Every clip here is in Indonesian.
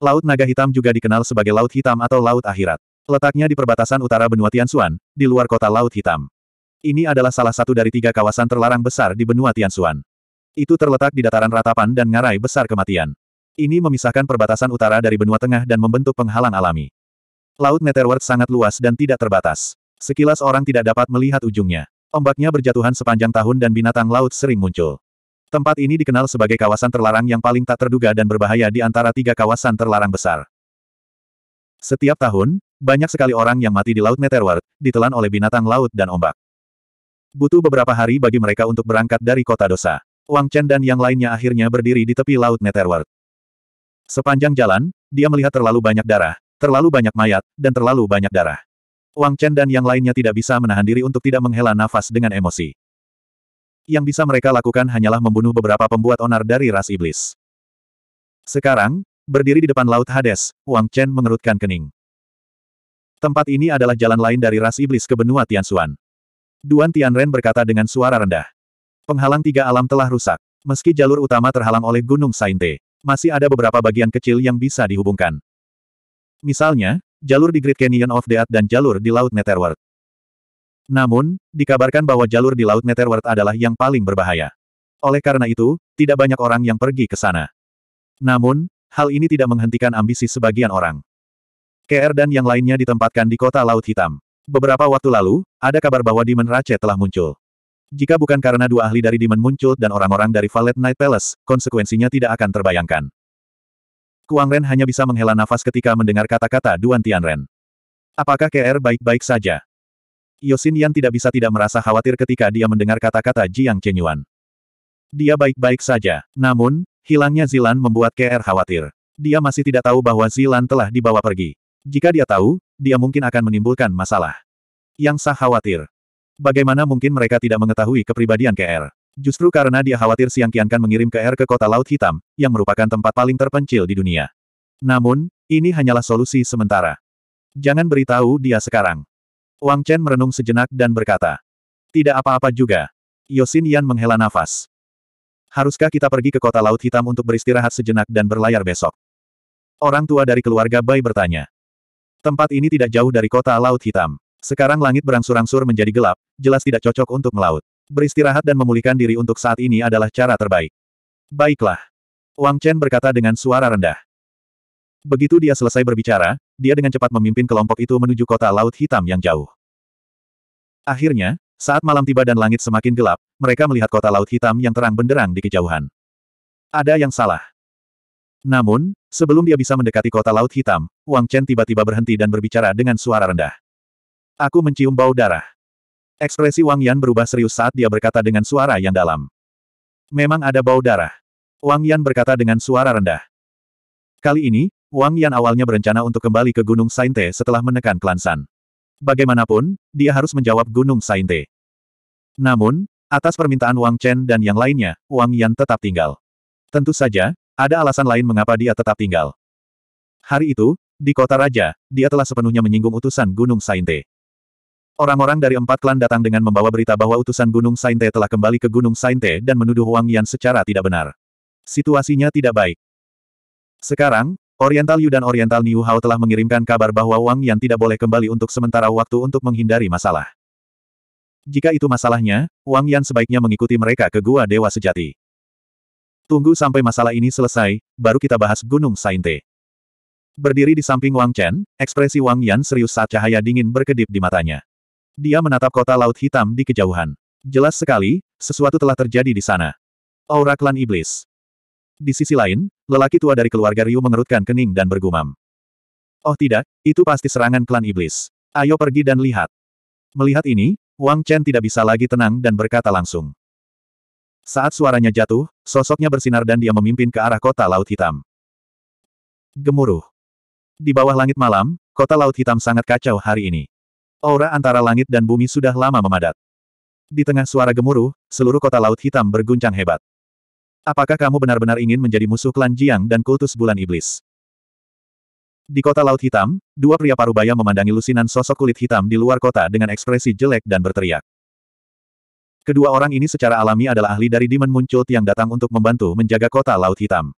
Laut Naga Hitam juga dikenal sebagai Laut Hitam atau Laut Akhirat. Letaknya di perbatasan utara benua Tianxuan, di luar kota Laut Hitam. Ini adalah salah satu dari tiga kawasan terlarang besar di benua Tianxuan. Itu terletak di dataran ratapan dan ngarai besar kematian. Ini memisahkan perbatasan utara dari benua tengah dan membentuk penghalang alami. Laut Netherworld sangat luas dan tidak terbatas. Sekilas orang tidak dapat melihat ujungnya. Ombaknya berjatuhan sepanjang tahun dan binatang laut sering muncul. Tempat ini dikenal sebagai kawasan terlarang yang paling tak terduga dan berbahaya di antara tiga kawasan terlarang besar. Setiap tahun, banyak sekali orang yang mati di Laut Netherworld, ditelan oleh binatang laut dan ombak. Butuh beberapa hari bagi mereka untuk berangkat dari kota dosa. Wang Chen dan yang lainnya akhirnya berdiri di tepi Laut Netherworld. Sepanjang jalan, dia melihat terlalu banyak darah, terlalu banyak mayat, dan terlalu banyak darah. Wang Chen dan yang lainnya tidak bisa menahan diri untuk tidak menghela nafas dengan emosi yang bisa mereka lakukan hanyalah membunuh beberapa pembuat onar dari ras iblis. Sekarang, berdiri di depan Laut Hades, Wang Chen mengerutkan kening. Tempat ini adalah jalan lain dari ras iblis ke benua Tianxuan. Duan Tianren berkata dengan suara rendah. Penghalang tiga alam telah rusak. Meski jalur utama terhalang oleh Gunung Sainte, masih ada beberapa bagian kecil yang bisa dihubungkan. Misalnya, jalur di Great Canyon of Death dan jalur di Laut Netherworld. Namun, dikabarkan bahwa jalur di Laut Netherworld adalah yang paling berbahaya. Oleh karena itu, tidak banyak orang yang pergi ke sana. Namun, hal ini tidak menghentikan ambisi sebagian orang. KR dan yang lainnya ditempatkan di kota Laut Hitam. Beberapa waktu lalu, ada kabar bahwa Demon Rache telah muncul. Jika bukan karena dua ahli dari Demon muncul dan orang-orang dari Valet Night Palace, konsekuensinya tidak akan terbayangkan. Kuang Ren hanya bisa menghela nafas ketika mendengar kata-kata Duan Ren. Apakah KR baik-baik saja? Yosin Yan tidak bisa tidak merasa khawatir ketika dia mendengar kata-kata Jiang Chenyuan. Dia baik-baik saja. Namun, hilangnya Zilan membuat KR khawatir. Dia masih tidak tahu bahwa Zilan telah dibawa pergi. Jika dia tahu, dia mungkin akan menimbulkan masalah. Yang sah khawatir. Bagaimana mungkin mereka tidak mengetahui kepribadian KR? Justru karena dia khawatir Siang Qiankan mengirim KR ke kota Laut Hitam, yang merupakan tempat paling terpencil di dunia. Namun, ini hanyalah solusi sementara. Jangan beritahu dia sekarang. Wang Chen merenung sejenak dan berkata. Tidak apa-apa juga. Yosin Yan menghela nafas. Haruskah kita pergi ke kota Laut Hitam untuk beristirahat sejenak dan berlayar besok? Orang tua dari keluarga Bai bertanya. Tempat ini tidak jauh dari kota Laut Hitam. Sekarang langit berangsur-angsur menjadi gelap, jelas tidak cocok untuk melaut. Beristirahat dan memulihkan diri untuk saat ini adalah cara terbaik. Baiklah. Wang Chen berkata dengan suara rendah. Begitu dia selesai berbicara, dia dengan cepat memimpin kelompok itu menuju kota Laut Hitam yang jauh. Akhirnya, saat malam tiba dan langit semakin gelap, mereka melihat kota Laut Hitam yang terang benderang di kejauhan. Ada yang salah. Namun, sebelum dia bisa mendekati kota Laut Hitam, Wang Chen tiba-tiba berhenti dan berbicara dengan suara rendah. Aku mencium bau darah. Ekspresi Wang Yan berubah serius saat dia berkata dengan suara yang dalam. Memang ada bau darah. Wang Yan berkata dengan suara rendah. Kali ini, Wang Yan awalnya berencana untuk kembali ke Gunung Sainte setelah menekan klan San. Bagaimanapun, dia harus menjawab Gunung Sainte. Namun, atas permintaan Wang Chen dan yang lainnya, Wang Yan tetap tinggal. Tentu saja, ada alasan lain mengapa dia tetap tinggal. Hari itu, di kota raja, dia telah sepenuhnya menyinggung utusan Gunung Sainte. Orang-orang dari empat klan datang dengan membawa berita bahwa utusan Gunung Sainte telah kembali ke Gunung Sainte dan menuduh Wang Yan secara tidak benar. Situasinya tidak baik. Sekarang, Oriental Yu dan Oriental Niu Hao telah mengirimkan kabar bahwa Wang Yan tidak boleh kembali untuk sementara waktu untuk menghindari masalah. Jika itu masalahnya, Wang Yan sebaiknya mengikuti mereka ke Gua Dewa Sejati. Tunggu sampai masalah ini selesai, baru kita bahas Gunung Sainte. Berdiri di samping Wang Chen, ekspresi Wang Yan serius saat cahaya dingin berkedip di matanya. Dia menatap kota Laut Hitam di kejauhan. Jelas sekali, sesuatu telah terjadi di sana. Aura klan iblis. Di sisi lain, lelaki tua dari keluarga Ryu mengerutkan kening dan bergumam. Oh tidak, itu pasti serangan klan iblis. Ayo pergi dan lihat. Melihat ini, Wang Chen tidak bisa lagi tenang dan berkata langsung. Saat suaranya jatuh, sosoknya bersinar dan dia memimpin ke arah kota Laut Hitam. Gemuruh. Di bawah langit malam, kota Laut Hitam sangat kacau hari ini. Aura antara langit dan bumi sudah lama memadat. Di tengah suara gemuruh, seluruh kota Laut Hitam berguncang hebat. Apakah kamu benar-benar ingin menjadi musuh klan Jiang dan kultus bulan iblis? Di kota Laut Hitam, dua pria parubaya memandangi lusinan sosok kulit hitam di luar kota dengan ekspresi jelek dan berteriak. Kedua orang ini secara alami adalah ahli dari Demon muncul yang datang untuk membantu menjaga kota Laut Hitam.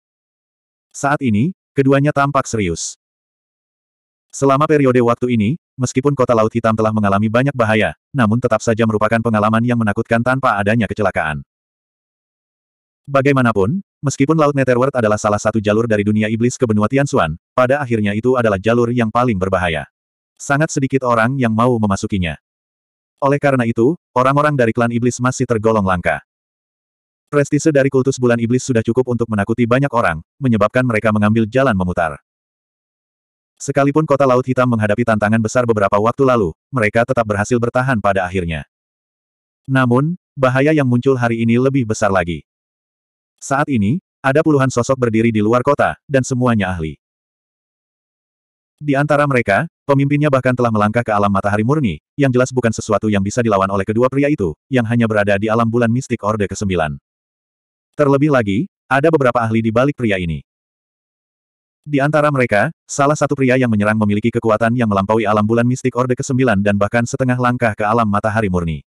Saat ini, keduanya tampak serius. Selama periode waktu ini, meskipun kota Laut Hitam telah mengalami banyak bahaya, namun tetap saja merupakan pengalaman yang menakutkan tanpa adanya kecelakaan. Bagaimanapun, meskipun Laut Netherworld adalah salah satu jalur dari dunia iblis ke benua Tianxuan, pada akhirnya itu adalah jalur yang paling berbahaya. Sangat sedikit orang yang mau memasukinya. Oleh karena itu, orang-orang dari klan iblis masih tergolong langka. Prestise dari kultus bulan iblis sudah cukup untuk menakuti banyak orang, menyebabkan mereka mengambil jalan memutar. Sekalipun kota Laut Hitam menghadapi tantangan besar beberapa waktu lalu, mereka tetap berhasil bertahan pada akhirnya. Namun, bahaya yang muncul hari ini lebih besar lagi. Saat ini, ada puluhan sosok berdiri di luar kota, dan semuanya ahli. Di antara mereka, pemimpinnya bahkan telah melangkah ke alam matahari murni, yang jelas bukan sesuatu yang bisa dilawan oleh kedua pria itu, yang hanya berada di alam bulan mistik Orde ke-9. Terlebih lagi, ada beberapa ahli di balik pria ini. Di antara mereka, salah satu pria yang menyerang memiliki kekuatan yang melampaui alam bulan mistik Orde ke-9 dan bahkan setengah langkah ke alam matahari murni.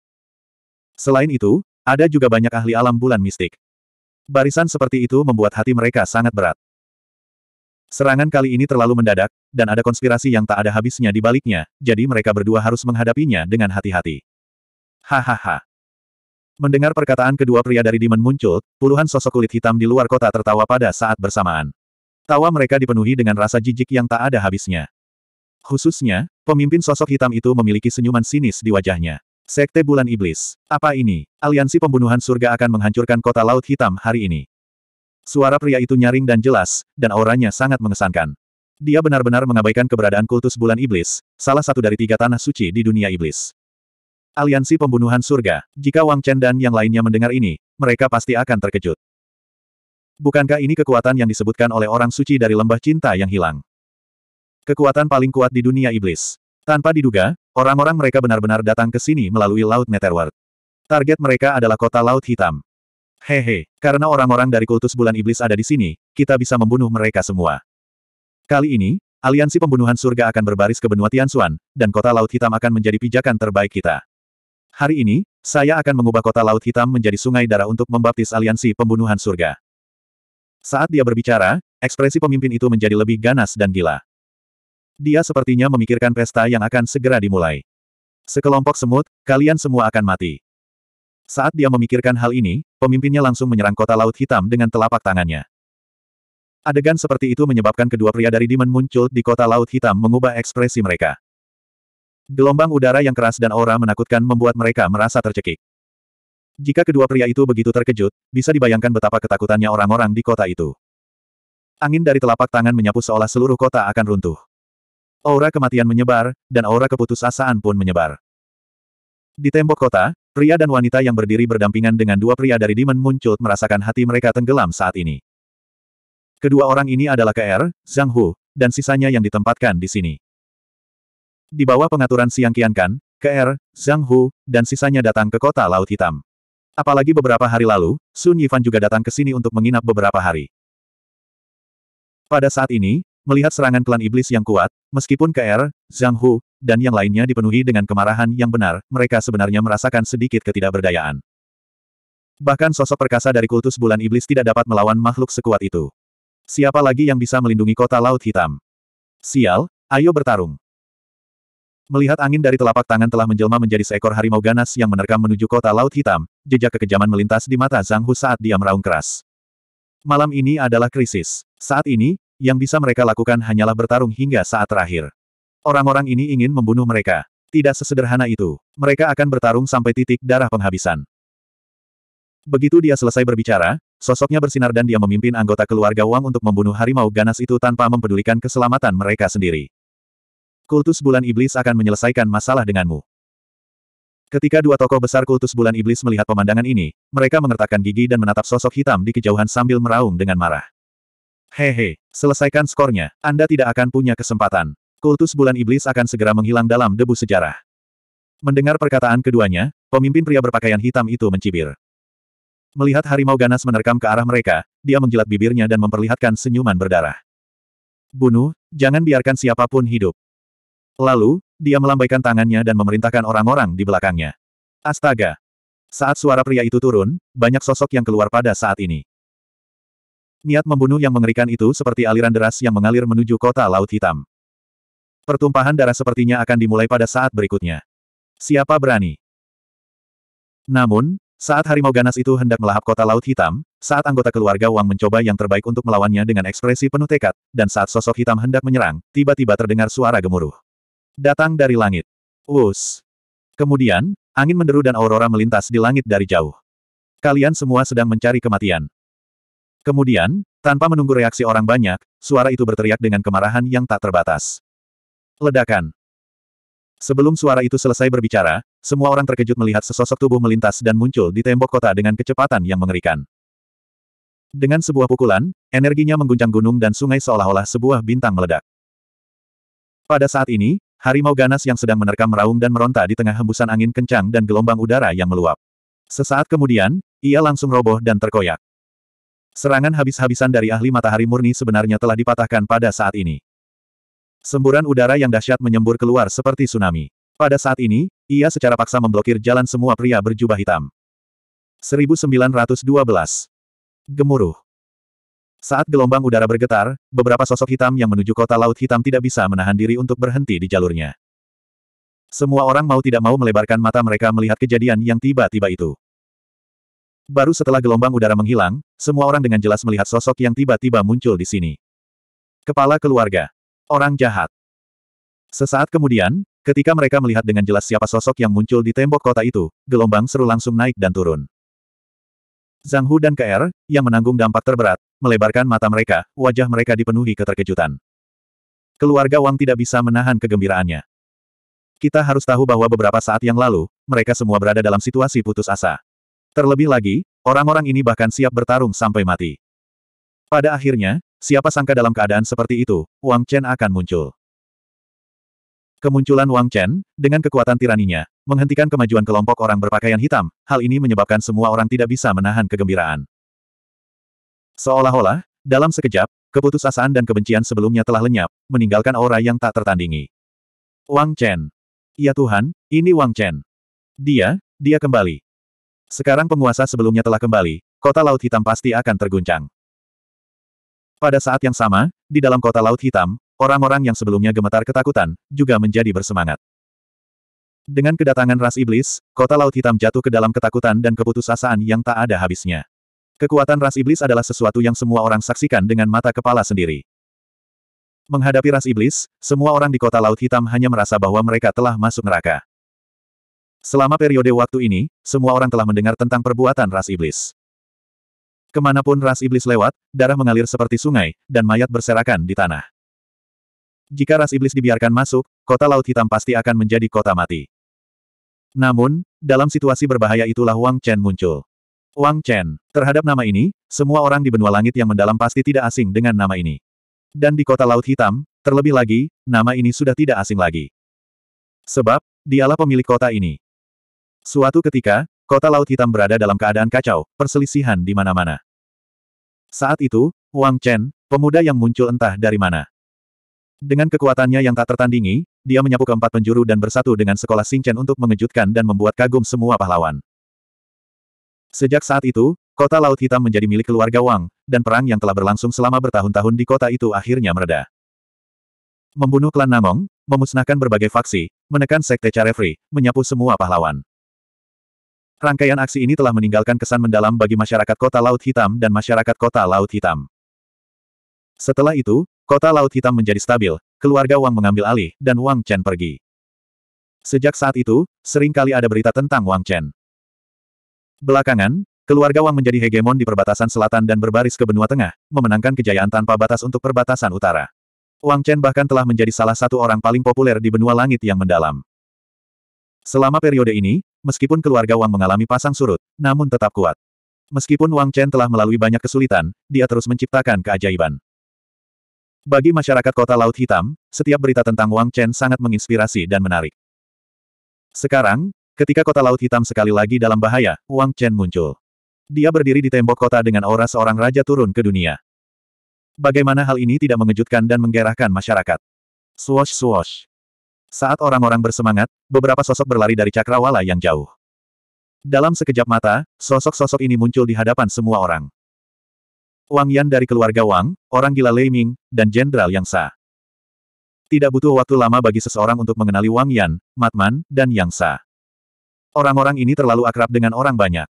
Selain itu, ada juga banyak ahli alam bulan mistik. Barisan seperti itu membuat hati mereka sangat berat. Serangan kali ini terlalu mendadak, dan ada konspirasi yang tak ada habisnya di baliknya, jadi mereka berdua harus menghadapinya dengan hati-hati. Hahaha. Mendengar perkataan kedua pria dari Demon muncul, puluhan sosok kulit hitam di luar kota tertawa pada saat bersamaan. Tawa mereka dipenuhi dengan rasa jijik yang tak ada habisnya. Khususnya, pemimpin sosok hitam itu memiliki senyuman sinis di wajahnya. Sekte Bulan Iblis. Apa ini? Aliansi Pembunuhan Surga akan menghancurkan kota Laut Hitam hari ini. Suara pria itu nyaring dan jelas, dan auranya sangat mengesankan. Dia benar-benar mengabaikan keberadaan kultus Bulan Iblis, salah satu dari tiga tanah suci di dunia iblis. Aliansi Pembunuhan Surga. Jika Wang Chen dan yang lainnya mendengar ini, mereka pasti akan terkejut. Bukankah ini kekuatan yang disebutkan oleh orang suci dari lembah cinta yang hilang? Kekuatan paling kuat di dunia iblis. Tanpa diduga, Orang-orang mereka benar-benar datang ke sini melalui Laut Netherworld. Target mereka adalah kota Laut Hitam. Hehe, karena orang-orang dari kultus bulan iblis ada di sini, kita bisa membunuh mereka semua. Kali ini, aliansi pembunuhan surga akan berbaris ke benua Tianxuan, dan kota Laut Hitam akan menjadi pijakan terbaik kita. Hari ini, saya akan mengubah kota Laut Hitam menjadi sungai darah untuk membaptis aliansi pembunuhan surga. Saat dia berbicara, ekspresi pemimpin itu menjadi lebih ganas dan gila. Dia sepertinya memikirkan pesta yang akan segera dimulai. Sekelompok semut, kalian semua akan mati. Saat dia memikirkan hal ini, pemimpinnya langsung menyerang kota Laut Hitam dengan telapak tangannya. Adegan seperti itu menyebabkan kedua pria dari Demon muncul di kota Laut Hitam mengubah ekspresi mereka. Gelombang udara yang keras dan aura menakutkan membuat mereka merasa tercekik. Jika kedua pria itu begitu terkejut, bisa dibayangkan betapa ketakutannya orang-orang di kota itu. Angin dari telapak tangan menyapu seolah seluruh kota akan runtuh. Aura kematian menyebar, dan aura keputusasaan pun menyebar. Di tembok kota, pria dan wanita yang berdiri berdampingan dengan dua pria dari Demon Muncul merasakan hati mereka tenggelam saat ini. Kedua orang ini adalah KR, Zhang Hu, dan sisanya yang ditempatkan di sini. Di bawah pengaturan Siang Kiankan, KR, Zhang Hu, dan sisanya datang ke kota Laut Hitam. Apalagi beberapa hari lalu, Sun Yifan juga datang ke sini untuk menginap beberapa hari. Pada saat ini, Melihat serangan klan iblis yang kuat, meskipun KR, Zhang Hu, dan yang lainnya dipenuhi dengan kemarahan yang benar, mereka sebenarnya merasakan sedikit ketidakberdayaan. Bahkan sosok perkasa dari kultus bulan iblis tidak dapat melawan makhluk sekuat itu. Siapa lagi yang bisa melindungi kota Laut Hitam? Sial, ayo bertarung. Melihat angin dari telapak tangan telah menjelma menjadi seekor harimau ganas yang menerkam menuju kota Laut Hitam, jejak kekejaman melintas di mata Zhang Hu saat dia meraung keras. Malam ini adalah krisis. Saat ini, yang bisa mereka lakukan hanyalah bertarung hingga saat terakhir. Orang-orang ini ingin membunuh mereka. Tidak sesederhana itu. Mereka akan bertarung sampai titik darah penghabisan. Begitu dia selesai berbicara, sosoknya bersinar dan dia memimpin anggota keluarga Wang untuk membunuh harimau ganas itu tanpa mempedulikan keselamatan mereka sendiri. Kultus bulan iblis akan menyelesaikan masalah denganmu. Ketika dua tokoh besar kultus bulan iblis melihat pemandangan ini, mereka mengertakkan gigi dan menatap sosok hitam di kejauhan sambil meraung dengan marah. Hehe, selesaikan skornya, Anda tidak akan punya kesempatan. Kultus bulan iblis akan segera menghilang dalam debu sejarah. Mendengar perkataan keduanya, pemimpin pria berpakaian hitam itu mencibir. Melihat harimau ganas menerkam ke arah mereka, dia menjilat bibirnya dan memperlihatkan senyuman berdarah. Bunuh, jangan biarkan siapapun hidup. Lalu, dia melambaikan tangannya dan memerintahkan orang-orang di belakangnya. Astaga! Saat suara pria itu turun, banyak sosok yang keluar pada saat ini. Niat membunuh yang mengerikan itu seperti aliran deras yang mengalir menuju kota Laut Hitam. Pertumpahan darah sepertinya akan dimulai pada saat berikutnya. Siapa berani? Namun, saat harimau ganas itu hendak melahap kota Laut Hitam, saat anggota keluarga Wang mencoba yang terbaik untuk melawannya dengan ekspresi penuh tekad, dan saat sosok hitam hendak menyerang, tiba-tiba terdengar suara gemuruh. Datang dari langit. Us. Kemudian, angin menderu dan aurora melintas di langit dari jauh. Kalian semua sedang mencari kematian. Kemudian, tanpa menunggu reaksi orang banyak, suara itu berteriak dengan kemarahan yang tak terbatas. Ledakan. Sebelum suara itu selesai berbicara, semua orang terkejut melihat sesosok tubuh melintas dan muncul di tembok kota dengan kecepatan yang mengerikan. Dengan sebuah pukulan, energinya mengguncang gunung dan sungai seolah-olah sebuah bintang meledak. Pada saat ini, harimau ganas yang sedang menerkam meraung dan meronta di tengah hembusan angin kencang dan gelombang udara yang meluap. Sesaat kemudian, ia langsung roboh dan terkoyak. Serangan habis-habisan dari ahli matahari murni sebenarnya telah dipatahkan pada saat ini. Semburan udara yang dahsyat menyembur keluar seperti tsunami. Pada saat ini, ia secara paksa memblokir jalan semua pria berjubah hitam. 1912. Gemuruh. Saat gelombang udara bergetar, beberapa sosok hitam yang menuju kota Laut Hitam tidak bisa menahan diri untuk berhenti di jalurnya. Semua orang mau tidak mau melebarkan mata mereka melihat kejadian yang tiba-tiba itu. Baru setelah gelombang udara menghilang, semua orang dengan jelas melihat sosok yang tiba-tiba muncul di sini. Kepala keluarga. Orang jahat. Sesaat kemudian, ketika mereka melihat dengan jelas siapa sosok yang muncul di tembok kota itu, gelombang seru langsung naik dan turun. Zhang Hu dan KR, er, yang menanggung dampak terberat, melebarkan mata mereka, wajah mereka dipenuhi keterkejutan. Keluarga Wang tidak bisa menahan kegembiraannya. Kita harus tahu bahwa beberapa saat yang lalu, mereka semua berada dalam situasi putus asa. Terlebih lagi, orang-orang ini bahkan siap bertarung sampai mati. Pada akhirnya, siapa sangka dalam keadaan seperti itu, Wang Chen akan muncul. Kemunculan Wang Chen, dengan kekuatan tiraninya, menghentikan kemajuan kelompok orang berpakaian hitam, hal ini menyebabkan semua orang tidak bisa menahan kegembiraan. Seolah-olah, dalam sekejap, keputusasaan dan kebencian sebelumnya telah lenyap, meninggalkan aura yang tak tertandingi. Wang Chen. Ya Tuhan, ini Wang Chen. Dia, dia kembali. Sekarang penguasa sebelumnya telah kembali, kota Laut Hitam pasti akan terguncang. Pada saat yang sama, di dalam kota Laut Hitam, orang-orang yang sebelumnya gemetar ketakutan, juga menjadi bersemangat. Dengan kedatangan ras iblis, kota Laut Hitam jatuh ke dalam ketakutan dan keputusasaan yang tak ada habisnya. Kekuatan ras iblis adalah sesuatu yang semua orang saksikan dengan mata kepala sendiri. Menghadapi ras iblis, semua orang di kota Laut Hitam hanya merasa bahwa mereka telah masuk neraka. Selama periode waktu ini, semua orang telah mendengar tentang perbuatan ras iblis. Kemanapun ras iblis lewat, darah mengalir seperti sungai, dan mayat berserakan di tanah. Jika ras iblis dibiarkan masuk, kota Laut Hitam pasti akan menjadi kota mati. Namun, dalam situasi berbahaya itulah Wang Chen muncul. Wang Chen, terhadap nama ini, semua orang di benua langit yang mendalam pasti tidak asing dengan nama ini. Dan di kota Laut Hitam, terlebih lagi, nama ini sudah tidak asing lagi. Sebab, dialah pemilik kota ini. Suatu ketika, kota Laut Hitam berada dalam keadaan kacau, perselisihan di mana-mana. Saat itu, Wang Chen, pemuda yang muncul entah dari mana. Dengan kekuatannya yang tak tertandingi, dia menyapu keempat penjuru dan bersatu dengan sekolah Chen untuk mengejutkan dan membuat kagum semua pahlawan. Sejak saat itu, kota Laut Hitam menjadi milik keluarga Wang, dan perang yang telah berlangsung selama bertahun-tahun di kota itu akhirnya mereda. Membunuh klan Namong, memusnahkan berbagai faksi, menekan sekte Carefree, menyapu semua pahlawan. Rangkaian aksi ini telah meninggalkan kesan mendalam bagi masyarakat Kota Laut Hitam dan masyarakat Kota Laut Hitam. Setelah itu, Kota Laut Hitam menjadi stabil, keluarga Wang mengambil alih, dan Wang Chen pergi. Sejak saat itu, seringkali ada berita tentang Wang Chen. Belakangan, keluarga Wang menjadi hegemon di perbatasan selatan dan berbaris ke benua tengah, memenangkan kejayaan tanpa batas untuk perbatasan utara. Wang Chen bahkan telah menjadi salah satu orang paling populer di benua langit yang mendalam. Selama periode ini, Meskipun keluarga Wang mengalami pasang surut, namun tetap kuat. Meskipun Wang Chen telah melalui banyak kesulitan, dia terus menciptakan keajaiban. Bagi masyarakat kota Laut Hitam, setiap berita tentang Wang Chen sangat menginspirasi dan menarik. Sekarang, ketika kota Laut Hitam sekali lagi dalam bahaya, Wang Chen muncul. Dia berdiri di tembok kota dengan aura seorang raja turun ke dunia. Bagaimana hal ini tidak mengejutkan dan menggerahkan masyarakat? Swosh swosh. Saat orang-orang bersemangat, beberapa sosok berlari dari cakrawala yang jauh. Dalam sekejap mata, sosok-sosok ini muncul di hadapan semua orang. Wang Yan dari keluarga Wang, orang gila Lei Ming, dan Jenderal Yang Sa. Tidak butuh waktu lama bagi seseorang untuk mengenali Wang Yan, Matman, dan Yang Sa. Orang-orang ini terlalu akrab dengan orang banyak.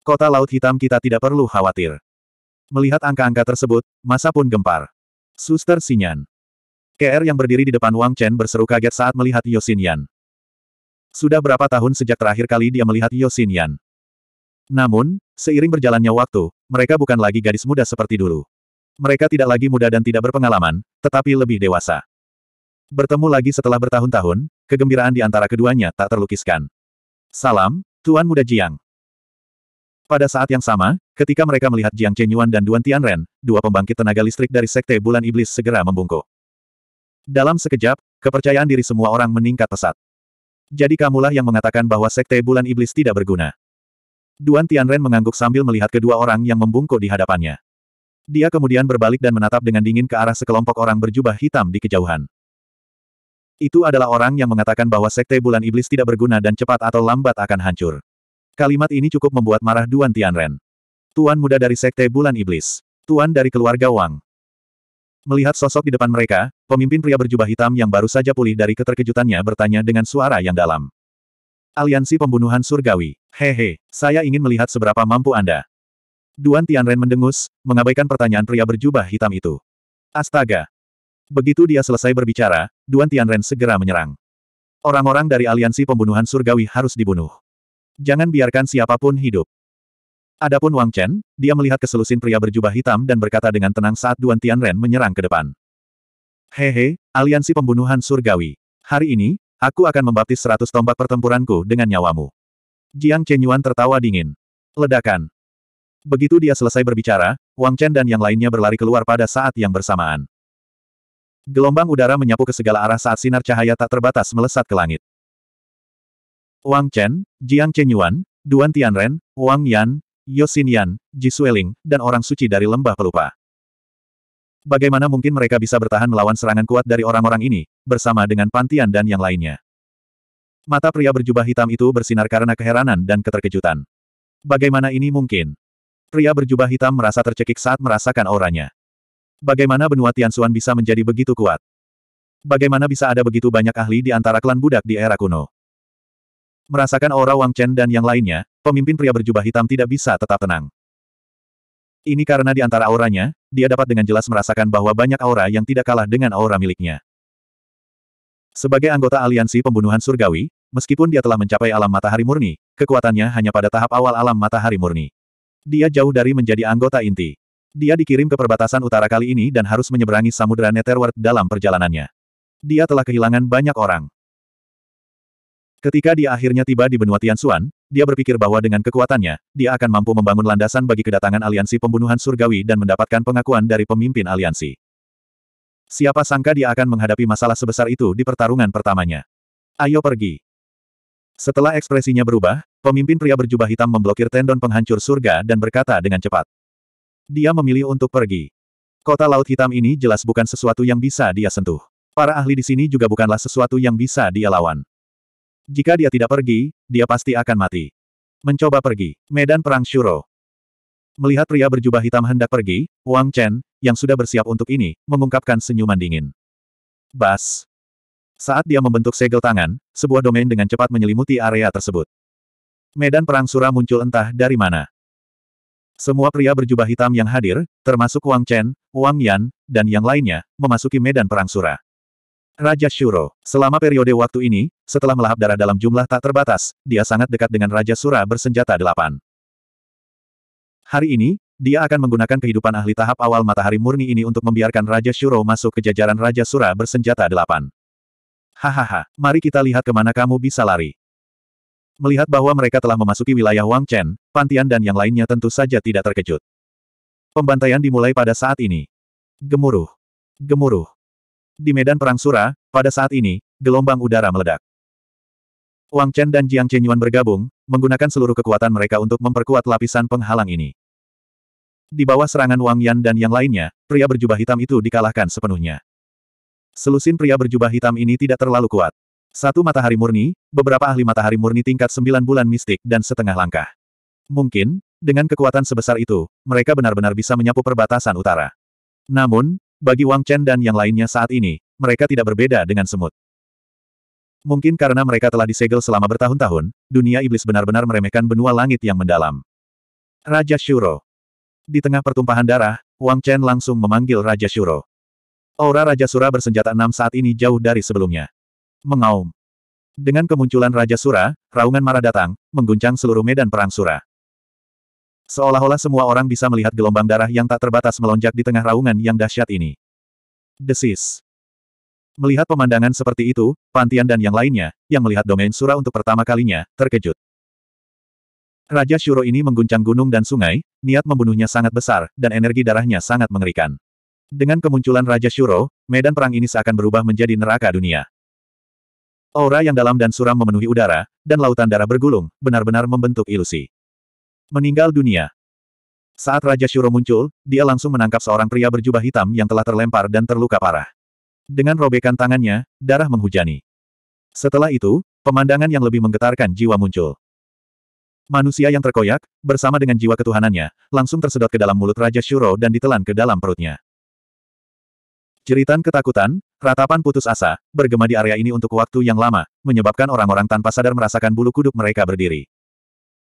Kota Laut Hitam kita tidak perlu khawatir. Melihat angka-angka tersebut, masa pun gempar. Suster Sinyan. KR yang berdiri di depan Wang Chen berseru kaget saat melihat Yosinian. Sudah berapa tahun sejak terakhir kali dia melihat Yosinian? Namun, seiring berjalannya waktu, mereka bukan lagi gadis muda seperti dulu. Mereka tidak lagi muda dan tidak berpengalaman, tetapi lebih dewasa. Bertemu lagi setelah bertahun-tahun, kegembiraan di antara keduanya tak terlukiskan. Salam, Tuan Muda Jiang. Pada saat yang sama, ketika mereka melihat Jiang Chenyuan dan Duan Tianren, dua pembangkit tenaga listrik dari Sekte Bulan Iblis segera membungkuk. Dalam sekejap, kepercayaan diri semua orang meningkat pesat. Jadi kamulah yang mengatakan bahwa sekte bulan iblis tidak berguna. Duan Tianren mengangguk sambil melihat kedua orang yang membungkuk di hadapannya. Dia kemudian berbalik dan menatap dengan dingin ke arah sekelompok orang berjubah hitam di kejauhan. Itu adalah orang yang mengatakan bahwa sekte bulan iblis tidak berguna dan cepat atau lambat akan hancur. Kalimat ini cukup membuat marah Duan Tianren. Tuan muda dari sekte bulan iblis. Tuan dari keluarga Wang. Melihat sosok di depan mereka, pemimpin pria berjubah hitam yang baru saja pulih dari keterkejutannya bertanya dengan suara yang dalam. Aliansi Pembunuhan Surgawi. Hehe, saya ingin melihat seberapa mampu Anda. Duan Tianren mendengus, mengabaikan pertanyaan pria berjubah hitam itu. Astaga. Begitu dia selesai berbicara, Duan Tianren segera menyerang. Orang-orang dari Aliansi Pembunuhan Surgawi harus dibunuh. Jangan biarkan siapapun hidup. Adapun Wang Chen, dia melihat keselusin pria berjubah hitam dan berkata dengan tenang saat Duan Tianren menyerang ke depan. Hehe, aliansi pembunuhan surgawi. Hari ini, aku akan membaptis seratus tombak pertempuranku dengan nyawamu. Jiang Chenyuan tertawa dingin. Ledakan. Begitu dia selesai berbicara, Wang Chen dan yang lainnya berlari keluar pada saat yang bersamaan. Gelombang udara menyapu ke segala arah saat sinar cahaya tak terbatas melesat ke langit. Wang Chen, Jiang Chenyuan, Duan Tianren, Wang Yan, Yosinian, Ji dan orang suci dari lembah pelupa. Bagaimana mungkin mereka bisa bertahan melawan serangan kuat dari orang-orang ini, bersama dengan Pantian dan yang lainnya? Mata pria berjubah hitam itu bersinar karena keheranan dan keterkejutan. Bagaimana ini mungkin? Pria berjubah hitam merasa tercekik saat merasakan auranya. Bagaimana benua Tianxuan bisa menjadi begitu kuat? Bagaimana bisa ada begitu banyak ahli di antara klan budak di era kuno? Merasakan aura Wang Chen dan yang lainnya, pemimpin pria berjubah hitam tidak bisa tetap tenang. Ini karena di antara auranya, dia dapat dengan jelas merasakan bahwa banyak aura yang tidak kalah dengan aura miliknya. Sebagai anggota aliansi pembunuhan surgawi, meskipun dia telah mencapai alam matahari murni, kekuatannya hanya pada tahap awal alam matahari murni. Dia jauh dari menjadi anggota inti. Dia dikirim ke perbatasan utara kali ini dan harus menyeberangi samudera Netherworld dalam perjalanannya. Dia telah kehilangan banyak orang. Ketika dia akhirnya tiba di benua Tianxuan, dia berpikir bahwa dengan kekuatannya, dia akan mampu membangun landasan bagi kedatangan aliansi pembunuhan surgawi dan mendapatkan pengakuan dari pemimpin aliansi. Siapa sangka dia akan menghadapi masalah sebesar itu di pertarungan pertamanya. Ayo pergi. Setelah ekspresinya berubah, pemimpin pria berjubah hitam memblokir tendon penghancur surga dan berkata dengan cepat. Dia memilih untuk pergi. Kota Laut Hitam ini jelas bukan sesuatu yang bisa dia sentuh. Para ahli di sini juga bukanlah sesuatu yang bisa dia lawan. Jika dia tidak pergi, dia pasti akan mati. Mencoba pergi. Medan Perang Shuro. Melihat pria berjubah hitam hendak pergi, Wang Chen, yang sudah bersiap untuk ini, mengungkapkan senyuman dingin. Bas. Saat dia membentuk segel tangan, sebuah domain dengan cepat menyelimuti area tersebut. Medan Perang Sura muncul entah dari mana. Semua pria berjubah hitam yang hadir, termasuk Wang Chen, Wang Yan, dan yang lainnya, memasuki medan perang Sura. Raja Shuro. Selama periode waktu ini, setelah melahap darah dalam jumlah tak terbatas, dia sangat dekat dengan Raja Sura bersenjata delapan. Hari ini, dia akan menggunakan kehidupan ahli tahap awal matahari murni ini untuk membiarkan Raja Shuro masuk ke jajaran Raja Sura bersenjata delapan. Hahaha, mari kita lihat kemana kamu bisa lari. Melihat bahwa mereka telah memasuki wilayah Wang Chen, Pantian dan yang lainnya tentu saja tidak terkejut. Pembantaian dimulai pada saat ini. Gemuruh. Gemuruh. Di medan perang Sura, pada saat ini, gelombang udara meledak. Wang Chen dan Jiang Chenyuan bergabung, menggunakan seluruh kekuatan mereka untuk memperkuat lapisan penghalang ini. Di bawah serangan Wang Yan dan yang lainnya, pria berjubah hitam itu dikalahkan sepenuhnya. Selusin pria berjubah hitam ini tidak terlalu kuat. Satu matahari murni, beberapa ahli matahari murni tingkat sembilan bulan mistik dan setengah langkah. Mungkin, dengan kekuatan sebesar itu, mereka benar-benar bisa menyapu perbatasan utara. Namun, bagi Wang Chen dan yang lainnya saat ini, mereka tidak berbeda dengan semut. Mungkin karena mereka telah disegel selama bertahun-tahun, dunia iblis benar-benar meremehkan benua langit yang mendalam. Raja Shuro. Di tengah pertumpahan darah, Wang Chen langsung memanggil Raja Shuro. Aura Raja Sura bersenjata enam saat ini jauh dari sebelumnya. Mengaum. Dengan kemunculan Raja Sura, raungan marah datang, mengguncang seluruh medan perang Sura. Seolah-olah semua orang bisa melihat gelombang darah yang tak terbatas melonjak di tengah raungan yang dahsyat ini. Desis. Melihat pemandangan seperti itu, Pantian dan yang lainnya, yang melihat domain Sura untuk pertama kalinya, terkejut. Raja Shuro ini mengguncang gunung dan sungai, niat membunuhnya sangat besar, dan energi darahnya sangat mengerikan. Dengan kemunculan Raja Shuro, medan perang ini seakan berubah menjadi neraka dunia. Aura yang dalam dan suram memenuhi udara, dan lautan darah bergulung, benar-benar membentuk ilusi. Meninggal dunia. Saat Raja Shuro muncul, dia langsung menangkap seorang pria berjubah hitam yang telah terlempar dan terluka parah. Dengan robekan tangannya, darah menghujani. Setelah itu, pemandangan yang lebih menggetarkan jiwa muncul. Manusia yang terkoyak, bersama dengan jiwa ketuhanannya, langsung tersedot ke dalam mulut Raja Shuro dan ditelan ke dalam perutnya. Jeritan ketakutan, ratapan putus asa, bergema di area ini untuk waktu yang lama, menyebabkan orang-orang tanpa sadar merasakan bulu kuduk mereka berdiri.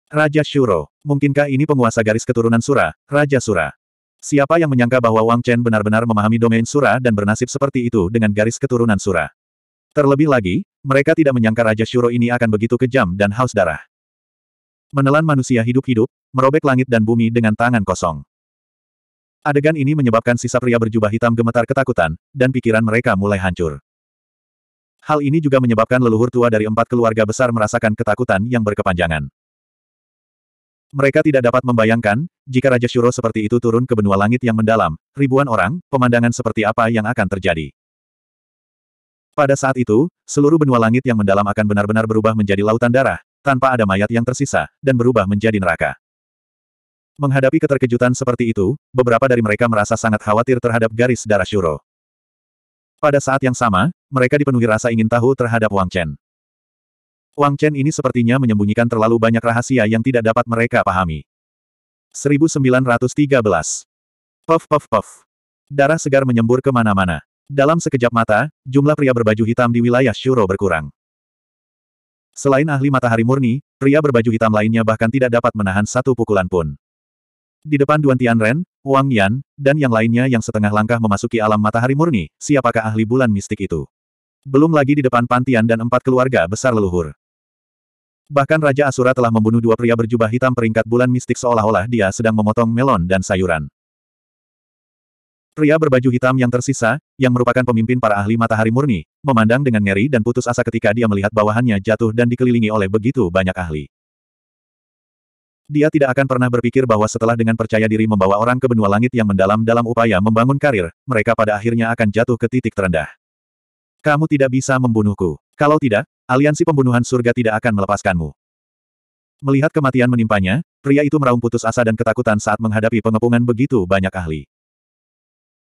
Raja Shuro. Mungkinkah ini penguasa garis keturunan Sura, Raja Sura? Siapa yang menyangka bahwa Wang Chen benar-benar memahami domain Sura dan bernasib seperti itu dengan garis keturunan Sura? Terlebih lagi, mereka tidak menyangka Raja Shuro ini akan begitu kejam dan haus darah. Menelan manusia hidup-hidup, merobek langit dan bumi dengan tangan kosong. Adegan ini menyebabkan sisa pria berjubah hitam gemetar ketakutan, dan pikiran mereka mulai hancur. Hal ini juga menyebabkan leluhur tua dari empat keluarga besar merasakan ketakutan yang berkepanjangan. Mereka tidak dapat membayangkan, jika Raja Shuro seperti itu turun ke benua langit yang mendalam, ribuan orang, pemandangan seperti apa yang akan terjadi. Pada saat itu, seluruh benua langit yang mendalam akan benar-benar berubah menjadi lautan darah, tanpa ada mayat yang tersisa, dan berubah menjadi neraka. Menghadapi keterkejutan seperti itu, beberapa dari mereka merasa sangat khawatir terhadap garis darah Shuro. Pada saat yang sama, mereka dipenuhi rasa ingin tahu terhadap Wang Chen. Wang Chen ini sepertinya menyembunyikan terlalu banyak rahasia yang tidak dapat mereka pahami. 1913. Puff puff puff. Darah segar menyembur kemana-mana. Dalam sekejap mata, jumlah pria berbaju hitam di wilayah Shuro berkurang. Selain ahli matahari murni, pria berbaju hitam lainnya bahkan tidak dapat menahan satu pukulan pun. Di depan Duan Tianren, Wang Yan, dan yang lainnya yang setengah langkah memasuki alam matahari murni, siapakah ahli bulan mistik itu? Belum lagi di depan Pantian dan empat keluarga besar leluhur. Bahkan Raja Asura telah membunuh dua pria berjubah hitam peringkat bulan mistik seolah-olah dia sedang memotong melon dan sayuran. Pria berbaju hitam yang tersisa, yang merupakan pemimpin para ahli matahari murni, memandang dengan ngeri dan putus asa ketika dia melihat bawahannya jatuh dan dikelilingi oleh begitu banyak ahli. Dia tidak akan pernah berpikir bahwa setelah dengan percaya diri membawa orang ke benua langit yang mendalam dalam upaya membangun karir, mereka pada akhirnya akan jatuh ke titik terendah. Kamu tidak bisa membunuhku. Kalau tidak, aliansi pembunuhan surga tidak akan melepaskanmu. Melihat kematian menimpanya, pria itu meraung putus asa dan ketakutan saat menghadapi pengepungan begitu banyak ahli.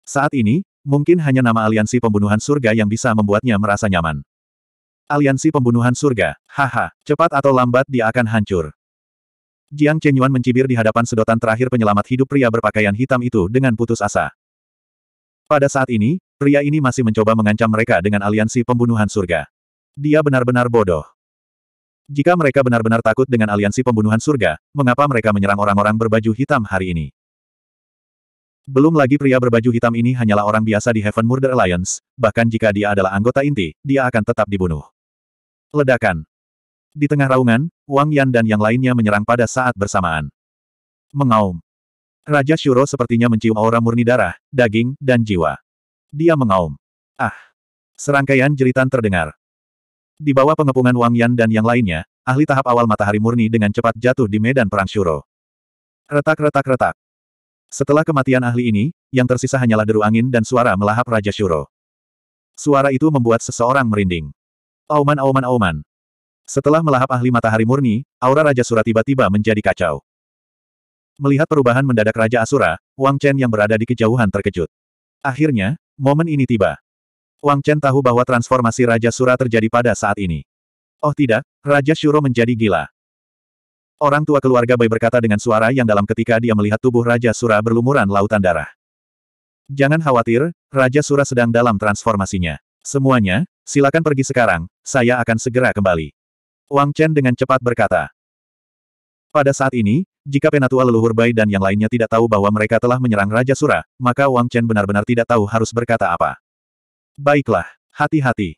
Saat ini, mungkin hanya nama aliansi pembunuhan surga yang bisa membuatnya merasa nyaman. Aliansi pembunuhan surga, haha, cepat atau lambat dia akan hancur. Jiang Chenyuan mencibir di hadapan sedotan terakhir penyelamat hidup pria berpakaian hitam itu dengan putus asa. Pada saat ini, pria ini masih mencoba mengancam mereka dengan aliansi pembunuhan surga. Dia benar-benar bodoh. Jika mereka benar-benar takut dengan aliansi pembunuhan surga, mengapa mereka menyerang orang-orang berbaju hitam hari ini? Belum lagi pria berbaju hitam ini hanyalah orang biasa di Heaven Murder Alliance, bahkan jika dia adalah anggota inti, dia akan tetap dibunuh. Ledakan. Di tengah raungan, Wang Yan dan yang lainnya menyerang pada saat bersamaan. Mengaum. Raja Shuro sepertinya mencium aura murni darah, daging, dan jiwa. Dia mengaum. Ah! Serangkaian jeritan terdengar. Di bawah pengepungan Wang Yan dan yang lainnya, ahli tahap awal matahari murni dengan cepat jatuh di medan perang Shuro. Retak-retak-retak. Setelah kematian ahli ini, yang tersisa hanyalah deru angin dan suara melahap Raja Shuro. Suara itu membuat seseorang merinding. Auman auman auman. Setelah melahap ahli matahari murni, aura Raja Sura tiba-tiba menjadi kacau. Melihat perubahan mendadak Raja Asura, Wang Chen yang berada di kejauhan terkejut. Akhirnya, momen ini tiba. Wang Chen tahu bahwa transformasi Raja Sura terjadi pada saat ini. Oh tidak, Raja Shuro menjadi gila. Orang tua keluarga Bai berkata dengan suara yang dalam ketika dia melihat tubuh Raja Sura berlumuran lautan darah. Jangan khawatir, Raja Sura sedang dalam transformasinya. Semuanya, silakan pergi sekarang, saya akan segera kembali. Wang Chen dengan cepat berkata. Pada saat ini, jika penatua leluhur Bai dan yang lainnya tidak tahu bahwa mereka telah menyerang Raja Sura, maka Wang Chen benar-benar tidak tahu harus berkata apa. Baiklah, hati-hati.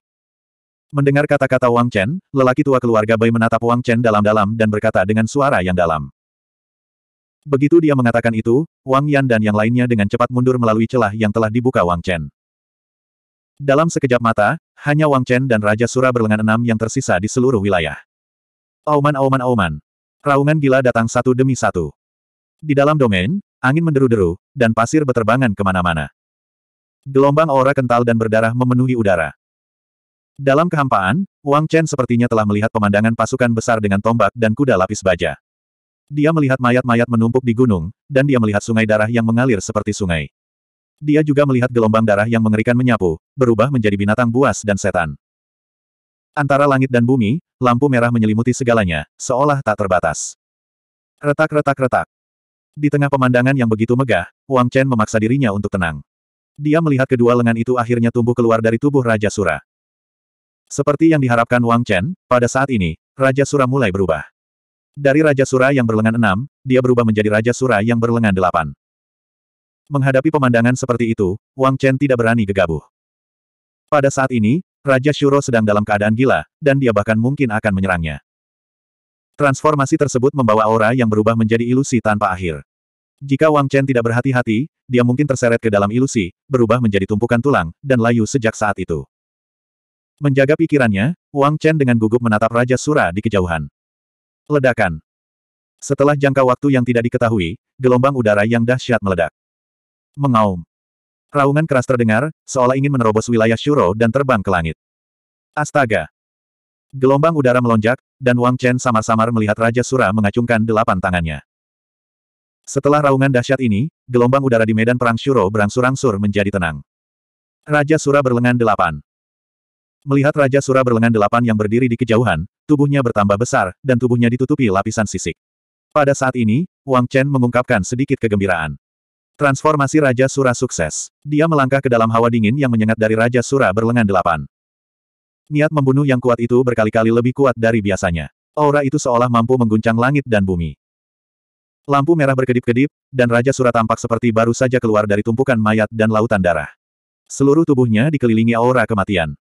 Mendengar kata-kata Wang Chen, lelaki tua keluarga Bai menatap Wang Chen dalam-dalam dan berkata dengan suara yang dalam. Begitu dia mengatakan itu, Wang Yan dan yang lainnya dengan cepat mundur melalui celah yang telah dibuka Wang Chen. Dalam sekejap mata, hanya Wang Chen dan Raja Sura berlengan enam yang tersisa di seluruh wilayah. Auman auman auman. Raungan gila datang satu demi satu. Di dalam domain, angin menderu-deru, dan pasir berterbangan kemana-mana. Gelombang aura kental dan berdarah memenuhi udara. Dalam kehampaan, Wang Chen sepertinya telah melihat pemandangan pasukan besar dengan tombak dan kuda lapis baja. Dia melihat mayat-mayat menumpuk di gunung, dan dia melihat sungai darah yang mengalir seperti sungai. Dia juga melihat gelombang darah yang mengerikan menyapu, berubah menjadi binatang buas dan setan. Antara langit dan bumi, lampu merah menyelimuti segalanya, seolah tak terbatas. Retak-retak-retak. Di tengah pemandangan yang begitu megah, Wang Chen memaksa dirinya untuk tenang. Dia melihat kedua lengan itu akhirnya tumbuh keluar dari tubuh Raja Sura. Seperti yang diharapkan Wang Chen, pada saat ini, Raja Sura mulai berubah. Dari Raja Sura yang berlengan enam, dia berubah menjadi Raja Sura yang berlengan delapan. Menghadapi pemandangan seperti itu, Wang Chen tidak berani gegabah. Pada saat ini, Raja Shuro sedang dalam keadaan gila, dan dia bahkan mungkin akan menyerangnya. Transformasi tersebut membawa aura yang berubah menjadi ilusi tanpa akhir. Jika Wang Chen tidak berhati-hati, dia mungkin terseret ke dalam ilusi, berubah menjadi tumpukan tulang, dan layu sejak saat itu. Menjaga pikirannya, Wang Chen dengan gugup menatap Raja Sura di kejauhan. Ledakan. Setelah jangka waktu yang tidak diketahui, gelombang udara yang dahsyat meledak. Mengaum. Raungan keras terdengar, seolah ingin menerobos wilayah Shuro dan terbang ke langit. Astaga! Gelombang udara melonjak, dan Wang Chen samar-samar melihat Raja Sura mengacungkan delapan tangannya. Setelah raungan dahsyat ini, gelombang udara di medan perang Shuro berangsur-angsur menjadi tenang. Raja Sura berlengan delapan. Melihat Raja Sura berlengan delapan yang berdiri di kejauhan, tubuhnya bertambah besar, dan tubuhnya ditutupi lapisan sisik. Pada saat ini, Wang Chen mengungkapkan sedikit kegembiraan. Transformasi Raja Sura sukses. Dia melangkah ke dalam hawa dingin yang menyengat dari Raja Sura berlengan delapan. Niat membunuh yang kuat itu berkali-kali lebih kuat dari biasanya. Aura itu seolah mampu mengguncang langit dan bumi. Lampu merah berkedip-kedip, dan Raja Sura tampak seperti baru saja keluar dari tumpukan mayat dan lautan darah. Seluruh tubuhnya dikelilingi aura kematian.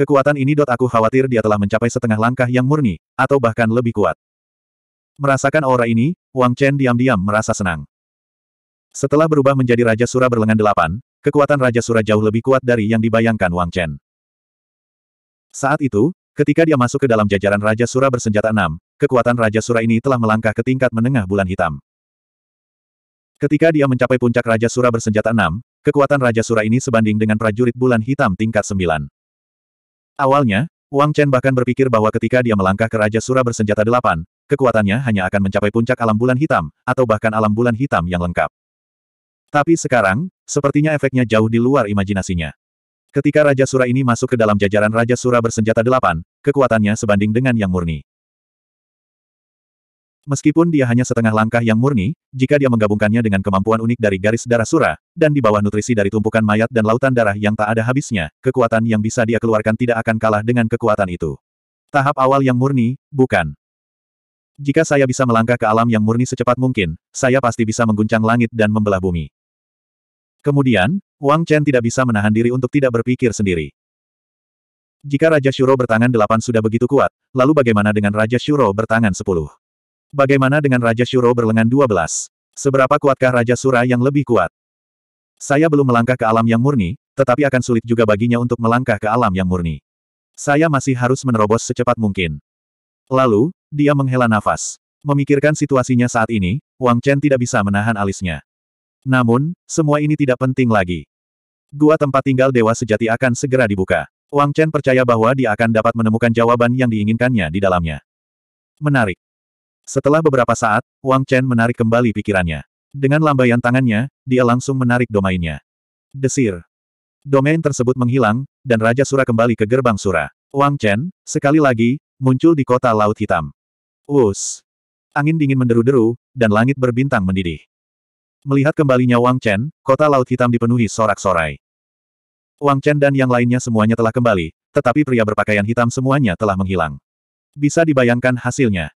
Kekuatan ini dot aku khawatir dia telah mencapai setengah langkah yang murni, atau bahkan lebih kuat. Merasakan aura ini, Wang Chen diam-diam merasa senang. Setelah berubah menjadi Raja Sura berlengan delapan, kekuatan Raja Sura jauh lebih kuat dari yang dibayangkan Wang Chen. Saat itu, ketika dia masuk ke dalam jajaran Raja Sura bersenjata enam, kekuatan Raja Sura ini telah melangkah ke tingkat menengah bulan hitam. Ketika dia mencapai puncak Raja Sura bersenjata enam, kekuatan Raja Sura ini sebanding dengan prajurit bulan hitam tingkat sembilan. Awalnya, Wang Chen bahkan berpikir bahwa ketika dia melangkah ke Raja Sura bersenjata delapan, kekuatannya hanya akan mencapai puncak alam bulan hitam, atau bahkan alam bulan hitam yang lengkap. Tapi sekarang, sepertinya efeknya jauh di luar imajinasinya. Ketika Raja Sura ini masuk ke dalam jajaran Raja Sura bersenjata delapan, kekuatannya sebanding dengan yang murni. Meskipun dia hanya setengah langkah yang murni, jika dia menggabungkannya dengan kemampuan unik dari garis darah sura, dan di bawah nutrisi dari tumpukan mayat dan lautan darah yang tak ada habisnya, kekuatan yang bisa dia keluarkan tidak akan kalah dengan kekuatan itu. Tahap awal yang murni, bukan. Jika saya bisa melangkah ke alam yang murni secepat mungkin, saya pasti bisa mengguncang langit dan membelah bumi. Kemudian, Wang Chen tidak bisa menahan diri untuk tidak berpikir sendiri. Jika Raja Shuro bertangan delapan sudah begitu kuat, lalu bagaimana dengan Raja Shuro bertangan sepuluh? Bagaimana dengan Raja Shuro berlengan 12? Seberapa kuatkah Raja Sura yang lebih kuat? Saya belum melangkah ke alam yang murni, tetapi akan sulit juga baginya untuk melangkah ke alam yang murni. Saya masih harus menerobos secepat mungkin. Lalu, dia menghela nafas. Memikirkan situasinya saat ini, Wang Chen tidak bisa menahan alisnya. Namun, semua ini tidak penting lagi. Gua tempat tinggal dewa sejati akan segera dibuka. Wang Chen percaya bahwa dia akan dapat menemukan jawaban yang diinginkannya di dalamnya. Menarik. Setelah beberapa saat, Wang Chen menarik kembali pikirannya. Dengan lambaian tangannya, dia langsung menarik domainnya. Desir. Domain tersebut menghilang, dan Raja Sura kembali ke gerbang Sura. Wang Chen, sekali lagi, muncul di kota Laut Hitam. Us. Angin dingin menderu-deru, dan langit berbintang mendidih. Melihat kembalinya Wang Chen, kota Laut Hitam dipenuhi sorak-sorai. Wang Chen dan yang lainnya semuanya telah kembali, tetapi pria berpakaian hitam semuanya telah menghilang. Bisa dibayangkan hasilnya.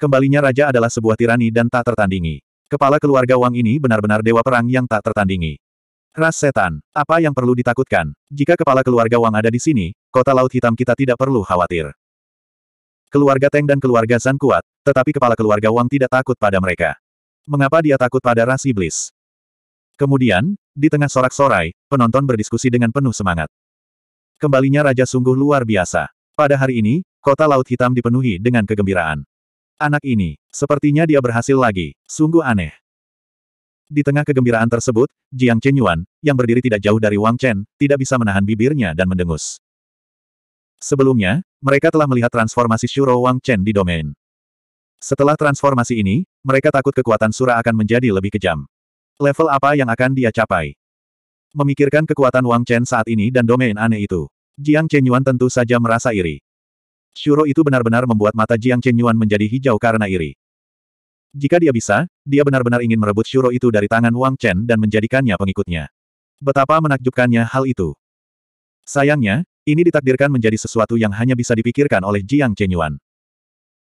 Kembalinya raja adalah sebuah tirani dan tak tertandingi. Kepala keluarga Wang ini benar-benar dewa perang yang tak tertandingi. Ras setan, apa yang perlu ditakutkan? Jika kepala keluarga Wang ada di sini, kota Laut Hitam kita tidak perlu khawatir. Keluarga Teng dan keluarga Zan kuat, tetapi kepala keluarga Wang tidak takut pada mereka. Mengapa dia takut pada ras iblis? Kemudian, di tengah sorak-sorai, penonton berdiskusi dengan penuh semangat. Kembalinya raja sungguh luar biasa. Pada hari ini, kota Laut Hitam dipenuhi dengan kegembiraan. Anak ini, sepertinya dia berhasil lagi, sungguh aneh. Di tengah kegembiraan tersebut, Jiang Chen Yuan, yang berdiri tidak jauh dari Wang Chen, tidak bisa menahan bibirnya dan mendengus. Sebelumnya, mereka telah melihat transformasi Shuro Wang Chen di domain. Setelah transformasi ini, mereka takut kekuatan Sura akan menjadi lebih kejam. Level apa yang akan dia capai? Memikirkan kekuatan Wang Chen saat ini dan domain aneh itu, Jiang Chen Yuan tentu saja merasa iri. Shuro itu benar-benar membuat mata Jiang Chen Yuan menjadi hijau karena iri. Jika dia bisa, dia benar-benar ingin merebut Shuro itu dari tangan Wang Chen dan menjadikannya pengikutnya. Betapa menakjubkannya hal itu. Sayangnya, ini ditakdirkan menjadi sesuatu yang hanya bisa dipikirkan oleh Jiang Chen Yuan.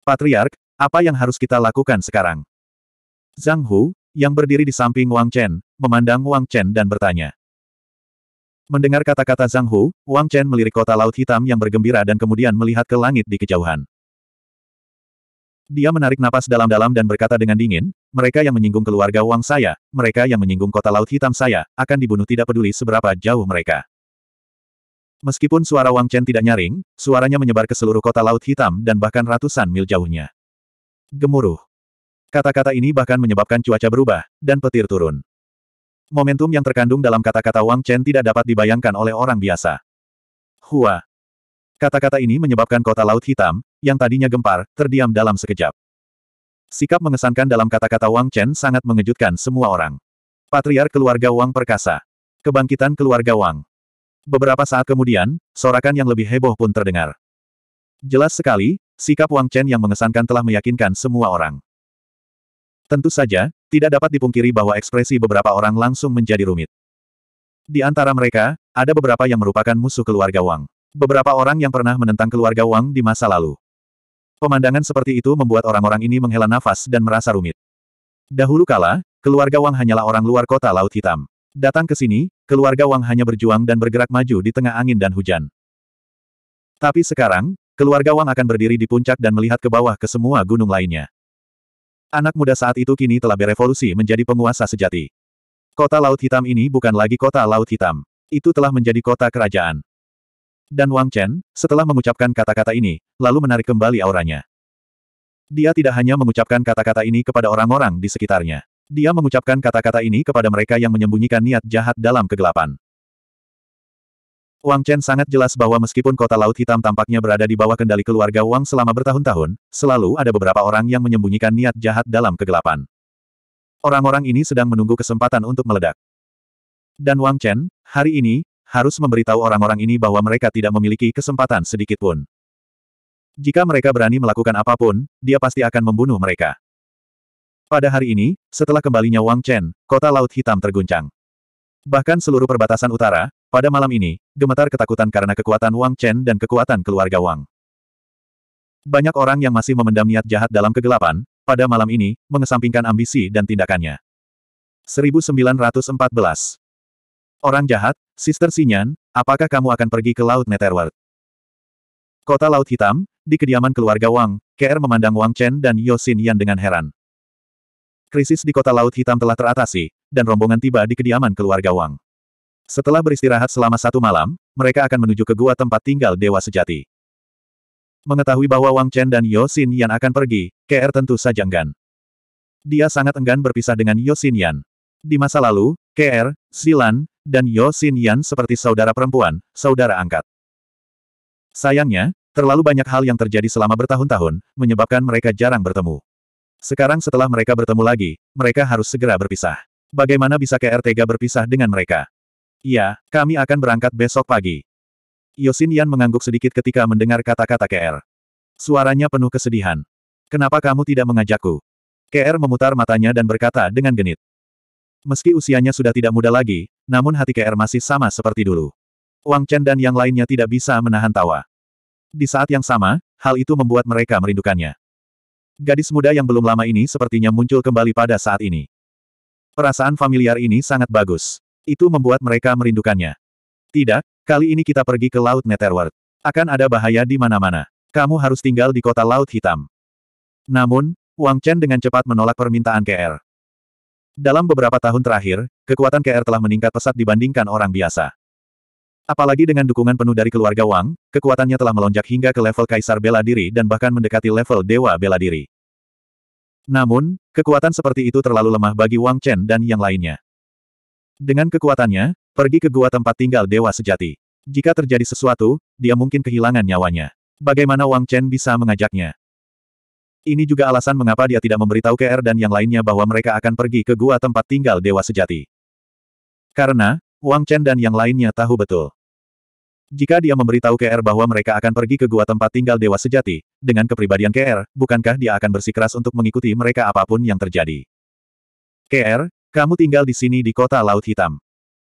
Patriark, apa yang harus kita lakukan sekarang? Zhang Hu, yang berdiri di samping Wang Chen, memandang Wang Chen dan bertanya. Mendengar kata-kata Zhang Hu, Wang Chen melirik kota Laut Hitam yang bergembira dan kemudian melihat ke langit di kejauhan. Dia menarik napas dalam-dalam dan berkata dengan dingin, mereka yang menyinggung keluarga Wang saya, mereka yang menyinggung kota Laut Hitam saya, akan dibunuh tidak peduli seberapa jauh mereka. Meskipun suara Wang Chen tidak nyaring, suaranya menyebar ke seluruh kota Laut Hitam dan bahkan ratusan mil jauhnya. Gemuruh. Kata-kata ini bahkan menyebabkan cuaca berubah, dan petir turun. Momentum yang terkandung dalam kata-kata Wang Chen tidak dapat dibayangkan oleh orang biasa. Hua. Kata-kata ini menyebabkan kota Laut Hitam, yang tadinya gempar, terdiam dalam sekejap. Sikap mengesankan dalam kata-kata Wang Chen sangat mengejutkan semua orang. Patriar keluarga Wang perkasa. Kebangkitan keluarga Wang. Beberapa saat kemudian, sorakan yang lebih heboh pun terdengar. Jelas sekali, sikap Wang Chen yang mengesankan telah meyakinkan semua orang. Tentu saja, tidak dapat dipungkiri bahwa ekspresi beberapa orang langsung menjadi rumit. Di antara mereka, ada beberapa yang merupakan musuh keluarga Wang. Beberapa orang yang pernah menentang keluarga Wang di masa lalu. Pemandangan seperti itu membuat orang-orang ini menghela nafas dan merasa rumit. Dahulu kala, keluarga Wang hanyalah orang luar kota Laut Hitam. Datang ke sini, keluarga Wang hanya berjuang dan bergerak maju di tengah angin dan hujan. Tapi sekarang, keluarga Wang akan berdiri di puncak dan melihat ke bawah ke semua gunung lainnya. Anak muda saat itu kini telah berevolusi menjadi penguasa sejati. Kota Laut Hitam ini bukan lagi kota Laut Hitam. Itu telah menjadi kota kerajaan. Dan Wang Chen, setelah mengucapkan kata-kata ini, lalu menarik kembali auranya. Dia tidak hanya mengucapkan kata-kata ini kepada orang-orang di sekitarnya. Dia mengucapkan kata-kata ini kepada mereka yang menyembunyikan niat jahat dalam kegelapan. Wang Chen sangat jelas bahwa meskipun kota Laut Hitam tampaknya berada di bawah kendali keluarga Wang selama bertahun-tahun, selalu ada beberapa orang yang menyembunyikan niat jahat dalam kegelapan. Orang-orang ini sedang menunggu kesempatan untuk meledak. Dan Wang Chen, hari ini, harus memberitahu orang-orang ini bahwa mereka tidak memiliki kesempatan sedikitpun. Jika mereka berani melakukan apapun, dia pasti akan membunuh mereka. Pada hari ini, setelah kembalinya Wang Chen, kota Laut Hitam terguncang. Bahkan seluruh perbatasan utara, pada malam ini, gemetar ketakutan karena kekuatan Wang Chen dan kekuatan keluarga Wang. Banyak orang yang masih memendam niat jahat dalam kegelapan, pada malam ini, mengesampingkan ambisi dan tindakannya. 1914 Orang jahat, Sister Sinyan, apakah kamu akan pergi ke Laut Netherworld? Kota Laut Hitam, di kediaman keluarga Wang, KR memandang Wang Chen dan Yosin Yan dengan heran. Krisis di Kota Laut Hitam telah teratasi, dan rombongan tiba di kediaman keluarga Wang. Setelah beristirahat selama satu malam, mereka akan menuju ke gua tempat tinggal Dewa Sejati. Mengetahui bahwa Wang Chen dan Yo Xin Yan akan pergi, KR tentu saja enggan. Dia sangat enggan berpisah dengan Yo Xin Yan. Di masa lalu, KR, Silan, dan Yo Xin Yan seperti saudara perempuan, saudara angkat. Sayangnya, terlalu banyak hal yang terjadi selama bertahun-tahun, menyebabkan mereka jarang bertemu. Sekarang setelah mereka bertemu lagi, mereka harus segera berpisah. Bagaimana bisa KR tega berpisah dengan mereka? Iya, kami akan berangkat besok pagi. Yosin Yan mengangguk sedikit ketika mendengar kata-kata KR. Suaranya penuh kesedihan. Kenapa kamu tidak mengajakku? KR memutar matanya dan berkata dengan genit. Meski usianya sudah tidak muda lagi, namun hati KR masih sama seperti dulu. Wang Chen dan yang lainnya tidak bisa menahan tawa. Di saat yang sama, hal itu membuat mereka merindukannya. Gadis muda yang belum lama ini sepertinya muncul kembali pada saat ini. Perasaan familiar ini sangat bagus. Itu membuat mereka merindukannya. Tidak, kali ini kita pergi ke Laut Netherworld. Akan ada bahaya di mana-mana. Kamu harus tinggal di kota Laut Hitam. Namun, Wang Chen dengan cepat menolak permintaan KR. Dalam beberapa tahun terakhir, kekuatan KR telah meningkat pesat dibandingkan orang biasa. Apalagi dengan dukungan penuh dari keluarga Wang, kekuatannya telah melonjak hingga ke level Kaisar Bela Diri dan bahkan mendekati level Dewa Bela Diri. Namun, kekuatan seperti itu terlalu lemah bagi Wang Chen dan yang lainnya. Dengan kekuatannya, pergi ke gua tempat tinggal dewa sejati. Jika terjadi sesuatu, dia mungkin kehilangan nyawanya. Bagaimana Wang Chen bisa mengajaknya? Ini juga alasan mengapa dia tidak memberitahu KR dan yang lainnya bahwa mereka akan pergi ke gua tempat tinggal dewa sejati. Karena, Wang Chen dan yang lainnya tahu betul. Jika dia memberitahu KR bahwa mereka akan pergi ke gua tempat tinggal dewa sejati, dengan kepribadian KR, bukankah dia akan bersikeras untuk mengikuti mereka apapun yang terjadi? KR, kamu tinggal di sini di kota Laut Hitam.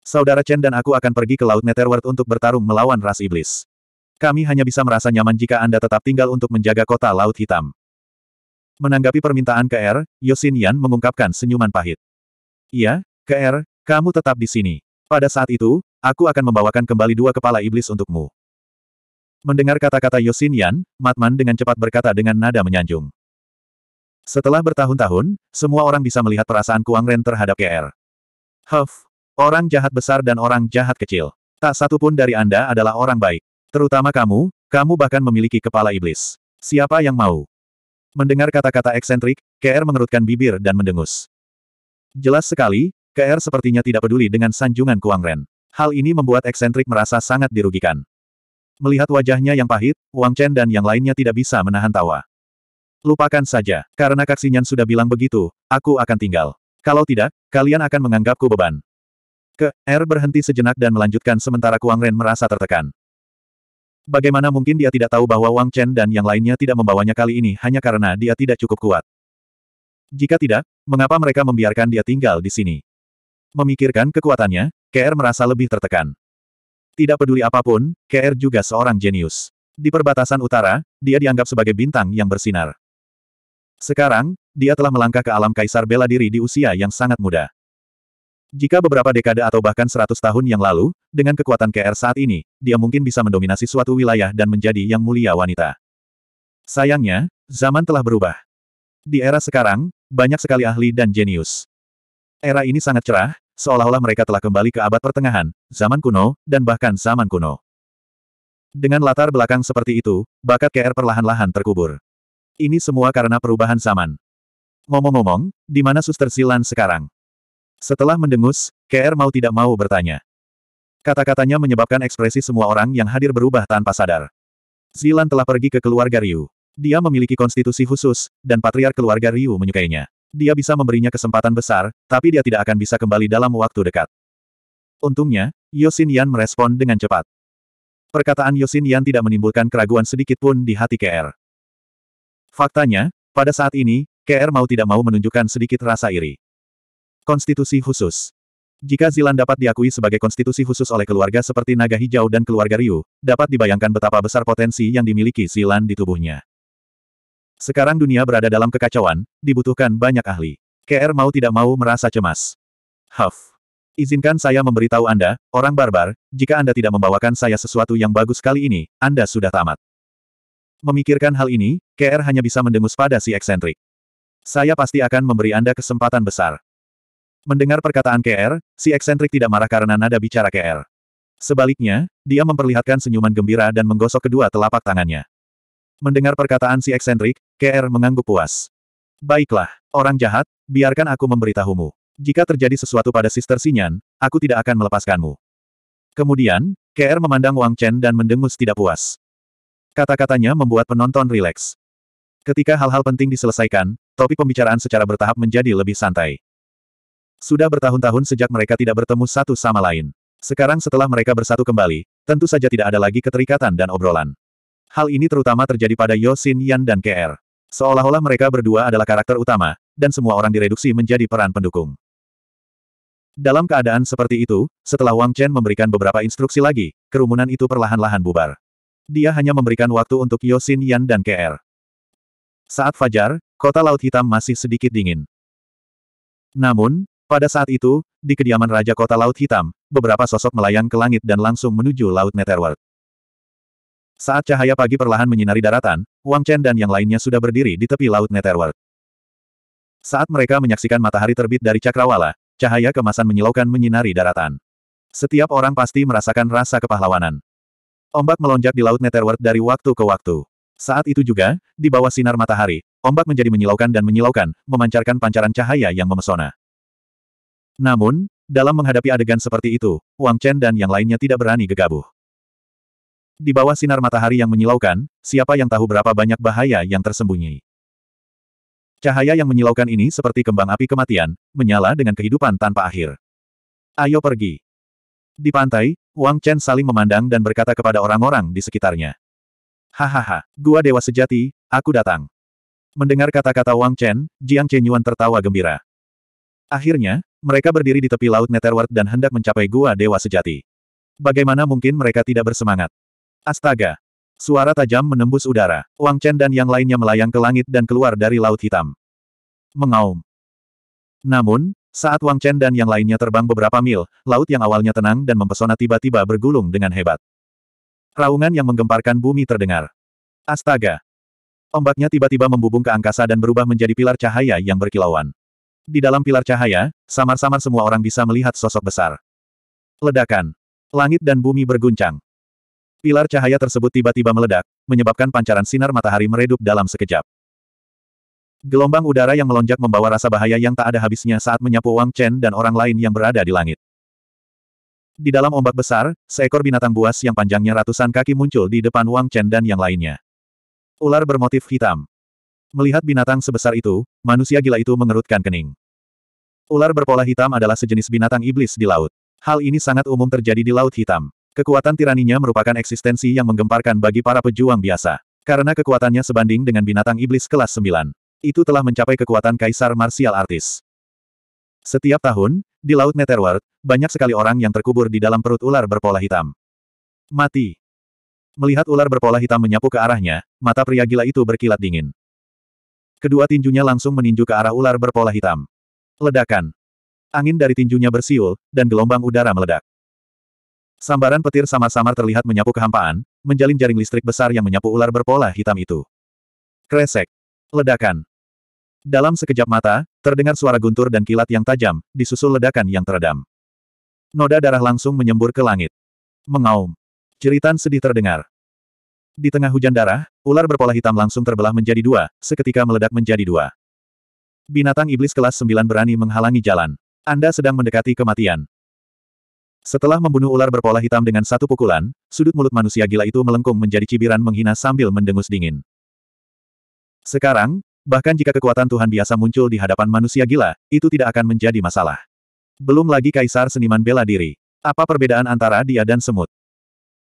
Saudara Chen dan aku akan pergi ke Laut Netherworld untuk bertarung melawan ras iblis. Kami hanya bisa merasa nyaman jika Anda tetap tinggal untuk menjaga kota Laut Hitam. Menanggapi permintaan KR, er, Yosin Yan mengungkapkan senyuman pahit. Iya, KR, er, kamu tetap di sini. Pada saat itu, aku akan membawakan kembali dua kepala iblis untukmu. Mendengar kata-kata Yosin Yan, Matman dengan cepat berkata dengan nada menyanjung. Setelah bertahun-tahun, semua orang bisa melihat perasaan Kuang Ren terhadap KR. Huff. Orang jahat besar dan orang jahat kecil. Tak satu pun dari Anda adalah orang baik. Terutama kamu, kamu bahkan memiliki kepala iblis. Siapa yang mau? Mendengar kata-kata eksentrik, KR mengerutkan bibir dan mendengus. Jelas sekali, KR sepertinya tidak peduli dengan sanjungan Kuang Ren. Hal ini membuat eksentrik merasa sangat dirugikan. Melihat wajahnya yang pahit, Wang Chen dan yang lainnya tidak bisa menahan tawa. Lupakan saja, karena Kaksinyan sudah bilang begitu, aku akan tinggal. Kalau tidak, kalian akan menganggapku beban. Ke, R er berhenti sejenak dan melanjutkan sementara Kuang Ren merasa tertekan. Bagaimana mungkin dia tidak tahu bahwa Wang Chen dan yang lainnya tidak membawanya kali ini hanya karena dia tidak cukup kuat. Jika tidak, mengapa mereka membiarkan dia tinggal di sini? Memikirkan kekuatannya, KR er merasa lebih tertekan. Tidak peduli apapun, KR er juga seorang jenius. Di perbatasan utara, dia dianggap sebagai bintang yang bersinar. Sekarang, dia telah melangkah ke alam kaisar bela diri di usia yang sangat muda. Jika beberapa dekade atau bahkan seratus tahun yang lalu, dengan kekuatan KR saat ini, dia mungkin bisa mendominasi suatu wilayah dan menjadi yang mulia wanita. Sayangnya, zaman telah berubah. Di era sekarang, banyak sekali ahli dan jenius. Era ini sangat cerah, seolah-olah mereka telah kembali ke abad pertengahan, zaman kuno, dan bahkan zaman kuno. Dengan latar belakang seperti itu, bakat KR perlahan-lahan terkubur. Ini semua karena perubahan zaman. Ngomong-ngomong, di mana Suster Silan sekarang? Setelah mendengus, KR mau tidak mau bertanya. Kata-katanya menyebabkan ekspresi semua orang yang hadir berubah tanpa sadar. Zilan telah pergi ke keluarga Ryu. Dia memiliki konstitusi khusus, dan patriar keluarga Ryu menyukainya. Dia bisa memberinya kesempatan besar, tapi dia tidak akan bisa kembali dalam waktu dekat. Untungnya, Yosin Yan merespon dengan cepat. Perkataan Yosin Yan tidak menimbulkan keraguan sedikit pun di hati KR. Faktanya, pada saat ini, KR mau tidak mau menunjukkan sedikit rasa iri. Konstitusi khusus Jika Zilan dapat diakui sebagai konstitusi khusus oleh keluarga seperti Naga Hijau dan keluarga Ryu, dapat dibayangkan betapa besar potensi yang dimiliki Zilan di tubuhnya. Sekarang dunia berada dalam kekacauan, dibutuhkan banyak ahli. KR mau tidak mau merasa cemas. Huff. Izinkan saya memberitahu Anda, orang barbar, jika Anda tidak membawakan saya sesuatu yang bagus kali ini, Anda sudah tamat. Memikirkan hal ini, KR hanya bisa mendengus pada si eksentrik. Saya pasti akan memberi Anda kesempatan besar. Mendengar perkataan KR, si eksentrik tidak marah karena nada bicara KR. Sebaliknya, dia memperlihatkan senyuman gembira dan menggosok kedua telapak tangannya. Mendengar perkataan si eksentrik, KR mengangguk puas. Baiklah, orang jahat, biarkan aku memberitahumu. Jika terjadi sesuatu pada Sister Sinyan, aku tidak akan melepaskanmu. Kemudian, KR memandang Wang Chen dan mendengus tidak puas. Kata-katanya membuat penonton rileks. Ketika hal-hal penting diselesaikan, topik pembicaraan secara bertahap menjadi lebih santai. Sudah bertahun-tahun sejak mereka tidak bertemu satu sama lain. Sekarang setelah mereka bersatu kembali, tentu saja tidak ada lagi keterikatan dan obrolan. Hal ini terutama terjadi pada Yosin Yan dan KR. Seolah-olah mereka berdua adalah karakter utama, dan semua orang direduksi menjadi peran pendukung. Dalam keadaan seperti itu, setelah Wang Chen memberikan beberapa instruksi lagi, kerumunan itu perlahan-lahan bubar. Dia hanya memberikan waktu untuk Yosin Yan dan KR. Saat fajar, kota Laut Hitam masih sedikit dingin. Namun, pada saat itu, di kediaman Raja Kota Laut Hitam, beberapa sosok melayang ke langit dan langsung menuju Laut Netherworld. Saat cahaya pagi perlahan menyinari daratan, Wang Chen dan yang lainnya sudah berdiri di tepi Laut Netherworld. Saat mereka menyaksikan matahari terbit dari cakrawala, cahaya kemasan menyilaukan menyinari daratan. Setiap orang pasti merasakan rasa kepahlawanan. Ombak melonjak di laut Netherworld dari waktu ke waktu. Saat itu juga, di bawah sinar matahari, ombak menjadi menyilaukan dan menyilaukan, memancarkan pancaran cahaya yang memesona. Namun, dalam menghadapi adegan seperti itu, Wang Chen dan yang lainnya tidak berani gegabah. Di bawah sinar matahari yang menyilaukan, siapa yang tahu berapa banyak bahaya yang tersembunyi. Cahaya yang menyilaukan ini seperti kembang api kematian, menyala dengan kehidupan tanpa akhir. Ayo pergi. Di pantai, Wang Chen saling memandang dan berkata kepada orang-orang di sekitarnya. Hahaha, gua dewa sejati, aku datang. Mendengar kata-kata Wang Chen, Jiang Chenyuan tertawa gembira. Akhirnya, mereka berdiri di tepi laut Netherworld dan hendak mencapai gua dewa sejati. Bagaimana mungkin mereka tidak bersemangat? Astaga! Suara tajam menembus udara. Wang Chen dan yang lainnya melayang ke langit dan keluar dari laut hitam. Mengaum. Namun, saat Wang Chen dan yang lainnya terbang beberapa mil, laut yang awalnya tenang dan mempesona tiba-tiba bergulung dengan hebat. Raungan yang menggemparkan bumi terdengar. Astaga! Ombaknya tiba-tiba membubung ke angkasa dan berubah menjadi pilar cahaya yang berkilauan. Di dalam pilar cahaya, samar-samar semua orang bisa melihat sosok besar. Ledakan. Langit dan bumi berguncang. Pilar cahaya tersebut tiba-tiba meledak, menyebabkan pancaran sinar matahari meredup dalam sekejap. Gelombang udara yang melonjak membawa rasa bahaya yang tak ada habisnya saat menyapu Wang Chen dan orang lain yang berada di langit. Di dalam ombak besar, seekor binatang buas yang panjangnya ratusan kaki muncul di depan Wang Chen dan yang lainnya. Ular bermotif hitam. Melihat binatang sebesar itu, manusia gila itu mengerutkan kening. Ular berpola hitam adalah sejenis binatang iblis di laut. Hal ini sangat umum terjadi di Laut Hitam. Kekuatan tiraninya merupakan eksistensi yang menggemparkan bagi para pejuang biasa. Karena kekuatannya sebanding dengan binatang iblis kelas 9. Itu telah mencapai kekuatan kaisar martial artis. Setiap tahun, di Laut Netherworld, banyak sekali orang yang terkubur di dalam perut ular berpola hitam. Mati. Melihat ular berpola hitam menyapu ke arahnya, mata pria gila itu berkilat dingin. Kedua tinjunya langsung meninju ke arah ular berpola hitam. Ledakan. Angin dari tinjunya bersiul, dan gelombang udara meledak. Sambaran petir samar-samar terlihat menyapu kehampaan, menjalin jaring listrik besar yang menyapu ular berpola hitam itu. Kresek. Ledakan. Dalam sekejap mata, terdengar suara guntur dan kilat yang tajam, disusul ledakan yang teredam. Noda darah langsung menyembur ke langit. Mengaum. Jeritan sedih terdengar. Di tengah hujan darah, ular berpola hitam langsung terbelah menjadi dua, seketika meledak menjadi dua. Binatang iblis kelas 9 berani menghalangi jalan. Anda sedang mendekati kematian. Setelah membunuh ular berpola hitam dengan satu pukulan, sudut mulut manusia gila itu melengkung menjadi cibiran menghina sambil mendengus dingin. Sekarang, Bahkan jika kekuatan Tuhan biasa muncul di hadapan manusia gila, itu tidak akan menjadi masalah. Belum lagi kaisar seniman bela diri. Apa perbedaan antara dia dan semut?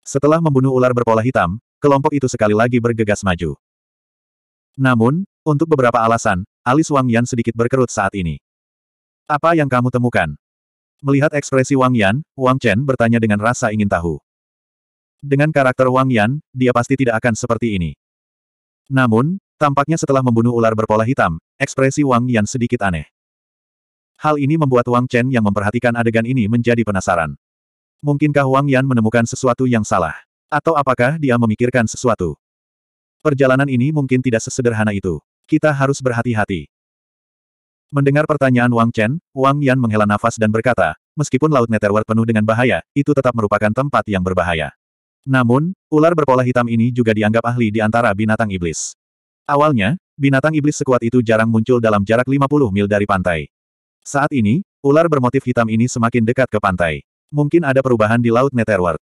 Setelah membunuh ular berpola hitam, kelompok itu sekali lagi bergegas maju. Namun, untuk beberapa alasan, alis Wang Yan sedikit berkerut saat ini. Apa yang kamu temukan? Melihat ekspresi Wang Yan, Wang Chen bertanya dengan rasa ingin tahu. Dengan karakter Wang Yan, dia pasti tidak akan seperti ini. Namun, Tampaknya setelah membunuh ular berpola hitam, ekspresi Wang Yan sedikit aneh. Hal ini membuat Wang Chen yang memperhatikan adegan ini menjadi penasaran. Mungkinkah Wang Yan menemukan sesuatu yang salah? Atau apakah dia memikirkan sesuatu? Perjalanan ini mungkin tidak sesederhana itu. Kita harus berhati-hati. Mendengar pertanyaan Wang Chen, Wang Yan menghela nafas dan berkata, meskipun Laut Netherworld penuh dengan bahaya, itu tetap merupakan tempat yang berbahaya. Namun, ular berpola hitam ini juga dianggap ahli di antara binatang iblis. Awalnya, binatang iblis sekuat itu jarang muncul dalam jarak 50 mil dari pantai. Saat ini, ular bermotif hitam ini semakin dekat ke pantai. Mungkin ada perubahan di Laut Netherworld.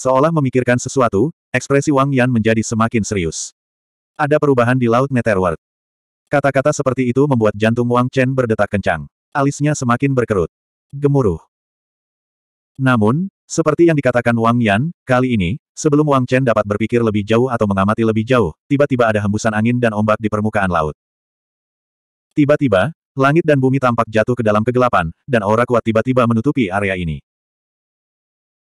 Seolah memikirkan sesuatu, ekspresi Wang Yan menjadi semakin serius. Ada perubahan di Laut Netherworld. Kata-kata seperti itu membuat jantung Wang Chen berdetak kencang. Alisnya semakin berkerut. Gemuruh. Namun, seperti yang dikatakan Wang Yan, kali ini, sebelum Wang Chen dapat berpikir lebih jauh atau mengamati lebih jauh, tiba-tiba ada hembusan angin dan ombak di permukaan laut. Tiba-tiba, langit dan bumi tampak jatuh ke dalam kegelapan, dan aura kuat tiba-tiba menutupi area ini.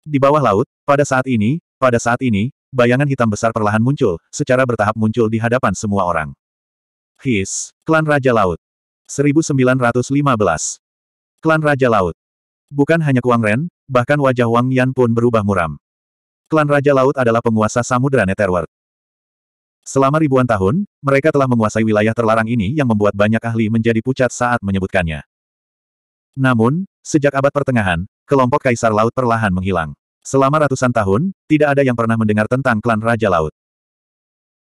Di bawah laut, pada saat ini, pada saat ini, bayangan hitam besar perlahan muncul, secara bertahap muncul di hadapan semua orang. His, Klan Raja Laut. 1915. Klan Raja Laut. Bukan hanya Kuang Ren, Bahkan wajah Wang Yan pun berubah muram. Klan Raja Laut adalah penguasa Samudera Netherworld. Selama ribuan tahun, mereka telah menguasai wilayah terlarang ini yang membuat banyak ahli menjadi pucat saat menyebutkannya. Namun, sejak abad pertengahan, kelompok Kaisar Laut perlahan menghilang. Selama ratusan tahun, tidak ada yang pernah mendengar tentang klan Raja Laut.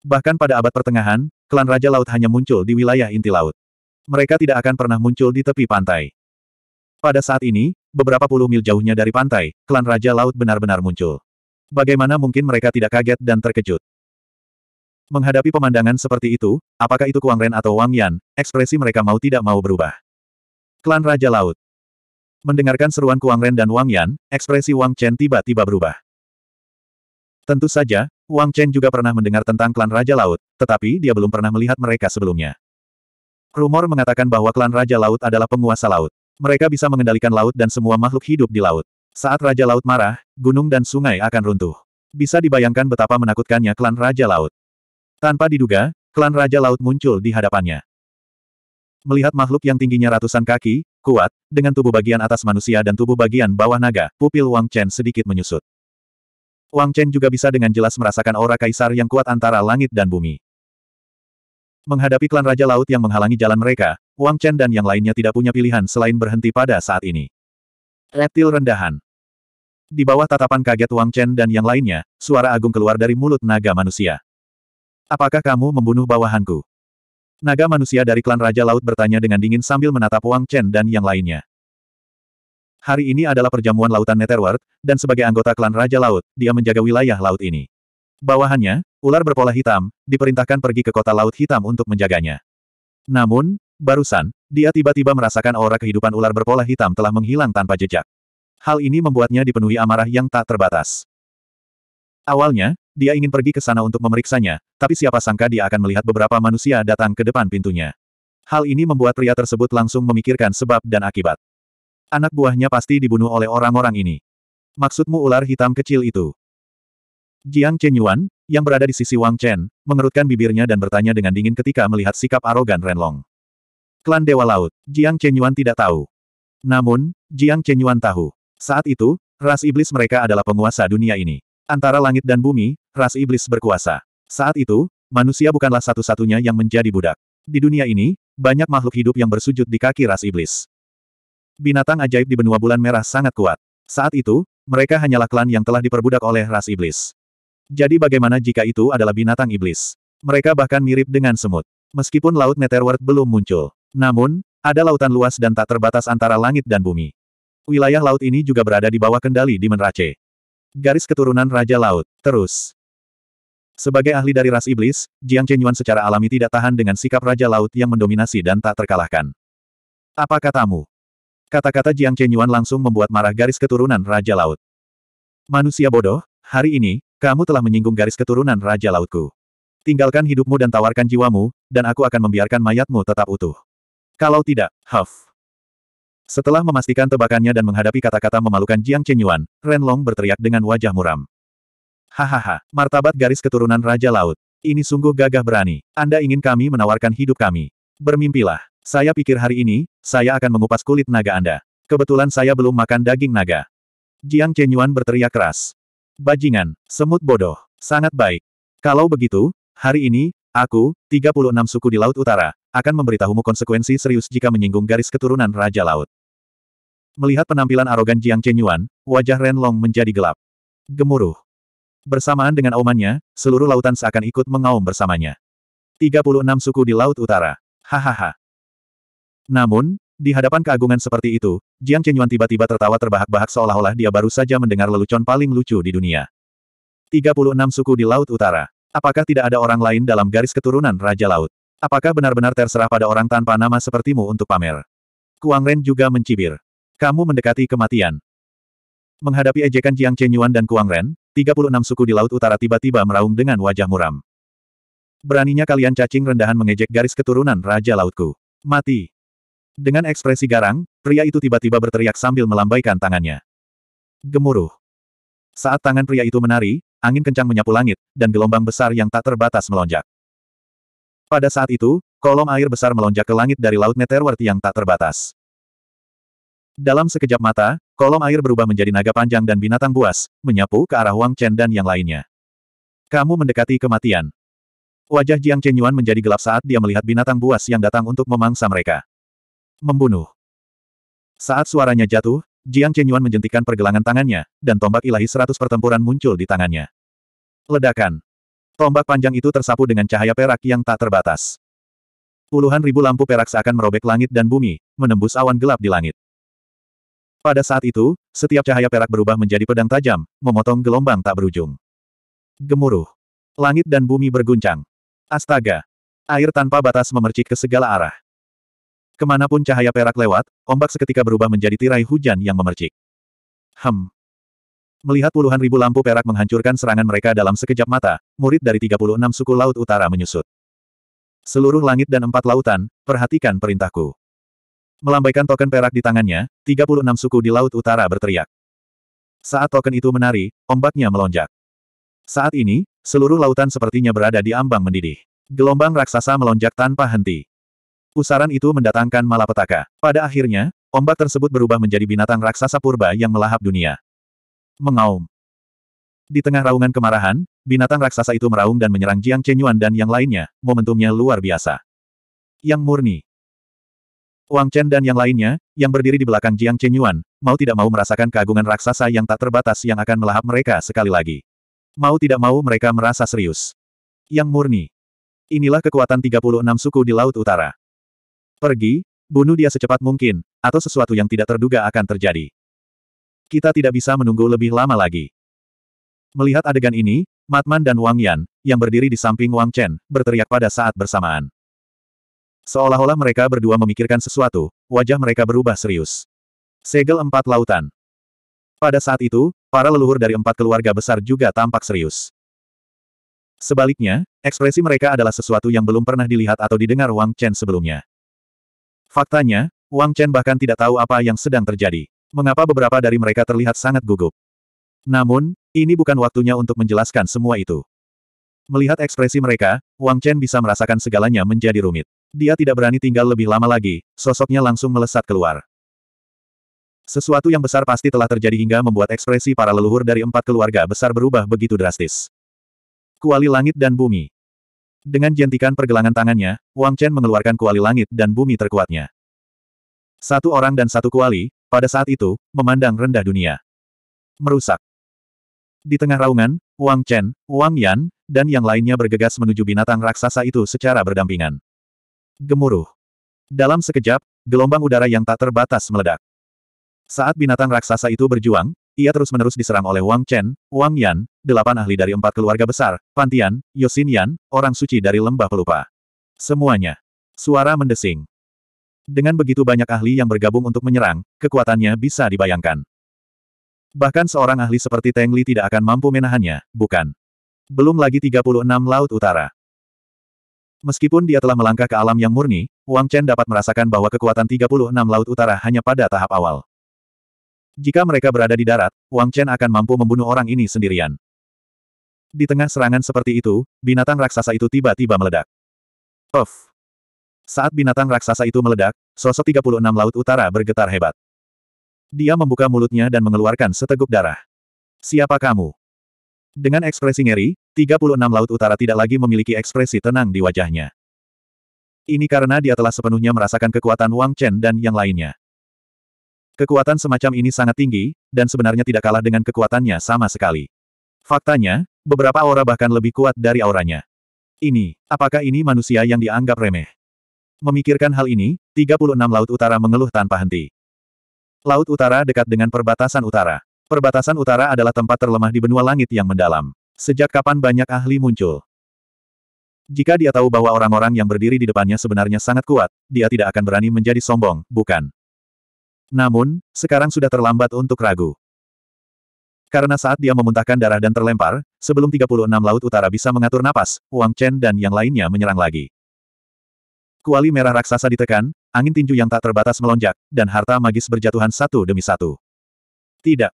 Bahkan pada abad pertengahan, klan Raja Laut hanya muncul di wilayah inti laut. Mereka tidak akan pernah muncul di tepi pantai. Pada saat ini, beberapa puluh mil jauhnya dari pantai, klan Raja Laut benar-benar muncul. Bagaimana mungkin mereka tidak kaget dan terkejut? Menghadapi pemandangan seperti itu, apakah itu Kuang Ren atau Wang Yan, ekspresi mereka mau tidak mau berubah. Klan Raja Laut Mendengarkan seruan Kuang Ren dan Wang Yan, ekspresi Wang Chen tiba-tiba berubah. Tentu saja, Wang Chen juga pernah mendengar tentang klan Raja Laut, tetapi dia belum pernah melihat mereka sebelumnya. Rumor mengatakan bahwa klan Raja Laut adalah penguasa laut. Mereka bisa mengendalikan laut dan semua makhluk hidup di laut. Saat Raja Laut marah, gunung dan sungai akan runtuh. Bisa dibayangkan betapa menakutkannya klan Raja Laut. Tanpa diduga, klan Raja Laut muncul di hadapannya. Melihat makhluk yang tingginya ratusan kaki, kuat, dengan tubuh bagian atas manusia dan tubuh bagian bawah naga, pupil Wang Chen sedikit menyusut. Wang Chen juga bisa dengan jelas merasakan aura kaisar yang kuat antara langit dan bumi. Menghadapi klan Raja Laut yang menghalangi jalan mereka, Wang Chen dan yang lainnya tidak punya pilihan selain berhenti pada saat ini. Reptil rendahan. Di bawah tatapan kaget Wang Chen dan yang lainnya, suara agung keluar dari mulut naga manusia. Apakah kamu membunuh bawahanku? Naga manusia dari klan Raja Laut bertanya dengan dingin sambil menatap Wang Chen dan yang lainnya. Hari ini adalah perjamuan lautan Netherworld, dan sebagai anggota klan Raja Laut, dia menjaga wilayah laut ini. Bawahannya, ular berpola hitam, diperintahkan pergi ke kota laut hitam untuk menjaganya. Namun, Barusan, dia tiba-tiba merasakan aura kehidupan ular berpola hitam telah menghilang tanpa jejak. Hal ini membuatnya dipenuhi amarah yang tak terbatas. Awalnya, dia ingin pergi ke sana untuk memeriksanya, tapi siapa sangka dia akan melihat beberapa manusia datang ke depan pintunya. Hal ini membuat pria tersebut langsung memikirkan sebab dan akibat. Anak buahnya pasti dibunuh oleh orang-orang ini. Maksudmu ular hitam kecil itu? Jiang Chenyuan, yang berada di sisi Wang Chen, mengerutkan bibirnya dan bertanya dengan dingin ketika melihat sikap arogan Renlong. Klan Dewa Laut, Jiang Chenyuan tidak tahu. Namun, Jiang Chenyuan tahu. Saat itu, ras iblis mereka adalah penguasa dunia ini. Antara langit dan bumi, ras iblis berkuasa. Saat itu, manusia bukanlah satu-satunya yang menjadi budak. Di dunia ini, banyak makhluk hidup yang bersujud di kaki ras iblis. Binatang ajaib di benua bulan merah sangat kuat. Saat itu, mereka hanyalah klan yang telah diperbudak oleh ras iblis. Jadi bagaimana jika itu adalah binatang iblis? Mereka bahkan mirip dengan semut. Meskipun Laut Netherworld belum muncul. Namun, ada lautan luas dan tak terbatas antara langit dan bumi. Wilayah laut ini juga berada di bawah kendali di Menrace. Garis keturunan Raja Laut. Terus. Sebagai ahli dari ras iblis, Jiang Chenyuan secara alami tidak tahan dengan sikap Raja Laut yang mendominasi dan tak terkalahkan. Apa katamu? Kata-kata Jiang Chenyuan langsung membuat marah garis keturunan Raja Laut. Manusia bodoh, hari ini, kamu telah menyinggung garis keturunan Raja Lautku. Tinggalkan hidupmu dan tawarkan jiwamu, dan aku akan membiarkan mayatmu tetap utuh. Kalau tidak, huff. Setelah memastikan tebakannya dan menghadapi kata-kata memalukan Jiang Chenyuan, Long berteriak dengan wajah muram. Hahaha, martabat garis keturunan Raja Laut. Ini sungguh gagah berani. Anda ingin kami menawarkan hidup kami. Bermimpilah. Saya pikir hari ini, saya akan mengupas kulit naga Anda. Kebetulan saya belum makan daging naga. Jiang Chenyuan berteriak keras. Bajingan, semut bodoh, sangat baik. Kalau begitu, hari ini, aku, 36 suku di Laut Utara, akan memberitahumu konsekuensi serius jika menyinggung garis keturunan Raja Laut. Melihat penampilan arogan Jiang Chenyuan, wajah Ren Long menjadi gelap. Gemuruh. Bersamaan dengan aumannya, seluruh lautan seakan ikut mengaum bersamanya. 36 suku di Laut Utara. Hahaha. Namun, di hadapan keagungan seperti itu, Jiang Chenyuan tiba-tiba tertawa terbahak-bahak seolah-olah dia baru saja mendengar lelucon paling lucu di dunia. 36 suku di Laut Utara. Apakah tidak ada orang lain dalam garis keturunan Raja Laut? Apakah benar-benar terserah pada orang tanpa nama sepertimu untuk pamer? Kuang Ren juga mencibir. Kamu mendekati kematian. Menghadapi ejekan Jiang Chenyuan dan Kuang Ren, 36 suku di Laut Utara tiba-tiba meraung dengan wajah muram. Beraninya kalian cacing rendahan mengejek garis keturunan Raja Lautku. Mati. Dengan ekspresi garang, pria itu tiba-tiba berteriak sambil melambaikan tangannya. Gemuruh. Saat tangan pria itu menari, angin kencang menyapu langit, dan gelombang besar yang tak terbatas melonjak. Pada saat itu, kolom air besar melonjak ke langit dari Laut Netherworld yang tak terbatas. Dalam sekejap mata, kolom air berubah menjadi naga panjang dan binatang buas, menyapu ke arah Wang Chen dan yang lainnya. Kamu mendekati kematian. Wajah Jiang Chen Yuan menjadi gelap saat dia melihat binatang buas yang datang untuk memangsa mereka. Membunuh. Saat suaranya jatuh, Jiang Chen Yuan menjentikan pergelangan tangannya, dan tombak ilahi seratus pertempuran muncul di tangannya. Ledakan. Tombak panjang itu tersapu dengan cahaya perak yang tak terbatas. Puluhan ribu lampu perak seakan merobek langit dan bumi, menembus awan gelap di langit. Pada saat itu, setiap cahaya perak berubah menjadi pedang tajam, memotong gelombang tak berujung. Gemuruh. Langit dan bumi berguncang. Astaga. Air tanpa batas memercik ke segala arah. Kemanapun cahaya perak lewat, ombak seketika berubah menjadi tirai hujan yang memercik. Hem, Melihat puluhan ribu lampu perak menghancurkan serangan mereka dalam sekejap mata, murid dari 36 suku Laut Utara menyusut. Seluruh langit dan empat lautan, perhatikan perintahku. Melambaikan token perak di tangannya, 36 suku di Laut Utara berteriak. Saat token itu menari, ombaknya melonjak. Saat ini, seluruh lautan sepertinya berada di ambang mendidih. Gelombang raksasa melonjak tanpa henti. Usaran itu mendatangkan malapetaka. Pada akhirnya, ombak tersebut berubah menjadi binatang raksasa purba yang melahap dunia mengaum. Di tengah raungan kemarahan, binatang raksasa itu meraung dan menyerang Jiang Chenyuan dan yang lainnya, momentumnya luar biasa. Yang murni. Wang Chen dan yang lainnya, yang berdiri di belakang Jiang Chenyuan, mau tidak mau merasakan keagungan raksasa yang tak terbatas yang akan melahap mereka sekali lagi. Mau tidak mau mereka merasa serius. Yang murni. Inilah kekuatan 36 suku di Laut Utara. Pergi, bunuh dia secepat mungkin, atau sesuatu yang tidak terduga akan terjadi. Kita tidak bisa menunggu lebih lama lagi. Melihat adegan ini, Matman dan Wang Yan, yang berdiri di samping Wang Chen, berteriak pada saat bersamaan. Seolah-olah mereka berdua memikirkan sesuatu, wajah mereka berubah serius. Segel empat lautan. Pada saat itu, para leluhur dari empat keluarga besar juga tampak serius. Sebaliknya, ekspresi mereka adalah sesuatu yang belum pernah dilihat atau didengar Wang Chen sebelumnya. Faktanya, Wang Chen bahkan tidak tahu apa yang sedang terjadi. Mengapa beberapa dari mereka terlihat sangat gugup? Namun, ini bukan waktunya untuk menjelaskan semua itu. Melihat ekspresi mereka, Wang Chen bisa merasakan segalanya menjadi rumit. Dia tidak berani tinggal lebih lama lagi, sosoknya langsung melesat keluar. Sesuatu yang besar pasti telah terjadi hingga membuat ekspresi para leluhur dari empat keluarga besar berubah begitu drastis. Kuali langit dan bumi. Dengan jentikan pergelangan tangannya, Wang Chen mengeluarkan kuali langit dan bumi terkuatnya. Satu orang dan satu kuali, pada saat itu, memandang rendah dunia. Merusak. Di tengah raungan, Wang Chen, Wang Yan, dan yang lainnya bergegas menuju binatang raksasa itu secara berdampingan. Gemuruh. Dalam sekejap, gelombang udara yang tak terbatas meledak. Saat binatang raksasa itu berjuang, ia terus-menerus diserang oleh Wang Chen, Wang Yan, delapan ahli dari empat keluarga besar, Pantian, Yosin Yan, orang suci dari lembah pelupa. Semuanya. Suara mendesing. Dengan begitu banyak ahli yang bergabung untuk menyerang, kekuatannya bisa dibayangkan. Bahkan seorang ahli seperti Teng Li tidak akan mampu menahannya, bukan? Belum lagi 36 Laut Utara. Meskipun dia telah melangkah ke alam yang murni, Wang Chen dapat merasakan bahwa kekuatan 36 Laut Utara hanya pada tahap awal. Jika mereka berada di darat, Wang Chen akan mampu membunuh orang ini sendirian. Di tengah serangan seperti itu, binatang raksasa itu tiba-tiba meledak. Puff! Saat binatang raksasa itu meledak, sosok 36 Laut Utara bergetar hebat. Dia membuka mulutnya dan mengeluarkan seteguk darah. Siapa kamu? Dengan ekspresi ngeri, 36 Laut Utara tidak lagi memiliki ekspresi tenang di wajahnya. Ini karena dia telah sepenuhnya merasakan kekuatan Wang Chen dan yang lainnya. Kekuatan semacam ini sangat tinggi, dan sebenarnya tidak kalah dengan kekuatannya sama sekali. Faktanya, beberapa aura bahkan lebih kuat dari auranya. Ini, apakah ini manusia yang dianggap remeh? Memikirkan hal ini, 36 Laut Utara mengeluh tanpa henti. Laut Utara dekat dengan perbatasan utara. Perbatasan utara adalah tempat terlemah di benua langit yang mendalam. Sejak kapan banyak ahli muncul? Jika dia tahu bahwa orang-orang yang berdiri di depannya sebenarnya sangat kuat, dia tidak akan berani menjadi sombong, bukan? Namun, sekarang sudah terlambat untuk ragu. Karena saat dia memuntahkan darah dan terlempar, sebelum 36 Laut Utara bisa mengatur napas, Wang Chen dan yang lainnya menyerang lagi. Kuali merah raksasa ditekan, angin tinju yang tak terbatas melonjak, dan harta magis berjatuhan satu demi satu. Tidak.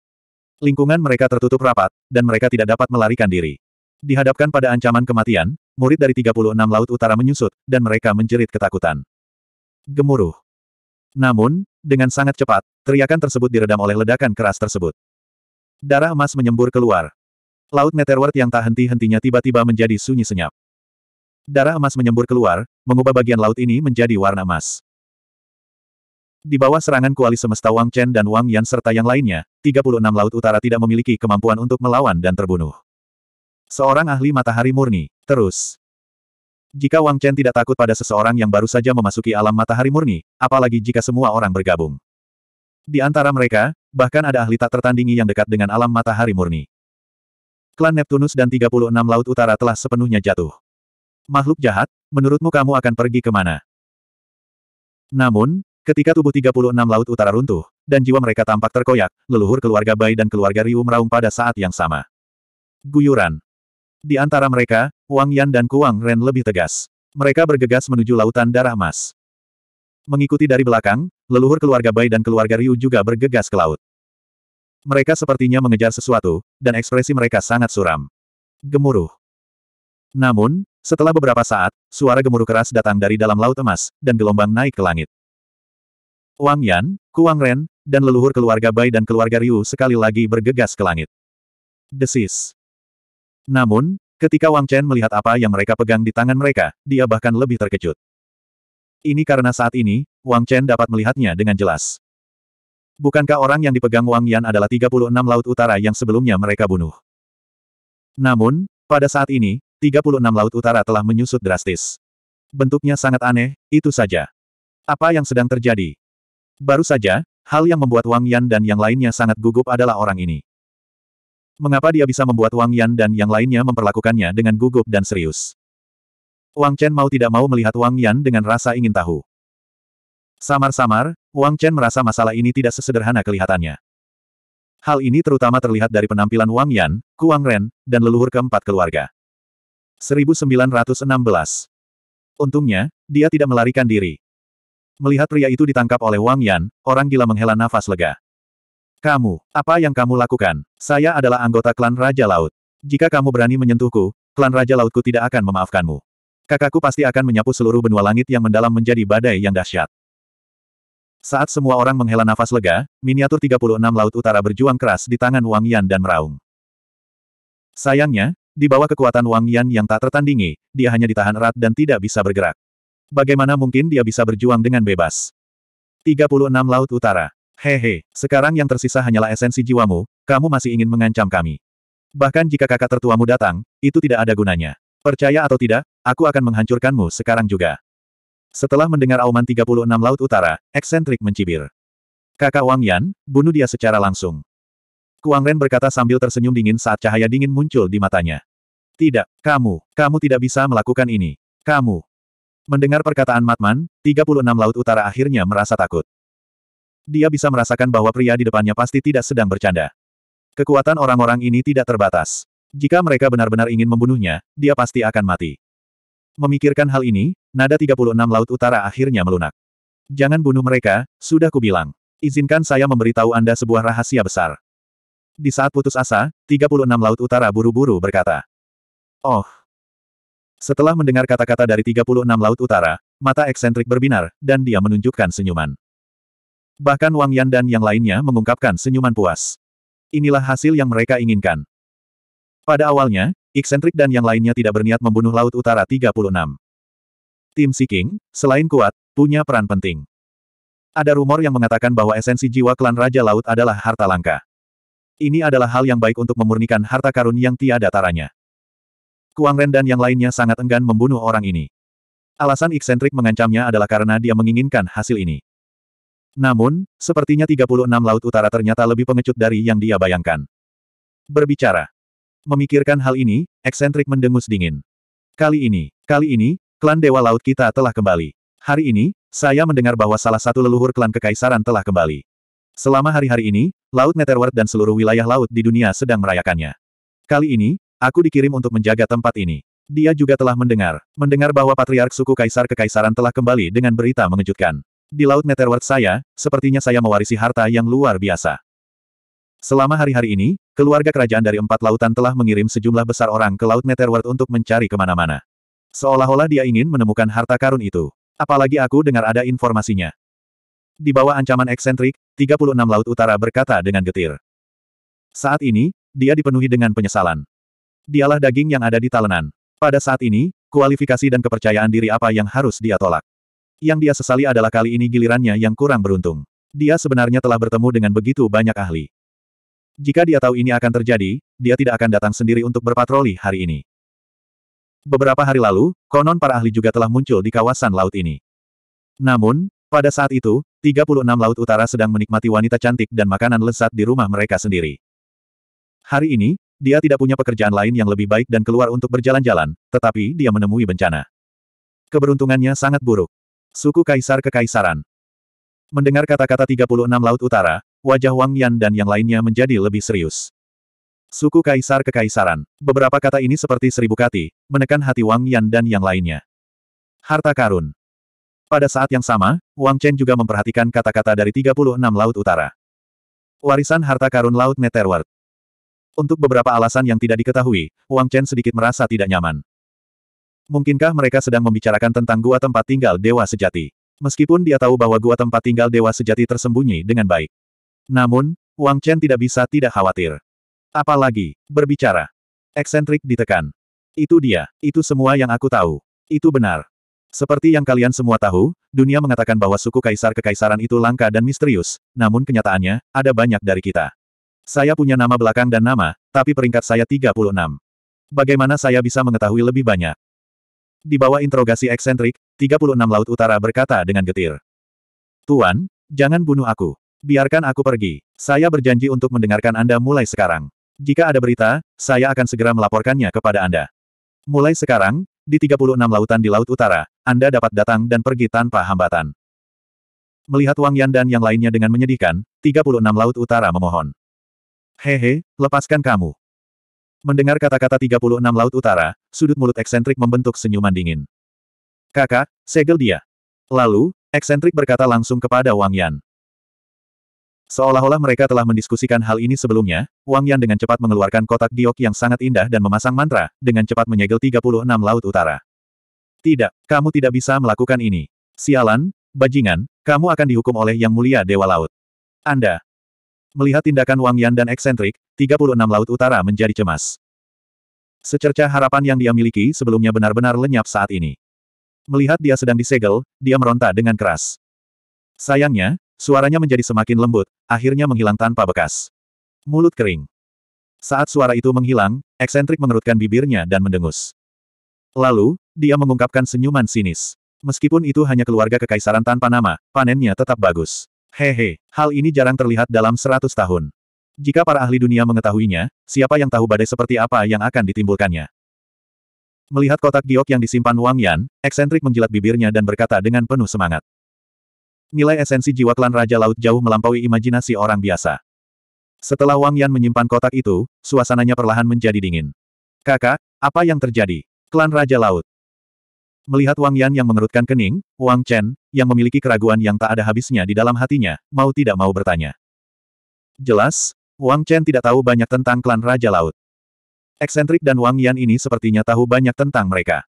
Lingkungan mereka tertutup rapat, dan mereka tidak dapat melarikan diri. Dihadapkan pada ancaman kematian, murid dari 36 Laut Utara menyusut, dan mereka menjerit ketakutan. Gemuruh. Namun, dengan sangat cepat, teriakan tersebut diredam oleh ledakan keras tersebut. Darah emas menyembur keluar. Laut meteorit yang tak henti-hentinya tiba-tiba menjadi sunyi senyap. Darah emas menyembur keluar, mengubah bagian laut ini menjadi warna emas. Di bawah serangan kuali semesta Wang Chen dan Wang Yan serta yang lainnya, 36 Laut Utara tidak memiliki kemampuan untuk melawan dan terbunuh. Seorang ahli matahari murni, terus. Jika Wang Chen tidak takut pada seseorang yang baru saja memasuki alam matahari murni, apalagi jika semua orang bergabung. Di antara mereka, bahkan ada ahli tak tertandingi yang dekat dengan alam matahari murni. Klan Neptunus dan 36 Laut Utara telah sepenuhnya jatuh. Makhluk jahat, menurutmu kamu akan pergi ke mana? Namun, ketika tubuh 36 Laut Utara runtuh, dan jiwa mereka tampak terkoyak, leluhur keluarga Bai dan keluarga Ryu meraung pada saat yang sama. Guyuran. Di antara mereka, Wang Yan dan Kuang Ren lebih tegas. Mereka bergegas menuju Lautan Darah Emas. Mengikuti dari belakang, leluhur keluarga Bai dan keluarga Ryu juga bergegas ke laut. Mereka sepertinya mengejar sesuatu, dan ekspresi mereka sangat suram. Gemuruh. Namun, setelah beberapa saat, suara gemuruh keras datang dari dalam laut emas, dan gelombang naik ke langit. Wang Yan, Kuang Ren, dan leluhur keluarga Bai dan keluarga Ryu sekali lagi bergegas ke langit. Desis. Namun, ketika Wang Chen melihat apa yang mereka pegang di tangan mereka, dia bahkan lebih terkejut. Ini karena saat ini, Wang Chen dapat melihatnya dengan jelas. Bukankah orang yang dipegang Wang Yan adalah 36 Laut Utara yang sebelumnya mereka bunuh? Namun, pada saat ini, 36 Laut Utara telah menyusut drastis. Bentuknya sangat aneh, itu saja. Apa yang sedang terjadi? Baru saja, hal yang membuat Wang Yan dan yang lainnya sangat gugup adalah orang ini. Mengapa dia bisa membuat Wang Yan dan yang lainnya memperlakukannya dengan gugup dan serius? Wang Chen mau tidak mau melihat Wang Yan dengan rasa ingin tahu. Samar-samar, Wang Chen merasa masalah ini tidak sesederhana kelihatannya. Hal ini terutama terlihat dari penampilan Wang Yan, Kuang Ren, dan leluhur keempat keluarga. 1916. Untungnya, dia tidak melarikan diri. Melihat pria itu ditangkap oleh Wang Yan, orang gila menghela nafas lega. Kamu, apa yang kamu lakukan? Saya adalah anggota klan Raja Laut. Jika kamu berani menyentuhku, klan Raja Lautku tidak akan memaafkanmu. Kakakku pasti akan menyapu seluruh benua langit yang mendalam menjadi badai yang dahsyat. Saat semua orang menghela nafas lega, miniatur 36 Laut Utara berjuang keras di tangan Wang Yan dan meraung. Sayangnya, di bawah kekuatan Wang Yan yang tak tertandingi, dia hanya ditahan erat dan tidak bisa bergerak. Bagaimana mungkin dia bisa berjuang dengan bebas? 36 Laut Utara. Hehe, sekarang yang tersisa hanyalah esensi jiwamu, kamu masih ingin mengancam kami. Bahkan jika kakak tertuamu datang, itu tidak ada gunanya. Percaya atau tidak, aku akan menghancurkanmu sekarang juga. Setelah mendengar auman 36 Laut Utara, eksentrik mencibir. Kakak Wang Yan, bunuh dia secara langsung. Kuang Ren berkata sambil tersenyum dingin saat cahaya dingin muncul di matanya. Tidak, kamu, kamu tidak bisa melakukan ini. Kamu. Mendengar perkataan Matman, 36 Laut Utara akhirnya merasa takut. Dia bisa merasakan bahwa pria di depannya pasti tidak sedang bercanda. Kekuatan orang-orang ini tidak terbatas. Jika mereka benar-benar ingin membunuhnya, dia pasti akan mati. Memikirkan hal ini, nada 36 Laut Utara akhirnya melunak. Jangan bunuh mereka, sudah kubilang. Izinkan saya memberitahu Anda sebuah rahasia besar. Di saat putus asa, 36 Laut Utara buru-buru berkata. Oh. Setelah mendengar kata-kata dari 36 Laut Utara, mata eksentrik berbinar, dan dia menunjukkan senyuman. Bahkan Wang Yan dan yang lainnya mengungkapkan senyuman puas. Inilah hasil yang mereka inginkan. Pada awalnya, eksentrik dan yang lainnya tidak berniat membunuh Laut Utara 36. Tim Siking, selain kuat, punya peran penting. Ada rumor yang mengatakan bahwa esensi jiwa klan Raja Laut adalah harta langka. Ini adalah hal yang baik untuk memurnikan harta karun yang tiada taranya. Kuang Ren dan yang lainnya sangat enggan membunuh orang ini. Alasan eksentrik mengancamnya adalah karena dia menginginkan hasil ini. Namun, sepertinya 36 Laut Utara ternyata lebih pengecut dari yang dia bayangkan. Berbicara. Memikirkan hal ini, eksentrik mendengus dingin. Kali ini, kali ini, klan Dewa Laut kita telah kembali. Hari ini, saya mendengar bahwa salah satu leluhur klan kekaisaran telah kembali. Selama hari-hari ini, Laut Netherworld dan seluruh wilayah laut di dunia sedang merayakannya. Kali ini, aku dikirim untuk menjaga tempat ini. Dia juga telah mendengar, mendengar bahwa Patriark Suku Kaisar Kekaisaran telah kembali dengan berita mengejutkan. Di Laut Netherworld saya, sepertinya saya mewarisi harta yang luar biasa. Selama hari-hari ini, keluarga kerajaan dari empat lautan telah mengirim sejumlah besar orang ke Laut Netherworld untuk mencari kemana-mana. Seolah-olah dia ingin menemukan harta karun itu. Apalagi aku dengar ada informasinya. Di bawah ancaman eksentrik, 36 Laut Utara berkata dengan getir. Saat ini, dia dipenuhi dengan penyesalan. Dialah daging yang ada di talenan. Pada saat ini, kualifikasi dan kepercayaan diri apa yang harus dia tolak. Yang dia sesali adalah kali ini gilirannya yang kurang beruntung. Dia sebenarnya telah bertemu dengan begitu banyak ahli. Jika dia tahu ini akan terjadi, dia tidak akan datang sendiri untuk berpatroli hari ini. Beberapa hari lalu, konon para ahli juga telah muncul di kawasan laut ini. Namun, pada saat itu, 36 Laut Utara sedang menikmati wanita cantik dan makanan lesat di rumah mereka sendiri. Hari ini, dia tidak punya pekerjaan lain yang lebih baik dan keluar untuk berjalan-jalan, tetapi dia menemui bencana. Keberuntungannya sangat buruk. Suku Kaisar Kekaisaran Mendengar kata-kata 36 Laut Utara, wajah Wang Yan dan yang lainnya menjadi lebih serius. Suku Kaisar Kekaisaran Beberapa kata ini seperti seribu kati, menekan hati Wang Yan dan yang lainnya. Harta karun pada saat yang sama, Wang Chen juga memperhatikan kata-kata dari 36 Laut Utara. Warisan harta karun Laut Netherworld. Untuk beberapa alasan yang tidak diketahui, Wang Chen sedikit merasa tidak nyaman. Mungkinkah mereka sedang membicarakan tentang gua tempat tinggal dewa sejati? Meskipun dia tahu bahwa gua tempat tinggal dewa sejati tersembunyi dengan baik. Namun, Wang Chen tidak bisa tidak khawatir. Apalagi, berbicara. Eksentrik ditekan. Itu dia, itu semua yang aku tahu. Itu benar. Seperti yang kalian semua tahu, dunia mengatakan bahwa suku kaisar kekaisaran itu langka dan misterius, namun kenyataannya, ada banyak dari kita. Saya punya nama belakang dan nama, tapi peringkat saya 36. Bagaimana saya bisa mengetahui lebih banyak? Di bawah interogasi eksentrik, 36 Laut Utara berkata dengan getir. Tuan, jangan bunuh aku. Biarkan aku pergi. Saya berjanji untuk mendengarkan Anda mulai sekarang. Jika ada berita, saya akan segera melaporkannya kepada Anda. Mulai sekarang, di 36 lautan di Laut Utara, anda dapat datang dan pergi tanpa hambatan. Melihat Wang Yan dan yang lainnya dengan menyedihkan, 36 Laut Utara memohon. Hehe, lepaskan kamu. Mendengar kata-kata 36 Laut Utara, sudut mulut eksentrik membentuk senyuman dingin. Kakak, segel dia. Lalu, eksentrik berkata langsung kepada Wang Yan. Seolah-olah mereka telah mendiskusikan hal ini sebelumnya, Wang Yan dengan cepat mengeluarkan kotak giok yang sangat indah dan memasang mantra, dengan cepat menyegel 36 Laut Utara. Tidak, kamu tidak bisa melakukan ini. Sialan, bajingan, kamu akan dihukum oleh Yang Mulia Dewa Laut. Anda. Melihat tindakan Wang Yan dan eksentrik, 36 Laut Utara menjadi cemas. Secerca harapan yang dia miliki sebelumnya benar-benar lenyap saat ini. Melihat dia sedang disegel, dia meronta dengan keras. Sayangnya, suaranya menjadi semakin lembut, akhirnya menghilang tanpa bekas. Mulut kering. Saat suara itu menghilang, eksentrik mengerutkan bibirnya dan mendengus. Lalu, dia mengungkapkan senyuman sinis. Meskipun itu hanya keluarga kekaisaran tanpa nama, panennya tetap bagus. Hehe, hal ini jarang terlihat dalam seratus tahun. Jika para ahli dunia mengetahuinya, siapa yang tahu badai seperti apa yang akan ditimbulkannya. Melihat kotak giok yang disimpan Wang Yan, eksentrik menjilat bibirnya dan berkata dengan penuh semangat. Nilai esensi jiwa klan Raja Laut jauh melampaui imajinasi orang biasa. Setelah Wang Yan menyimpan kotak itu, suasananya perlahan menjadi dingin. Kakak, apa yang terjadi? Klan Raja Laut. Melihat Wang Yan yang mengerutkan kening, Wang Chen, yang memiliki keraguan yang tak ada habisnya di dalam hatinya, mau tidak mau bertanya. Jelas, Wang Chen tidak tahu banyak tentang klan Raja Laut. Eksentrik dan Wang Yan ini sepertinya tahu banyak tentang mereka.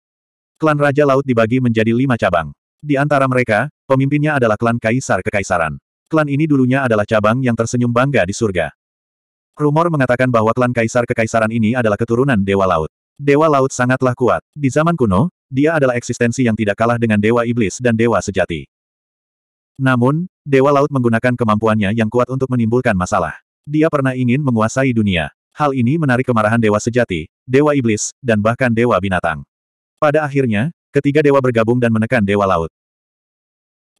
Klan Raja Laut dibagi menjadi lima cabang. Di antara mereka, pemimpinnya adalah klan Kaisar Kekaisaran. Klan ini dulunya adalah cabang yang tersenyum bangga di surga. Rumor mengatakan bahwa klan Kaisar Kekaisaran ini adalah keturunan Dewa Laut. Dewa laut sangatlah kuat. Di zaman kuno, dia adalah eksistensi yang tidak kalah dengan dewa iblis dan dewa sejati. Namun, dewa laut menggunakan kemampuannya yang kuat untuk menimbulkan masalah. Dia pernah ingin menguasai dunia. Hal ini menarik kemarahan dewa sejati, dewa iblis, dan bahkan dewa binatang. Pada akhirnya, ketiga dewa bergabung dan menekan dewa laut.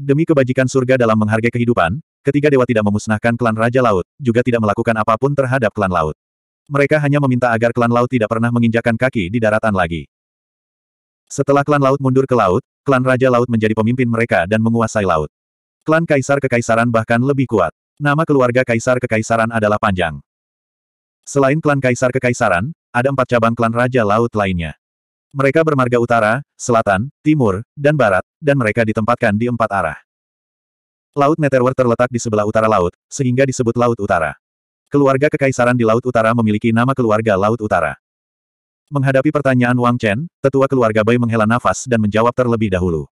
Demi kebajikan surga dalam menghargai kehidupan, ketiga dewa tidak memusnahkan klan Raja Laut, juga tidak melakukan apapun terhadap klan Laut. Mereka hanya meminta agar klan laut tidak pernah menginjakan kaki di daratan lagi. Setelah klan laut mundur ke laut, klan Raja Laut menjadi pemimpin mereka dan menguasai laut. Klan Kaisar Kekaisaran bahkan lebih kuat. Nama keluarga Kaisar Kekaisaran adalah panjang. Selain klan Kaisar Kekaisaran, ada empat cabang klan Raja Laut lainnya. Mereka bermarga utara, selatan, timur, dan barat, dan mereka ditempatkan di empat arah. Laut Netherworld terletak di sebelah utara laut, sehingga disebut Laut Utara. Keluarga Kekaisaran di Laut Utara memiliki nama keluarga Laut Utara. Menghadapi pertanyaan Wang Chen, tetua keluarga Bai menghela nafas dan menjawab terlebih dahulu.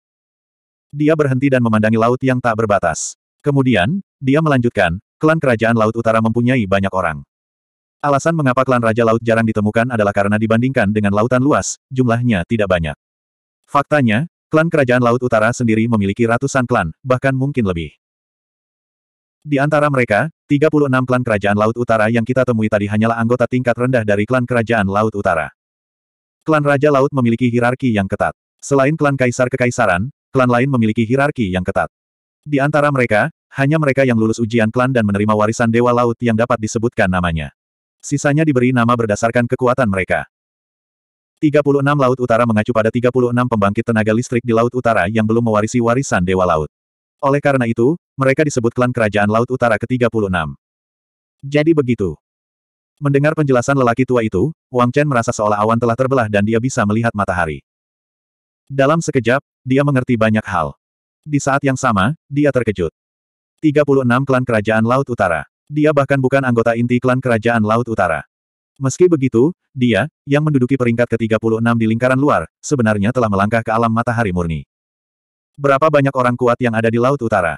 Dia berhenti dan memandangi laut yang tak berbatas. Kemudian, dia melanjutkan, klan kerajaan Laut Utara mempunyai banyak orang. Alasan mengapa klan Raja Laut jarang ditemukan adalah karena dibandingkan dengan lautan luas, jumlahnya tidak banyak. Faktanya, klan kerajaan Laut Utara sendiri memiliki ratusan klan, bahkan mungkin lebih. Di antara mereka, 36 klan kerajaan Laut Utara yang kita temui tadi hanyalah anggota tingkat rendah dari klan kerajaan Laut Utara. Klan Raja Laut memiliki hierarki yang ketat. Selain klan Kaisar Kekaisaran, klan lain memiliki hierarki yang ketat. Di antara mereka, hanya mereka yang lulus ujian klan dan menerima warisan Dewa Laut yang dapat disebutkan namanya. Sisanya diberi nama berdasarkan kekuatan mereka. 36 Laut Utara mengacu pada 36 pembangkit tenaga listrik di Laut Utara yang belum mewarisi warisan Dewa Laut. Oleh karena itu, mereka disebut klan Kerajaan Laut Utara ke-36. Jadi begitu. Mendengar penjelasan lelaki tua itu, Wang Chen merasa seolah awan telah terbelah dan dia bisa melihat matahari. Dalam sekejap, dia mengerti banyak hal. Di saat yang sama, dia terkejut. 36 klan Kerajaan Laut Utara. Dia bahkan bukan anggota inti klan Kerajaan Laut Utara. Meski begitu, dia, yang menduduki peringkat ke-36 di lingkaran luar, sebenarnya telah melangkah ke alam matahari murni. Berapa banyak orang kuat yang ada di Laut Utara?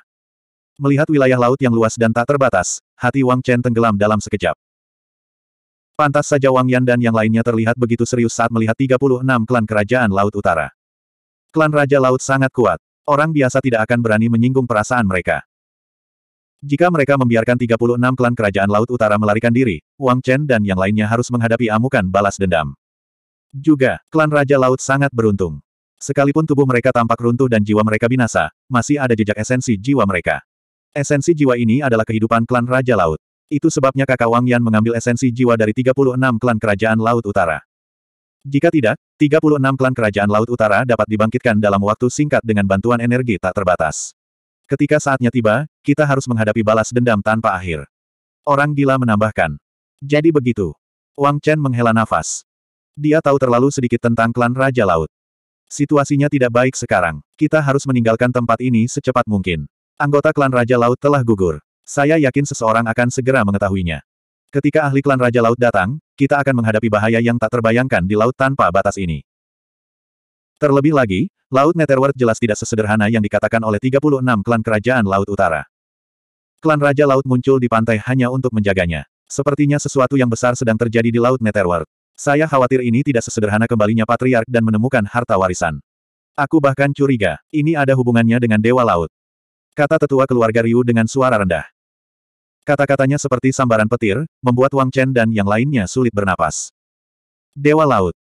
Melihat wilayah laut yang luas dan tak terbatas, hati Wang Chen tenggelam dalam sekejap. Pantas saja Wang Yan dan yang lainnya terlihat begitu serius saat melihat 36 klan kerajaan Laut Utara. Klan Raja Laut sangat kuat. Orang biasa tidak akan berani menyinggung perasaan mereka. Jika mereka membiarkan 36 klan kerajaan Laut Utara melarikan diri, Wang Chen dan yang lainnya harus menghadapi amukan balas dendam. Juga, klan Raja Laut sangat beruntung. Sekalipun tubuh mereka tampak runtuh dan jiwa mereka binasa, masih ada jejak esensi jiwa mereka. Esensi jiwa ini adalah kehidupan klan Raja Laut. Itu sebabnya kakak Wang Yan mengambil esensi jiwa dari 36 klan Kerajaan Laut Utara. Jika tidak, 36 klan Kerajaan Laut Utara dapat dibangkitkan dalam waktu singkat dengan bantuan energi tak terbatas. Ketika saatnya tiba, kita harus menghadapi balas dendam tanpa akhir. Orang gila menambahkan. Jadi begitu. Wang Chen menghela nafas. Dia tahu terlalu sedikit tentang klan Raja Laut. Situasinya tidak baik sekarang. Kita harus meninggalkan tempat ini secepat mungkin. Anggota klan Raja Laut telah gugur. Saya yakin seseorang akan segera mengetahuinya. Ketika ahli klan Raja Laut datang, kita akan menghadapi bahaya yang tak terbayangkan di laut tanpa batas ini. Terlebih lagi, Laut Netherworld jelas tidak sesederhana yang dikatakan oleh 36 klan kerajaan Laut Utara. Klan Raja Laut muncul di pantai hanya untuk menjaganya. Sepertinya sesuatu yang besar sedang terjadi di Laut Netherworld. Saya khawatir ini tidak sesederhana kembalinya patriark dan menemukan harta warisan. Aku bahkan curiga, ini ada hubungannya dengan Dewa Laut. Kata tetua keluarga Ryu dengan suara rendah. Kata-katanya seperti sambaran petir, membuat Wang Chen dan yang lainnya sulit bernapas. Dewa Laut.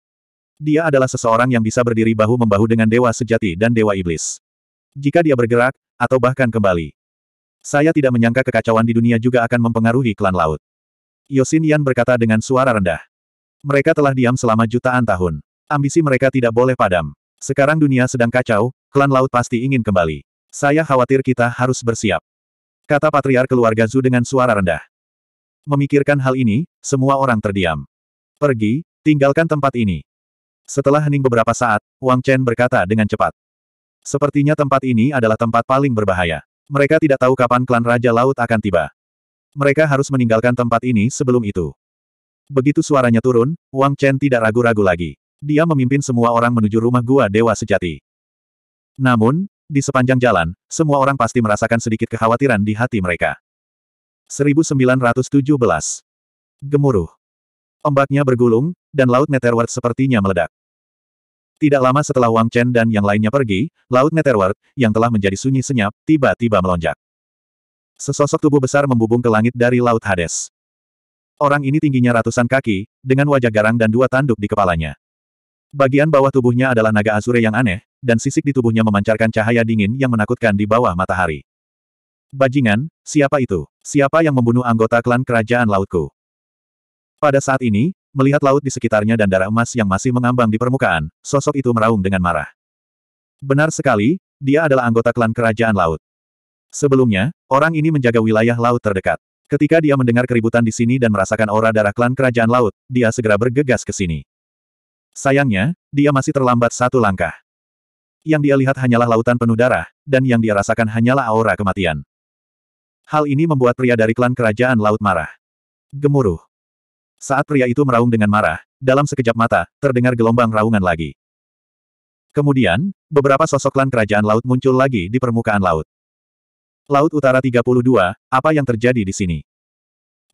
Dia adalah seseorang yang bisa berdiri bahu-membahu dengan Dewa Sejati dan Dewa Iblis. Jika dia bergerak, atau bahkan kembali. Saya tidak menyangka kekacauan di dunia juga akan mempengaruhi klan laut. Yosin Yan berkata dengan suara rendah. Mereka telah diam selama jutaan tahun. Ambisi mereka tidak boleh padam. Sekarang dunia sedang kacau, klan laut pasti ingin kembali. Saya khawatir kita harus bersiap. Kata Patriar keluarga Zu dengan suara rendah. Memikirkan hal ini, semua orang terdiam. Pergi, tinggalkan tempat ini. Setelah hening beberapa saat, Wang Chen berkata dengan cepat. Sepertinya tempat ini adalah tempat paling berbahaya. Mereka tidak tahu kapan klan Raja Laut akan tiba. Mereka harus meninggalkan tempat ini sebelum itu. Begitu suaranya turun, Wang Chen tidak ragu-ragu lagi. Dia memimpin semua orang menuju rumah gua dewa sejati. Namun, di sepanjang jalan, semua orang pasti merasakan sedikit kekhawatiran di hati mereka. 1917 Gemuruh. Ombaknya bergulung, dan Laut Netherworld sepertinya meledak. Tidak lama setelah Wang Chen dan yang lainnya pergi, Laut Netherworld, yang telah menjadi sunyi senyap, tiba-tiba melonjak. Sesosok tubuh besar membubung ke langit dari Laut Hades. Orang ini tingginya ratusan kaki, dengan wajah garang dan dua tanduk di kepalanya. Bagian bawah tubuhnya adalah naga azure yang aneh, dan sisik di tubuhnya memancarkan cahaya dingin yang menakutkan di bawah matahari. Bajingan, siapa itu? Siapa yang membunuh anggota klan kerajaan lautku? Pada saat ini, melihat laut di sekitarnya dan darah emas yang masih mengambang di permukaan, sosok itu meraung dengan marah. Benar sekali, dia adalah anggota klan kerajaan laut. Sebelumnya, orang ini menjaga wilayah laut terdekat. Ketika dia mendengar keributan di sini dan merasakan aura darah klan kerajaan laut, dia segera bergegas ke sini. Sayangnya, dia masih terlambat satu langkah. Yang dia lihat hanyalah lautan penuh darah, dan yang dia rasakan hanyalah aura kematian. Hal ini membuat pria dari klan kerajaan laut marah. Gemuruh. Saat pria itu meraung dengan marah, dalam sekejap mata, terdengar gelombang raungan lagi. Kemudian, beberapa sosok klan kerajaan laut muncul lagi di permukaan laut. Laut Utara 32, apa yang terjadi di sini?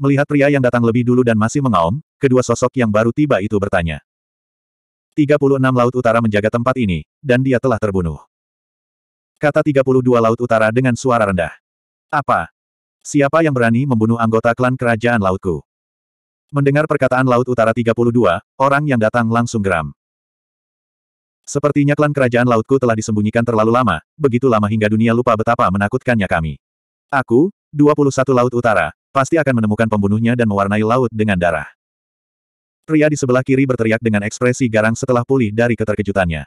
Melihat pria yang datang lebih dulu dan masih mengaum, kedua sosok yang baru tiba itu bertanya. 36 Laut Utara menjaga tempat ini, dan dia telah terbunuh. Kata 32 Laut Utara dengan suara rendah. Apa? Siapa yang berani membunuh anggota klan kerajaan lautku? Mendengar perkataan Laut Utara 32, orang yang datang langsung geram. Sepertinya klan kerajaan lautku telah disembunyikan terlalu lama, begitu lama hingga dunia lupa betapa menakutkannya kami. Aku, 21 Laut Utara, pasti akan menemukan pembunuhnya dan mewarnai laut dengan darah. Pria di sebelah kiri berteriak dengan ekspresi garang setelah pulih dari keterkejutannya.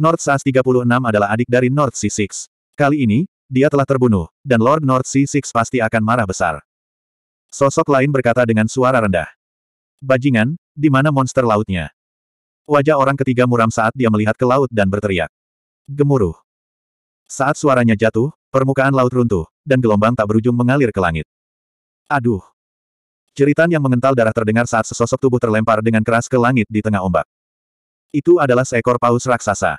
North Sas 36 adalah adik dari North C6. Kali ini, dia telah terbunuh, dan Lord North C6 pasti akan marah besar. Sosok lain berkata dengan suara rendah. Bajingan, di mana monster lautnya? Wajah orang ketiga muram saat dia melihat ke laut dan berteriak. Gemuruh. Saat suaranya jatuh, permukaan laut runtuh, dan gelombang tak berujung mengalir ke langit. Aduh. Jeritan yang mengental darah terdengar saat sesosok tubuh terlempar dengan keras ke langit di tengah ombak. Itu adalah seekor paus raksasa.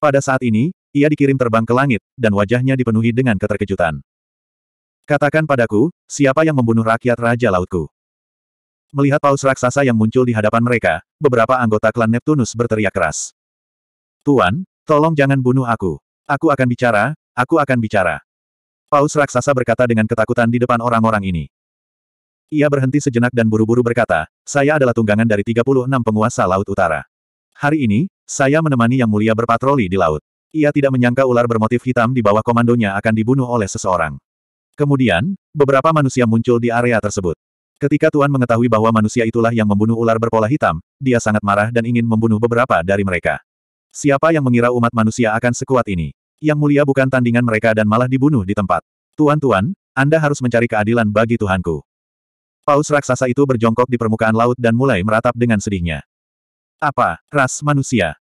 Pada saat ini, ia dikirim terbang ke langit, dan wajahnya dipenuhi dengan keterkejutan. Katakan padaku, siapa yang membunuh rakyat Raja Lautku? Melihat paus raksasa yang muncul di hadapan mereka, beberapa anggota klan Neptunus berteriak keras. Tuan, tolong jangan bunuh aku. Aku akan bicara, aku akan bicara. Paus raksasa berkata dengan ketakutan di depan orang-orang ini. Ia berhenti sejenak dan buru-buru berkata, saya adalah tunggangan dari 36 penguasa Laut Utara. Hari ini, saya menemani Yang Mulia berpatroli di laut. Ia tidak menyangka ular bermotif hitam di bawah komandonya akan dibunuh oleh seseorang. Kemudian, beberapa manusia muncul di area tersebut. Ketika Tuan mengetahui bahwa manusia itulah yang membunuh ular berpola hitam, dia sangat marah dan ingin membunuh beberapa dari mereka. Siapa yang mengira umat manusia akan sekuat ini? Yang mulia bukan tandingan mereka dan malah dibunuh di tempat. Tuan-tuan, Anda harus mencari keadilan bagi Tuhanku. Paus raksasa itu berjongkok di permukaan laut dan mulai meratap dengan sedihnya. Apa, ras manusia?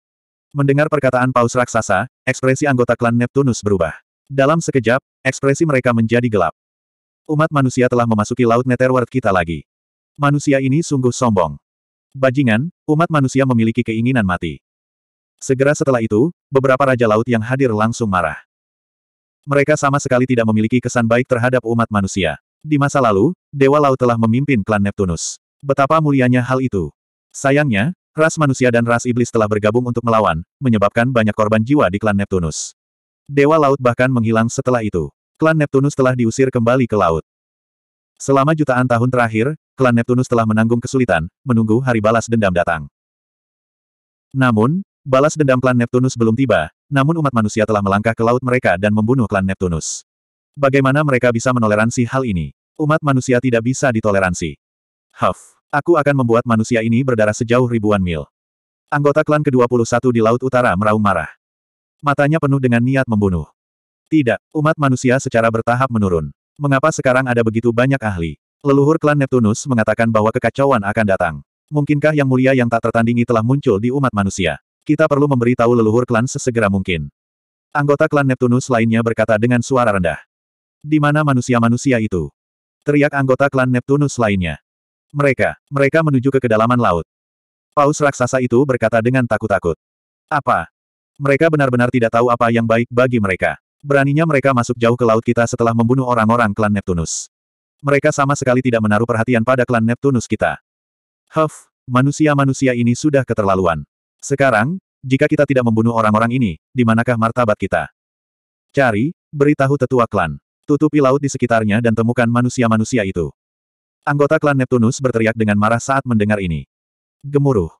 Mendengar perkataan paus raksasa, ekspresi anggota klan Neptunus berubah. Dalam sekejap, ekspresi mereka menjadi gelap. Umat manusia telah memasuki laut Netherworld kita lagi. Manusia ini sungguh sombong. Bajingan, umat manusia memiliki keinginan mati. Segera setelah itu, beberapa raja laut yang hadir langsung marah. Mereka sama sekali tidak memiliki kesan baik terhadap umat manusia. Di masa lalu, Dewa Laut telah memimpin klan Neptunus. Betapa mulianya hal itu. Sayangnya, ras manusia dan ras iblis telah bergabung untuk melawan, menyebabkan banyak korban jiwa di klan Neptunus. Dewa Laut bahkan menghilang setelah itu. Klan Neptunus telah diusir kembali ke laut. Selama jutaan tahun terakhir, klan Neptunus telah menanggung kesulitan, menunggu hari balas dendam datang. Namun, balas dendam klan Neptunus belum tiba, namun umat manusia telah melangkah ke laut mereka dan membunuh klan Neptunus. Bagaimana mereka bisa menoleransi hal ini? Umat manusia tidak bisa ditoleransi. Huff, aku akan membuat manusia ini berdarah sejauh ribuan mil. Anggota klan ke-21 di Laut Utara meraung marah. Matanya penuh dengan niat membunuh. Tidak, umat manusia secara bertahap menurun. Mengapa sekarang ada begitu banyak ahli? Leluhur klan Neptunus mengatakan bahwa kekacauan akan datang. Mungkinkah yang mulia yang tak tertandingi telah muncul di umat manusia? Kita perlu memberi tahu leluhur klan sesegera mungkin. Anggota klan Neptunus lainnya berkata dengan suara rendah. Di mana manusia-manusia itu? Teriak anggota klan Neptunus lainnya. Mereka, mereka menuju ke kedalaman laut. Paus raksasa itu berkata dengan takut-takut. Apa? Mereka benar-benar tidak tahu apa yang baik bagi mereka. Beraninya mereka masuk jauh ke laut kita setelah membunuh orang-orang klan Neptunus. Mereka sama sekali tidak menaruh perhatian pada klan Neptunus kita. Huff, manusia-manusia ini sudah keterlaluan. Sekarang, jika kita tidak membunuh orang-orang ini, di manakah martabat kita? Cari, beritahu tetua klan. Tutupi laut di sekitarnya dan temukan manusia-manusia itu. Anggota klan Neptunus berteriak dengan marah saat mendengar ini. Gemuruh.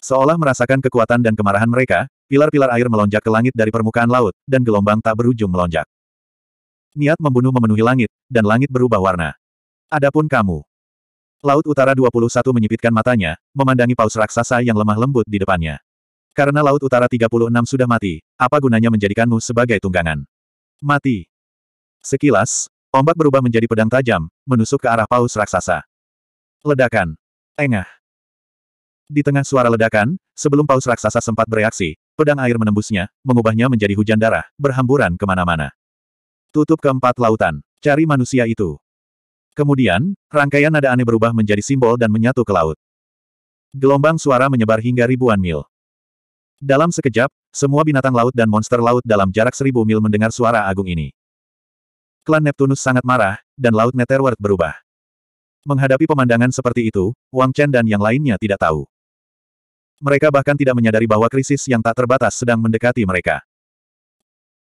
Seolah merasakan kekuatan dan kemarahan mereka, Pilar-pilar air melonjak ke langit dari permukaan laut, dan gelombang tak berujung melonjak. Niat membunuh memenuhi langit, dan langit berubah warna. Adapun kamu. Laut Utara 21 menyipitkan matanya, memandangi paus raksasa yang lemah lembut di depannya. Karena Laut Utara 36 sudah mati, apa gunanya menjadikanmu sebagai tunggangan? Mati. Sekilas, ombak berubah menjadi pedang tajam, menusuk ke arah paus raksasa. Ledakan. Engah. Di tengah suara ledakan, sebelum paus raksasa sempat bereaksi, pedang air menembusnya, mengubahnya menjadi hujan darah, berhamburan kemana-mana. Tutup keempat lautan, cari manusia itu. Kemudian, rangkaian nada aneh berubah menjadi simbol dan menyatu ke laut. Gelombang suara menyebar hingga ribuan mil. Dalam sekejap, semua binatang laut dan monster laut dalam jarak seribu mil mendengar suara agung ini. Klan Neptunus sangat marah, dan laut Netherworld berubah. Menghadapi pemandangan seperti itu, Wang Chen dan yang lainnya tidak tahu. Mereka bahkan tidak menyadari bahwa krisis yang tak terbatas sedang mendekati mereka.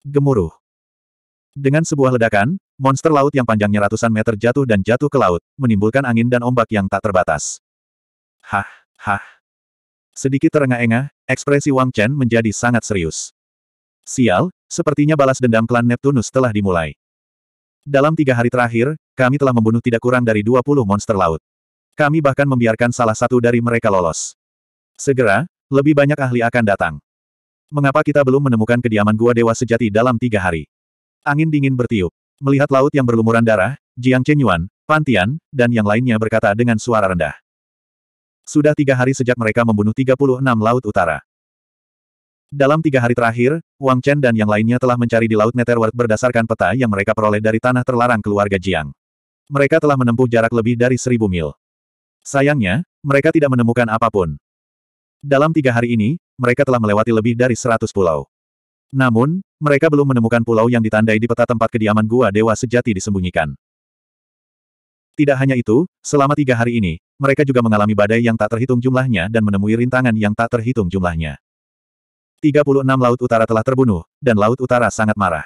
Gemuruh. Dengan sebuah ledakan, monster laut yang panjangnya ratusan meter jatuh dan jatuh ke laut, menimbulkan angin dan ombak yang tak terbatas. Hah, hah. Sedikit terengah-engah, ekspresi Wang Chen menjadi sangat serius. Sial, sepertinya balas dendam klan Neptunus telah dimulai. Dalam tiga hari terakhir, kami telah membunuh tidak kurang dari 20 monster laut. Kami bahkan membiarkan salah satu dari mereka lolos. Segera, lebih banyak ahli akan datang. Mengapa kita belum menemukan kediaman gua dewa sejati dalam tiga hari? Angin dingin bertiup. Melihat laut yang berlumuran darah, Jiang Chenyuan, Pantian, dan yang lainnya berkata dengan suara rendah. Sudah tiga hari sejak mereka membunuh 36 laut utara. Dalam tiga hari terakhir, Wang Chen dan yang lainnya telah mencari di Laut Netherworld berdasarkan peta yang mereka peroleh dari tanah terlarang keluarga Jiang. Mereka telah menempuh jarak lebih dari seribu mil. Sayangnya, mereka tidak menemukan apapun. Dalam tiga hari ini, mereka telah melewati lebih dari seratus pulau. Namun, mereka belum menemukan pulau yang ditandai di peta tempat kediaman gua dewa sejati disembunyikan. Tidak hanya itu, selama tiga hari ini, mereka juga mengalami badai yang tak terhitung jumlahnya dan menemui rintangan yang tak terhitung jumlahnya. 36 Laut Utara telah terbunuh, dan Laut Utara sangat marah.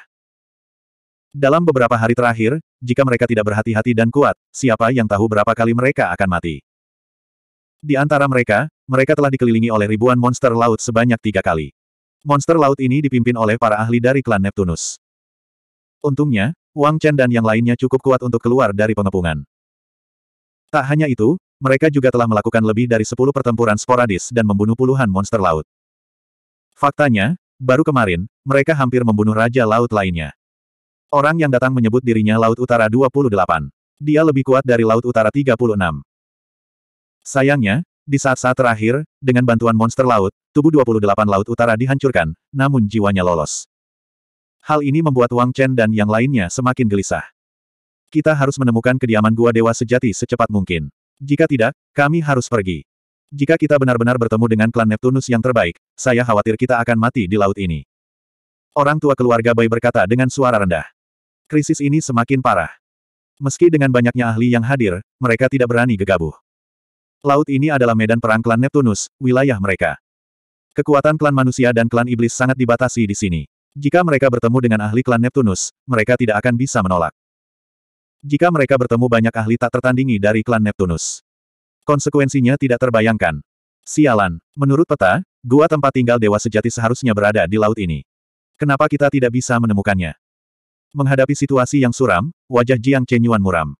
Dalam beberapa hari terakhir, jika mereka tidak berhati-hati dan kuat, siapa yang tahu berapa kali mereka akan mati. Di antara mereka, mereka telah dikelilingi oleh ribuan monster laut sebanyak tiga kali. Monster laut ini dipimpin oleh para ahli dari klan Neptunus. Untungnya, Wang Chen dan yang lainnya cukup kuat untuk keluar dari pengepungan. Tak hanya itu, mereka juga telah melakukan lebih dari sepuluh pertempuran sporadis dan membunuh puluhan monster laut. Faktanya, baru kemarin, mereka hampir membunuh Raja Laut lainnya. Orang yang datang menyebut dirinya Laut Utara 28. Dia lebih kuat dari Laut Utara 36. Sayangnya, di saat-saat terakhir, dengan bantuan monster laut, tubuh 28 Laut Utara dihancurkan, namun jiwanya lolos. Hal ini membuat Wang Chen dan yang lainnya semakin gelisah. Kita harus menemukan kediaman Gua Dewa Sejati secepat mungkin. Jika tidak, kami harus pergi. Jika kita benar-benar bertemu dengan klan Neptunus yang terbaik, saya khawatir kita akan mati di laut ini. Orang tua keluarga Bai berkata dengan suara rendah. Krisis ini semakin parah. Meski dengan banyaknya ahli yang hadir, mereka tidak berani gegabah. Laut ini adalah medan perang klan Neptunus, wilayah mereka. Kekuatan klan manusia dan klan iblis sangat dibatasi di sini. Jika mereka bertemu dengan ahli klan Neptunus, mereka tidak akan bisa menolak. Jika mereka bertemu banyak ahli tak tertandingi dari klan Neptunus. Konsekuensinya tidak terbayangkan. Sialan, menurut peta, gua tempat tinggal dewa sejati seharusnya berada di laut ini. Kenapa kita tidak bisa menemukannya? Menghadapi situasi yang suram, wajah Jiang Chenyuan muram.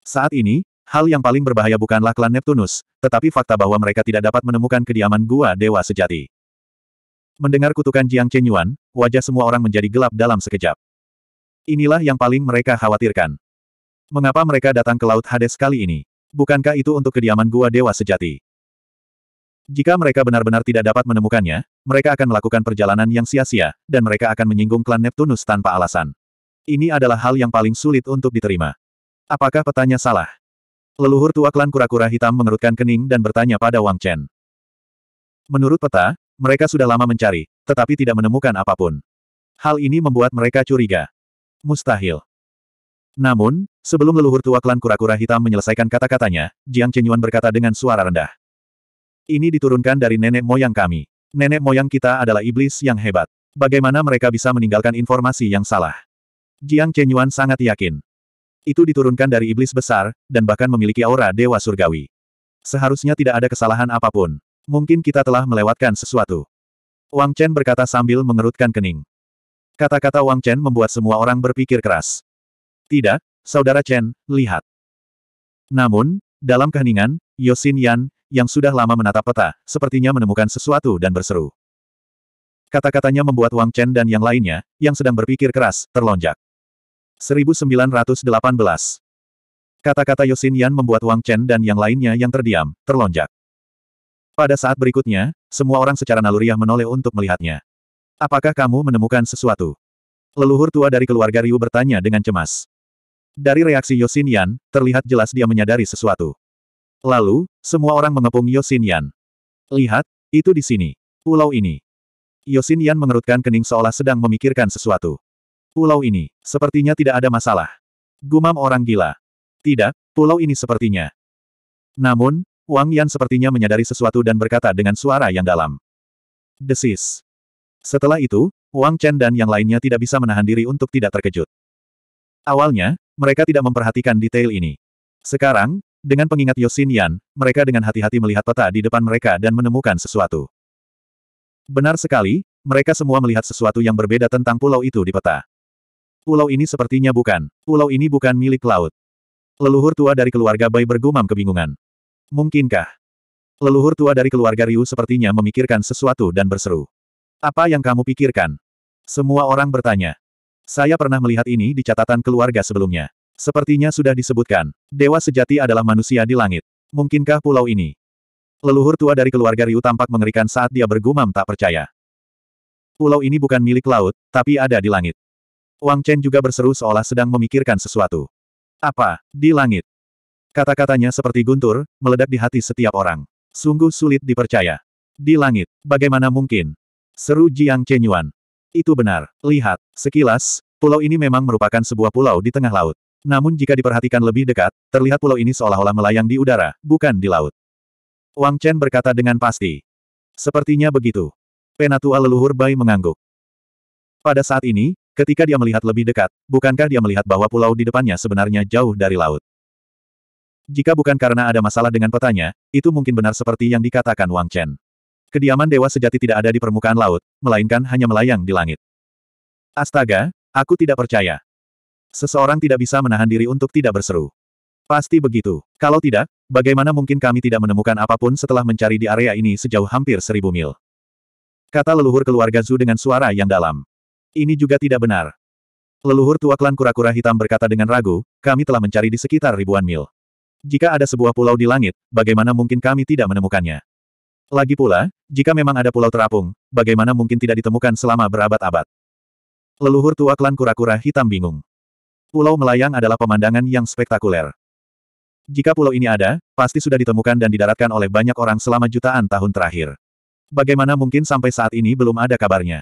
Saat ini, Hal yang paling berbahaya bukanlah klan Neptunus, tetapi fakta bahwa mereka tidak dapat menemukan kediaman gua dewa sejati. Mendengar kutukan Jiang Chenyuan, wajah semua orang menjadi gelap dalam sekejap. Inilah yang paling mereka khawatirkan. Mengapa mereka datang ke Laut Hades kali ini? Bukankah itu untuk kediaman gua dewa sejati? Jika mereka benar-benar tidak dapat menemukannya, mereka akan melakukan perjalanan yang sia-sia, dan mereka akan menyinggung klan Neptunus tanpa alasan. Ini adalah hal yang paling sulit untuk diterima. Apakah petanya salah? Leluhur tua klan kura-kura hitam mengerutkan kening dan bertanya pada Wang Chen. Menurut peta, mereka sudah lama mencari, tetapi tidak menemukan apapun. Hal ini membuat mereka curiga. Mustahil. Namun, sebelum leluhur tua klan kura-kura hitam menyelesaikan kata-katanya, Jiang Chenyuan berkata dengan suara rendah. Ini diturunkan dari nenek moyang kami. Nenek moyang kita adalah iblis yang hebat. Bagaimana mereka bisa meninggalkan informasi yang salah? Jiang Chenyuan sangat yakin. Itu diturunkan dari iblis besar, dan bahkan memiliki aura dewa surgawi. Seharusnya tidak ada kesalahan apapun. Mungkin kita telah melewatkan sesuatu. Wang Chen berkata sambil mengerutkan kening. Kata-kata Wang Chen membuat semua orang berpikir keras. Tidak, Saudara Chen, lihat. Namun, dalam keheningan, Yosin Yan, yang sudah lama menatap peta, sepertinya menemukan sesuatu dan berseru. Kata-katanya membuat Wang Chen dan yang lainnya, yang sedang berpikir keras, terlonjak. 1918. Kata-kata Yosin Yan membuat Wang Chen dan yang lainnya yang terdiam, terlonjak. Pada saat berikutnya, semua orang secara naluriah menoleh untuk melihatnya. Apakah kamu menemukan sesuatu? Leluhur tua dari keluarga Ryu bertanya dengan cemas. Dari reaksi Yosin Yan, terlihat jelas dia menyadari sesuatu. Lalu, semua orang mengepung Yosin Yan. Lihat, itu di sini. Pulau ini. Yosin Yan mengerutkan kening seolah sedang memikirkan sesuatu. Pulau ini, sepertinya tidak ada masalah. Gumam orang gila. Tidak, pulau ini sepertinya. Namun, Wang Yan sepertinya menyadari sesuatu dan berkata dengan suara yang dalam. Desis. Setelah itu, Wang Chen dan yang lainnya tidak bisa menahan diri untuk tidak terkejut. Awalnya, mereka tidak memperhatikan detail ini. Sekarang, dengan pengingat Yosin Yan, mereka dengan hati-hati melihat peta di depan mereka dan menemukan sesuatu. Benar sekali, mereka semua melihat sesuatu yang berbeda tentang pulau itu di peta. Pulau ini sepertinya bukan. Pulau ini bukan milik laut. Leluhur tua dari keluarga Bai bergumam kebingungan. Mungkinkah? Leluhur tua dari keluarga Ryu sepertinya memikirkan sesuatu dan berseru. Apa yang kamu pikirkan? Semua orang bertanya. Saya pernah melihat ini di catatan keluarga sebelumnya. Sepertinya sudah disebutkan, dewa sejati adalah manusia di langit. Mungkinkah pulau ini? Leluhur tua dari keluarga Ryu tampak mengerikan saat dia bergumam tak percaya. Pulau ini bukan milik laut, tapi ada di langit. Wang Chen juga berseru seolah sedang memikirkan sesuatu. Apa? Di langit. Kata-katanya seperti guntur, meledak di hati setiap orang. Sungguh sulit dipercaya. Di langit, bagaimana mungkin? Seru Jiang Chen Yuan. Itu benar. Lihat, sekilas, pulau ini memang merupakan sebuah pulau di tengah laut. Namun jika diperhatikan lebih dekat, terlihat pulau ini seolah-olah melayang di udara, bukan di laut. Wang Chen berkata dengan pasti. Sepertinya begitu. Penatua leluhur Bai mengangguk. Pada saat ini, Ketika dia melihat lebih dekat, bukankah dia melihat bahwa pulau di depannya sebenarnya jauh dari laut? Jika bukan karena ada masalah dengan petanya, itu mungkin benar seperti yang dikatakan Wang Chen. Kediaman dewa sejati tidak ada di permukaan laut, melainkan hanya melayang di langit. Astaga, aku tidak percaya. Seseorang tidak bisa menahan diri untuk tidak berseru. Pasti begitu. Kalau tidak, bagaimana mungkin kami tidak menemukan apapun setelah mencari di area ini sejauh hampir seribu mil? Kata leluhur keluarga Zhu dengan suara yang dalam. Ini juga tidak benar. Leluhur tua klan kura-kura hitam berkata dengan ragu, kami telah mencari di sekitar ribuan mil. Jika ada sebuah pulau di langit, bagaimana mungkin kami tidak menemukannya? Lagi pula, jika memang ada pulau terapung, bagaimana mungkin tidak ditemukan selama berabad-abad? Leluhur tua klan kura-kura hitam bingung. Pulau Melayang adalah pemandangan yang spektakuler. Jika pulau ini ada, pasti sudah ditemukan dan didaratkan oleh banyak orang selama jutaan tahun terakhir. Bagaimana mungkin sampai saat ini belum ada kabarnya?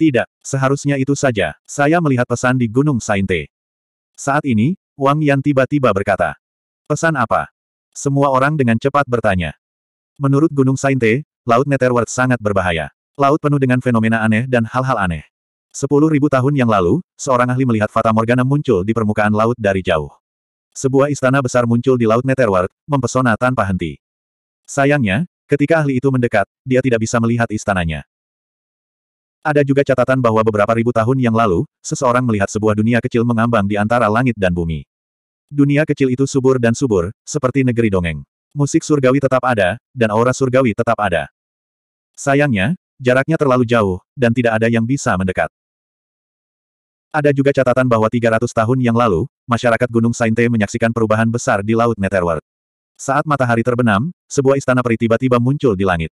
Tidak, seharusnya itu saja. Saya melihat pesan di Gunung Sainte. Saat ini, Wang Yan tiba-tiba berkata. Pesan apa? Semua orang dengan cepat bertanya. Menurut Gunung Sainte, Laut Netherworld sangat berbahaya. Laut penuh dengan fenomena aneh dan hal-hal aneh. Sepuluh ribu tahun yang lalu, seorang ahli melihat Fata Morgana muncul di permukaan laut dari jauh. Sebuah istana besar muncul di Laut Netherworld, mempesona tanpa henti. Sayangnya, ketika ahli itu mendekat, dia tidak bisa melihat istananya. Ada juga catatan bahwa beberapa ribu tahun yang lalu, seseorang melihat sebuah dunia kecil mengambang di antara langit dan bumi. Dunia kecil itu subur dan subur, seperti negeri dongeng. Musik surgawi tetap ada, dan aura surgawi tetap ada. Sayangnya, jaraknya terlalu jauh, dan tidak ada yang bisa mendekat. Ada juga catatan bahwa 300 tahun yang lalu, masyarakat Gunung Sainte menyaksikan perubahan besar di Laut Netherworld. Saat matahari terbenam, sebuah istana peri tiba-tiba muncul di langit.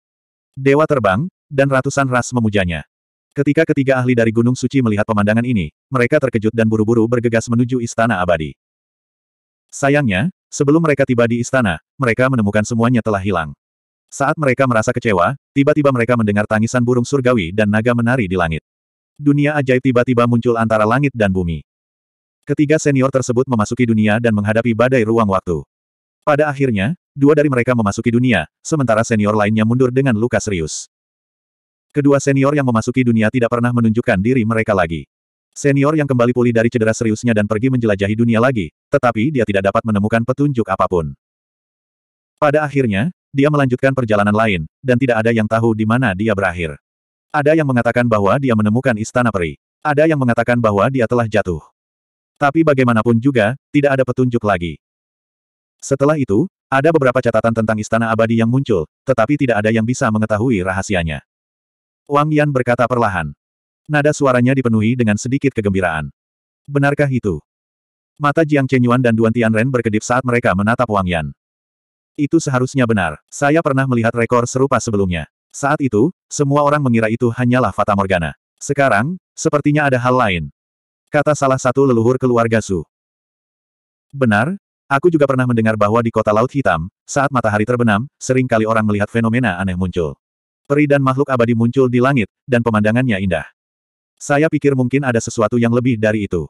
Dewa terbang, dan ratusan ras memujanya. Ketika ketiga ahli dari Gunung Suci melihat pemandangan ini, mereka terkejut dan buru-buru bergegas menuju Istana Abadi. Sayangnya, sebelum mereka tiba di istana, mereka menemukan semuanya telah hilang. Saat mereka merasa kecewa, tiba-tiba mereka mendengar tangisan burung surgawi dan naga menari di langit. Dunia ajaib tiba-tiba muncul antara langit dan bumi. Ketiga senior tersebut memasuki dunia dan menghadapi badai ruang waktu. Pada akhirnya, dua dari mereka memasuki dunia, sementara senior lainnya mundur dengan luka serius. Kedua senior yang memasuki dunia tidak pernah menunjukkan diri mereka lagi. Senior yang kembali pulih dari cedera seriusnya dan pergi menjelajahi dunia lagi, tetapi dia tidak dapat menemukan petunjuk apapun. Pada akhirnya, dia melanjutkan perjalanan lain, dan tidak ada yang tahu di mana dia berakhir. Ada yang mengatakan bahwa dia menemukan istana peri. Ada yang mengatakan bahwa dia telah jatuh. Tapi bagaimanapun juga, tidak ada petunjuk lagi. Setelah itu, ada beberapa catatan tentang istana abadi yang muncul, tetapi tidak ada yang bisa mengetahui rahasianya. Wang Yan berkata perlahan. Nada suaranya dipenuhi dengan sedikit kegembiraan. Benarkah itu? Mata Jiang Chenyuan dan Duan Tianren berkedip saat mereka menatap Wang Yan. Itu seharusnya benar. Saya pernah melihat rekor serupa sebelumnya. Saat itu, semua orang mengira itu hanyalah Fata Morgana. Sekarang, sepertinya ada hal lain. Kata salah satu leluhur keluarga Su. Benar, Aku juga pernah mendengar bahwa di kota Laut Hitam, saat matahari terbenam, sering kali orang melihat fenomena aneh muncul. Peri dan makhluk abadi muncul di langit, dan pemandangannya indah. Saya pikir mungkin ada sesuatu yang lebih dari itu.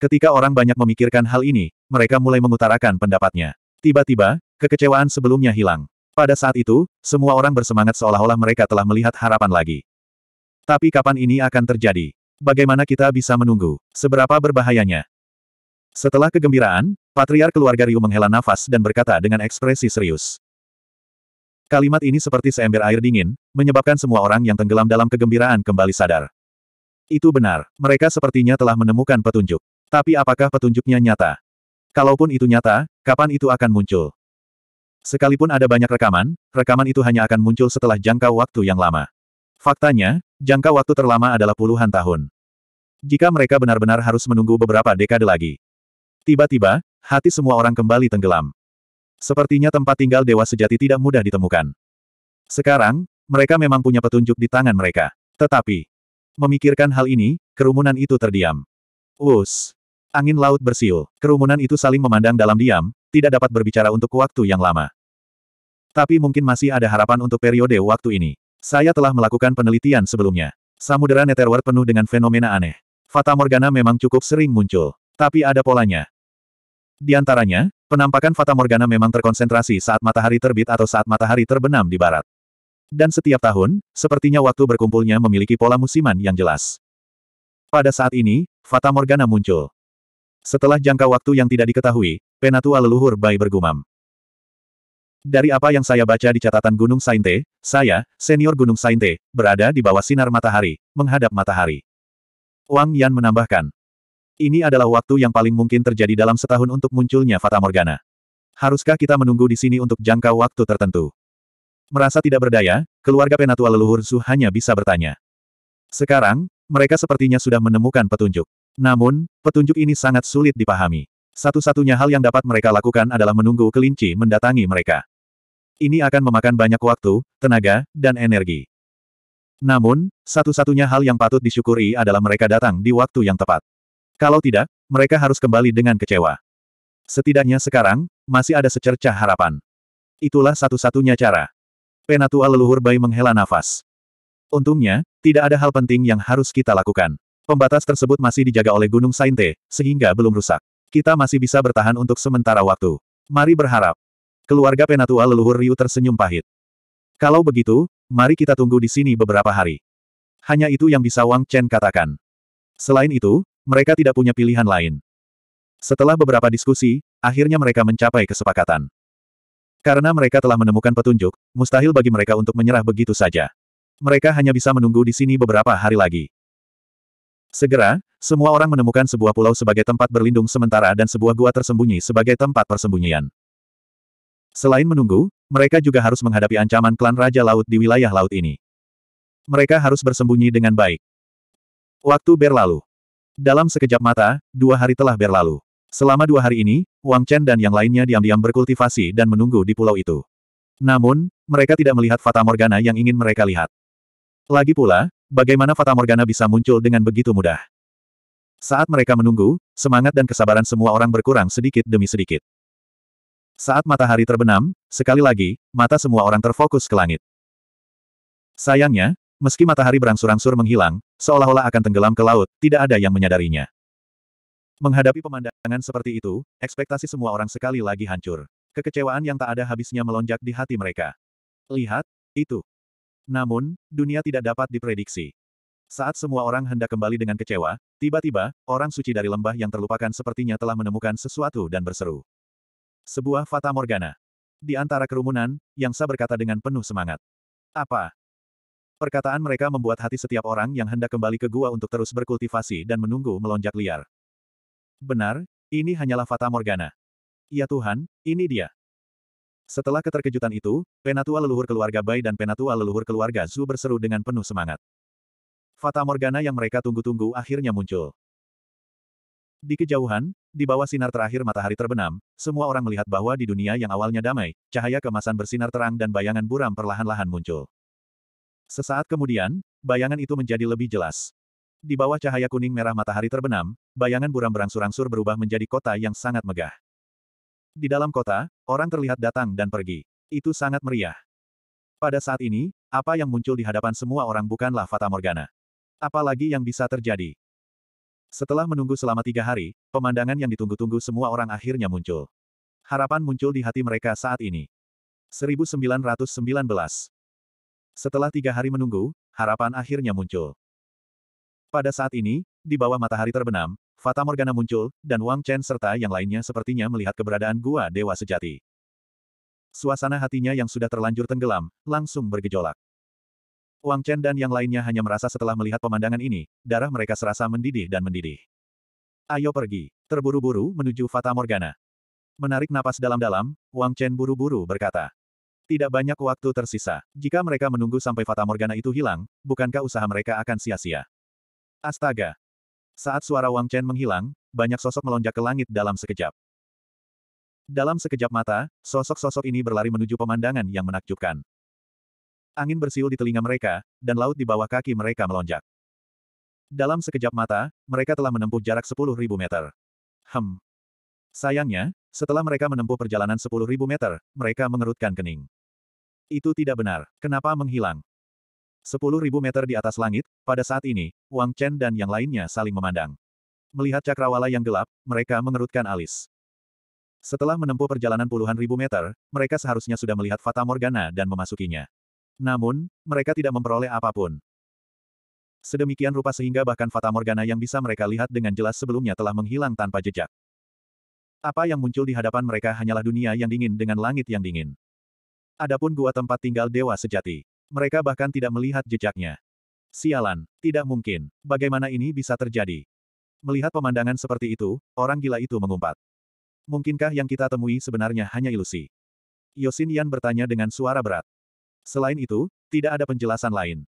Ketika orang banyak memikirkan hal ini, mereka mulai mengutarakan pendapatnya. Tiba-tiba, kekecewaan sebelumnya hilang. Pada saat itu, semua orang bersemangat seolah-olah mereka telah melihat harapan lagi. Tapi kapan ini akan terjadi? Bagaimana kita bisa menunggu? Seberapa berbahayanya? Setelah kegembiraan, patriar keluarga Ryu menghela nafas dan berkata dengan ekspresi serius. Kalimat ini seperti seember air dingin, menyebabkan semua orang yang tenggelam dalam kegembiraan kembali sadar. Itu benar, mereka sepertinya telah menemukan petunjuk. Tapi apakah petunjuknya nyata? Kalaupun itu nyata, kapan itu akan muncul? Sekalipun ada banyak rekaman, rekaman itu hanya akan muncul setelah jangka waktu yang lama. Faktanya, jangka waktu terlama adalah puluhan tahun. Jika mereka benar-benar harus menunggu beberapa dekade lagi. Tiba-tiba, hati semua orang kembali tenggelam. Sepertinya tempat tinggal dewa sejati tidak mudah ditemukan. Sekarang, mereka memang punya petunjuk di tangan mereka. Tetapi, memikirkan hal ini, kerumunan itu terdiam. Us. Angin laut bersiul. Kerumunan itu saling memandang dalam diam, tidak dapat berbicara untuk waktu yang lama. Tapi mungkin masih ada harapan untuk periode waktu ini. Saya telah melakukan penelitian sebelumnya. Samudera Netherworld penuh dengan fenomena aneh. Fata Morgana memang cukup sering muncul. Tapi ada polanya. Di antaranya, Penampakan Fata Morgana memang terkonsentrasi saat matahari terbit atau saat matahari terbenam di barat. Dan setiap tahun, sepertinya waktu berkumpulnya memiliki pola musiman yang jelas. Pada saat ini, Fata Morgana muncul. Setelah jangka waktu yang tidak diketahui, penatua leluhur Bai bergumam. Dari apa yang saya baca di catatan Gunung Sainte, saya, senior Gunung Sainte, berada di bawah sinar matahari, menghadap matahari. Wang Yan menambahkan, ini adalah waktu yang paling mungkin terjadi dalam setahun untuk munculnya Fata Morgana. Haruskah kita menunggu di sini untuk jangka waktu tertentu? Merasa tidak berdaya, keluarga penatua leluhur su hanya bisa bertanya. Sekarang, mereka sepertinya sudah menemukan petunjuk. Namun, petunjuk ini sangat sulit dipahami. Satu-satunya hal yang dapat mereka lakukan adalah menunggu kelinci mendatangi mereka. Ini akan memakan banyak waktu, tenaga, dan energi. Namun, satu-satunya hal yang patut disyukuri adalah mereka datang di waktu yang tepat. Kalau tidak, mereka harus kembali dengan kecewa. Setidaknya sekarang, masih ada secercah harapan. Itulah satu-satunya cara. Penatua leluhur Bai menghela nafas. Untungnya, tidak ada hal penting yang harus kita lakukan. Pembatas tersebut masih dijaga oleh Gunung Sainte, sehingga belum rusak. Kita masih bisa bertahan untuk sementara waktu. Mari berharap. Keluarga Penatua leluhur Ryu tersenyum pahit. Kalau begitu, mari kita tunggu di sini beberapa hari. Hanya itu yang bisa Wang Chen katakan. Selain itu, mereka tidak punya pilihan lain. Setelah beberapa diskusi, akhirnya mereka mencapai kesepakatan. Karena mereka telah menemukan petunjuk, mustahil bagi mereka untuk menyerah begitu saja. Mereka hanya bisa menunggu di sini beberapa hari lagi. Segera, semua orang menemukan sebuah pulau sebagai tempat berlindung sementara dan sebuah gua tersembunyi sebagai tempat persembunyian. Selain menunggu, mereka juga harus menghadapi ancaman klan Raja Laut di wilayah laut ini. Mereka harus bersembunyi dengan baik. Waktu berlalu. Dalam sekejap mata, dua hari telah berlalu. Selama dua hari ini, Wang Chen dan yang lainnya diam-diam berkultivasi dan menunggu di pulau itu. Namun, mereka tidak melihat Fata Morgana yang ingin mereka lihat. Lagi pula, bagaimana Fata Morgana bisa muncul dengan begitu mudah? Saat mereka menunggu, semangat dan kesabaran semua orang berkurang sedikit demi sedikit. Saat matahari terbenam, sekali lagi, mata semua orang terfokus ke langit. Sayangnya, Meski matahari berangsur-angsur menghilang, seolah-olah akan tenggelam ke laut, tidak ada yang menyadarinya. Menghadapi pemandangan seperti itu, ekspektasi semua orang sekali lagi hancur. Kekecewaan yang tak ada habisnya melonjak di hati mereka. Lihat, itu. Namun, dunia tidak dapat diprediksi. Saat semua orang hendak kembali dengan kecewa, tiba-tiba, orang suci dari lembah yang terlupakan sepertinya telah menemukan sesuatu dan berseru. Sebuah Fata Morgana. Di antara kerumunan, yangsa berkata dengan penuh semangat. Apa? Perkataan mereka membuat hati setiap orang yang hendak kembali ke gua untuk terus berkultivasi dan menunggu melonjak liar. Benar, ini hanyalah Fata Morgana. Ya Tuhan, ini dia. Setelah keterkejutan itu, penatua leluhur keluarga Bai dan penatua leluhur keluarga Zu berseru dengan penuh semangat. Fata Morgana yang mereka tunggu-tunggu akhirnya muncul. Di kejauhan, di bawah sinar terakhir matahari terbenam, semua orang melihat bahwa di dunia yang awalnya damai, cahaya kemasan bersinar terang dan bayangan buram perlahan-lahan muncul. Sesaat kemudian, bayangan itu menjadi lebih jelas. Di bawah cahaya kuning merah matahari terbenam, bayangan buram berangsur-angsur berubah menjadi kota yang sangat megah. Di dalam kota, orang terlihat datang dan pergi. Itu sangat meriah. Pada saat ini, apa yang muncul di hadapan semua orang bukanlah Fata Morgana. Apalagi yang bisa terjadi. Setelah menunggu selama tiga hari, pemandangan yang ditunggu-tunggu semua orang akhirnya muncul. Harapan muncul di hati mereka saat ini. 1919 setelah tiga hari menunggu, harapan akhirnya muncul. Pada saat ini, di bawah matahari terbenam, Fata Morgana muncul, dan Wang Chen serta yang lainnya sepertinya melihat keberadaan gua dewa sejati. Suasana hatinya yang sudah terlanjur tenggelam, langsung bergejolak. Wang Chen dan yang lainnya hanya merasa setelah melihat pemandangan ini, darah mereka serasa mendidih dan mendidih. Ayo pergi, terburu-buru menuju Fata Morgana. Menarik napas dalam-dalam, Wang Chen buru-buru berkata. Tidak banyak waktu tersisa. Jika mereka menunggu sampai Fata Morgana itu hilang, bukankah usaha mereka akan sia-sia? Astaga! Saat suara Wang Chen menghilang, banyak sosok melonjak ke langit dalam sekejap. Dalam sekejap mata, sosok-sosok ini berlari menuju pemandangan yang menakjubkan. Angin bersiul di telinga mereka, dan laut di bawah kaki mereka melonjak. Dalam sekejap mata, mereka telah menempuh jarak 10.000 meter. Hem. Sayangnya, setelah mereka menempuh perjalanan 10.000 meter, mereka mengerutkan kening. Itu tidak benar. Kenapa menghilang? Sepuluh ribu meter di atas langit, pada saat ini, Wang Chen dan yang lainnya saling memandang. Melihat cakrawala yang gelap, mereka mengerutkan alis. Setelah menempuh perjalanan puluhan ribu meter, mereka seharusnya sudah melihat Fata Morgana dan memasukinya. Namun, mereka tidak memperoleh apapun. Sedemikian rupa sehingga bahkan Fata Morgana yang bisa mereka lihat dengan jelas sebelumnya telah menghilang tanpa jejak. Apa yang muncul di hadapan mereka hanyalah dunia yang dingin dengan langit yang dingin. Adapun gua tempat tinggal dewa sejati. Mereka bahkan tidak melihat jejaknya. Sialan, tidak mungkin. Bagaimana ini bisa terjadi? Melihat pemandangan seperti itu, orang gila itu mengumpat. Mungkinkah yang kita temui sebenarnya hanya ilusi? Yosin Yan bertanya dengan suara berat. Selain itu, tidak ada penjelasan lain.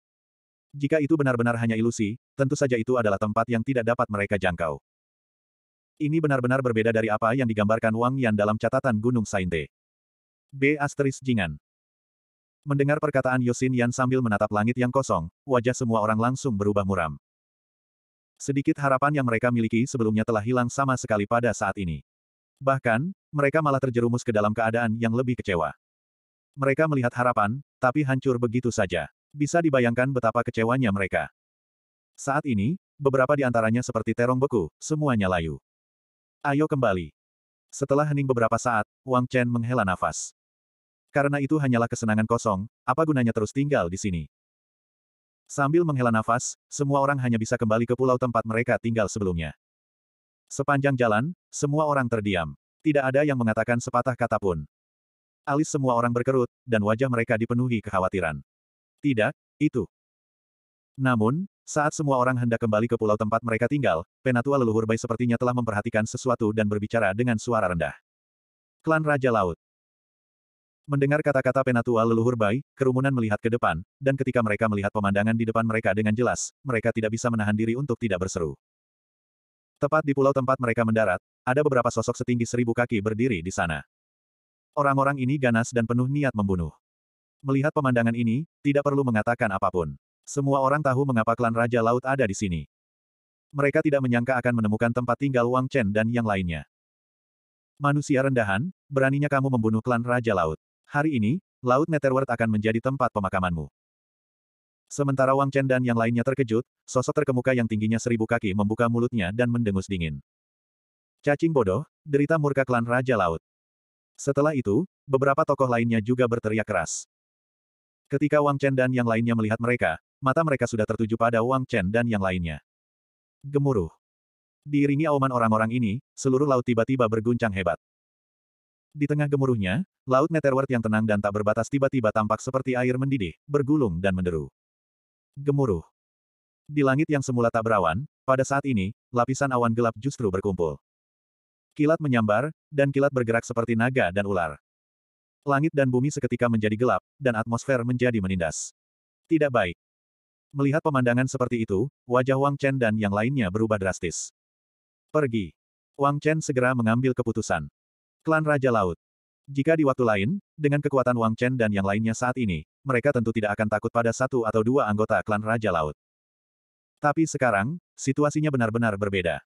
Jika itu benar-benar hanya ilusi, tentu saja itu adalah tempat yang tidak dapat mereka jangkau. Ini benar-benar berbeda dari apa yang digambarkan Wang Yan dalam catatan Gunung Sainte. B. Asteris Jingan. Mendengar perkataan Yosin Yan sambil menatap langit yang kosong, wajah semua orang langsung berubah muram. Sedikit harapan yang mereka miliki sebelumnya telah hilang sama sekali pada saat ini. Bahkan, mereka malah terjerumus ke dalam keadaan yang lebih kecewa. Mereka melihat harapan, tapi hancur begitu saja. Bisa dibayangkan betapa kecewanya mereka. Saat ini, beberapa di antaranya seperti terong beku, semuanya layu. Ayo kembali. Setelah hening beberapa saat, Wang Chen menghela nafas. Karena itu hanyalah kesenangan kosong, apa gunanya terus tinggal di sini? Sambil menghela nafas, semua orang hanya bisa kembali ke pulau tempat mereka tinggal sebelumnya. Sepanjang jalan, semua orang terdiam. Tidak ada yang mengatakan sepatah kata pun. Alis semua orang berkerut, dan wajah mereka dipenuhi kekhawatiran. Tidak, itu. Namun, saat semua orang hendak kembali ke pulau tempat mereka tinggal, penatua leluhur Bai sepertinya telah memperhatikan sesuatu dan berbicara dengan suara rendah. Klan Raja Laut Mendengar kata-kata penatua leluhur Bai, kerumunan melihat ke depan, dan ketika mereka melihat pemandangan di depan mereka dengan jelas, mereka tidak bisa menahan diri untuk tidak berseru. Tepat di pulau tempat mereka mendarat, ada beberapa sosok setinggi seribu kaki berdiri di sana. Orang-orang ini ganas dan penuh niat membunuh. Melihat pemandangan ini, tidak perlu mengatakan apapun. Semua orang tahu mengapa klan Raja Laut ada di sini. Mereka tidak menyangka akan menemukan tempat tinggal Wang Chen dan yang lainnya. Manusia rendahan, beraninya kamu membunuh klan Raja Laut. Hari ini, Laut Netherworld akan menjadi tempat pemakamanmu. Sementara Wang Chen dan yang lainnya terkejut, sosok terkemuka yang tingginya seribu kaki membuka mulutnya dan mendengus dingin. Cacing bodoh, derita murka klan Raja Laut. Setelah itu, beberapa tokoh lainnya juga berteriak keras. Ketika Wang Chen dan yang lainnya melihat mereka, mata mereka sudah tertuju pada Wang Chen dan yang lainnya. Gemuruh. Diiringi auman orang-orang ini, seluruh laut tiba-tiba berguncang hebat. Di tengah gemuruhnya, laut Netherworld yang tenang dan tak berbatas tiba-tiba tampak seperti air mendidih, bergulung dan menderu. Gemuruh. Di langit yang semula tak berawan, pada saat ini, lapisan awan gelap justru berkumpul. Kilat menyambar, dan kilat bergerak seperti naga dan ular. Langit dan bumi seketika menjadi gelap, dan atmosfer menjadi menindas. Tidak baik. Melihat pemandangan seperti itu, wajah Wang Chen dan yang lainnya berubah drastis. Pergi. Wang Chen segera mengambil keputusan. Klan Raja Laut. Jika di waktu lain, dengan kekuatan Wang Chen dan yang lainnya saat ini, mereka tentu tidak akan takut pada satu atau dua anggota klan Raja Laut. Tapi sekarang, situasinya benar-benar berbeda.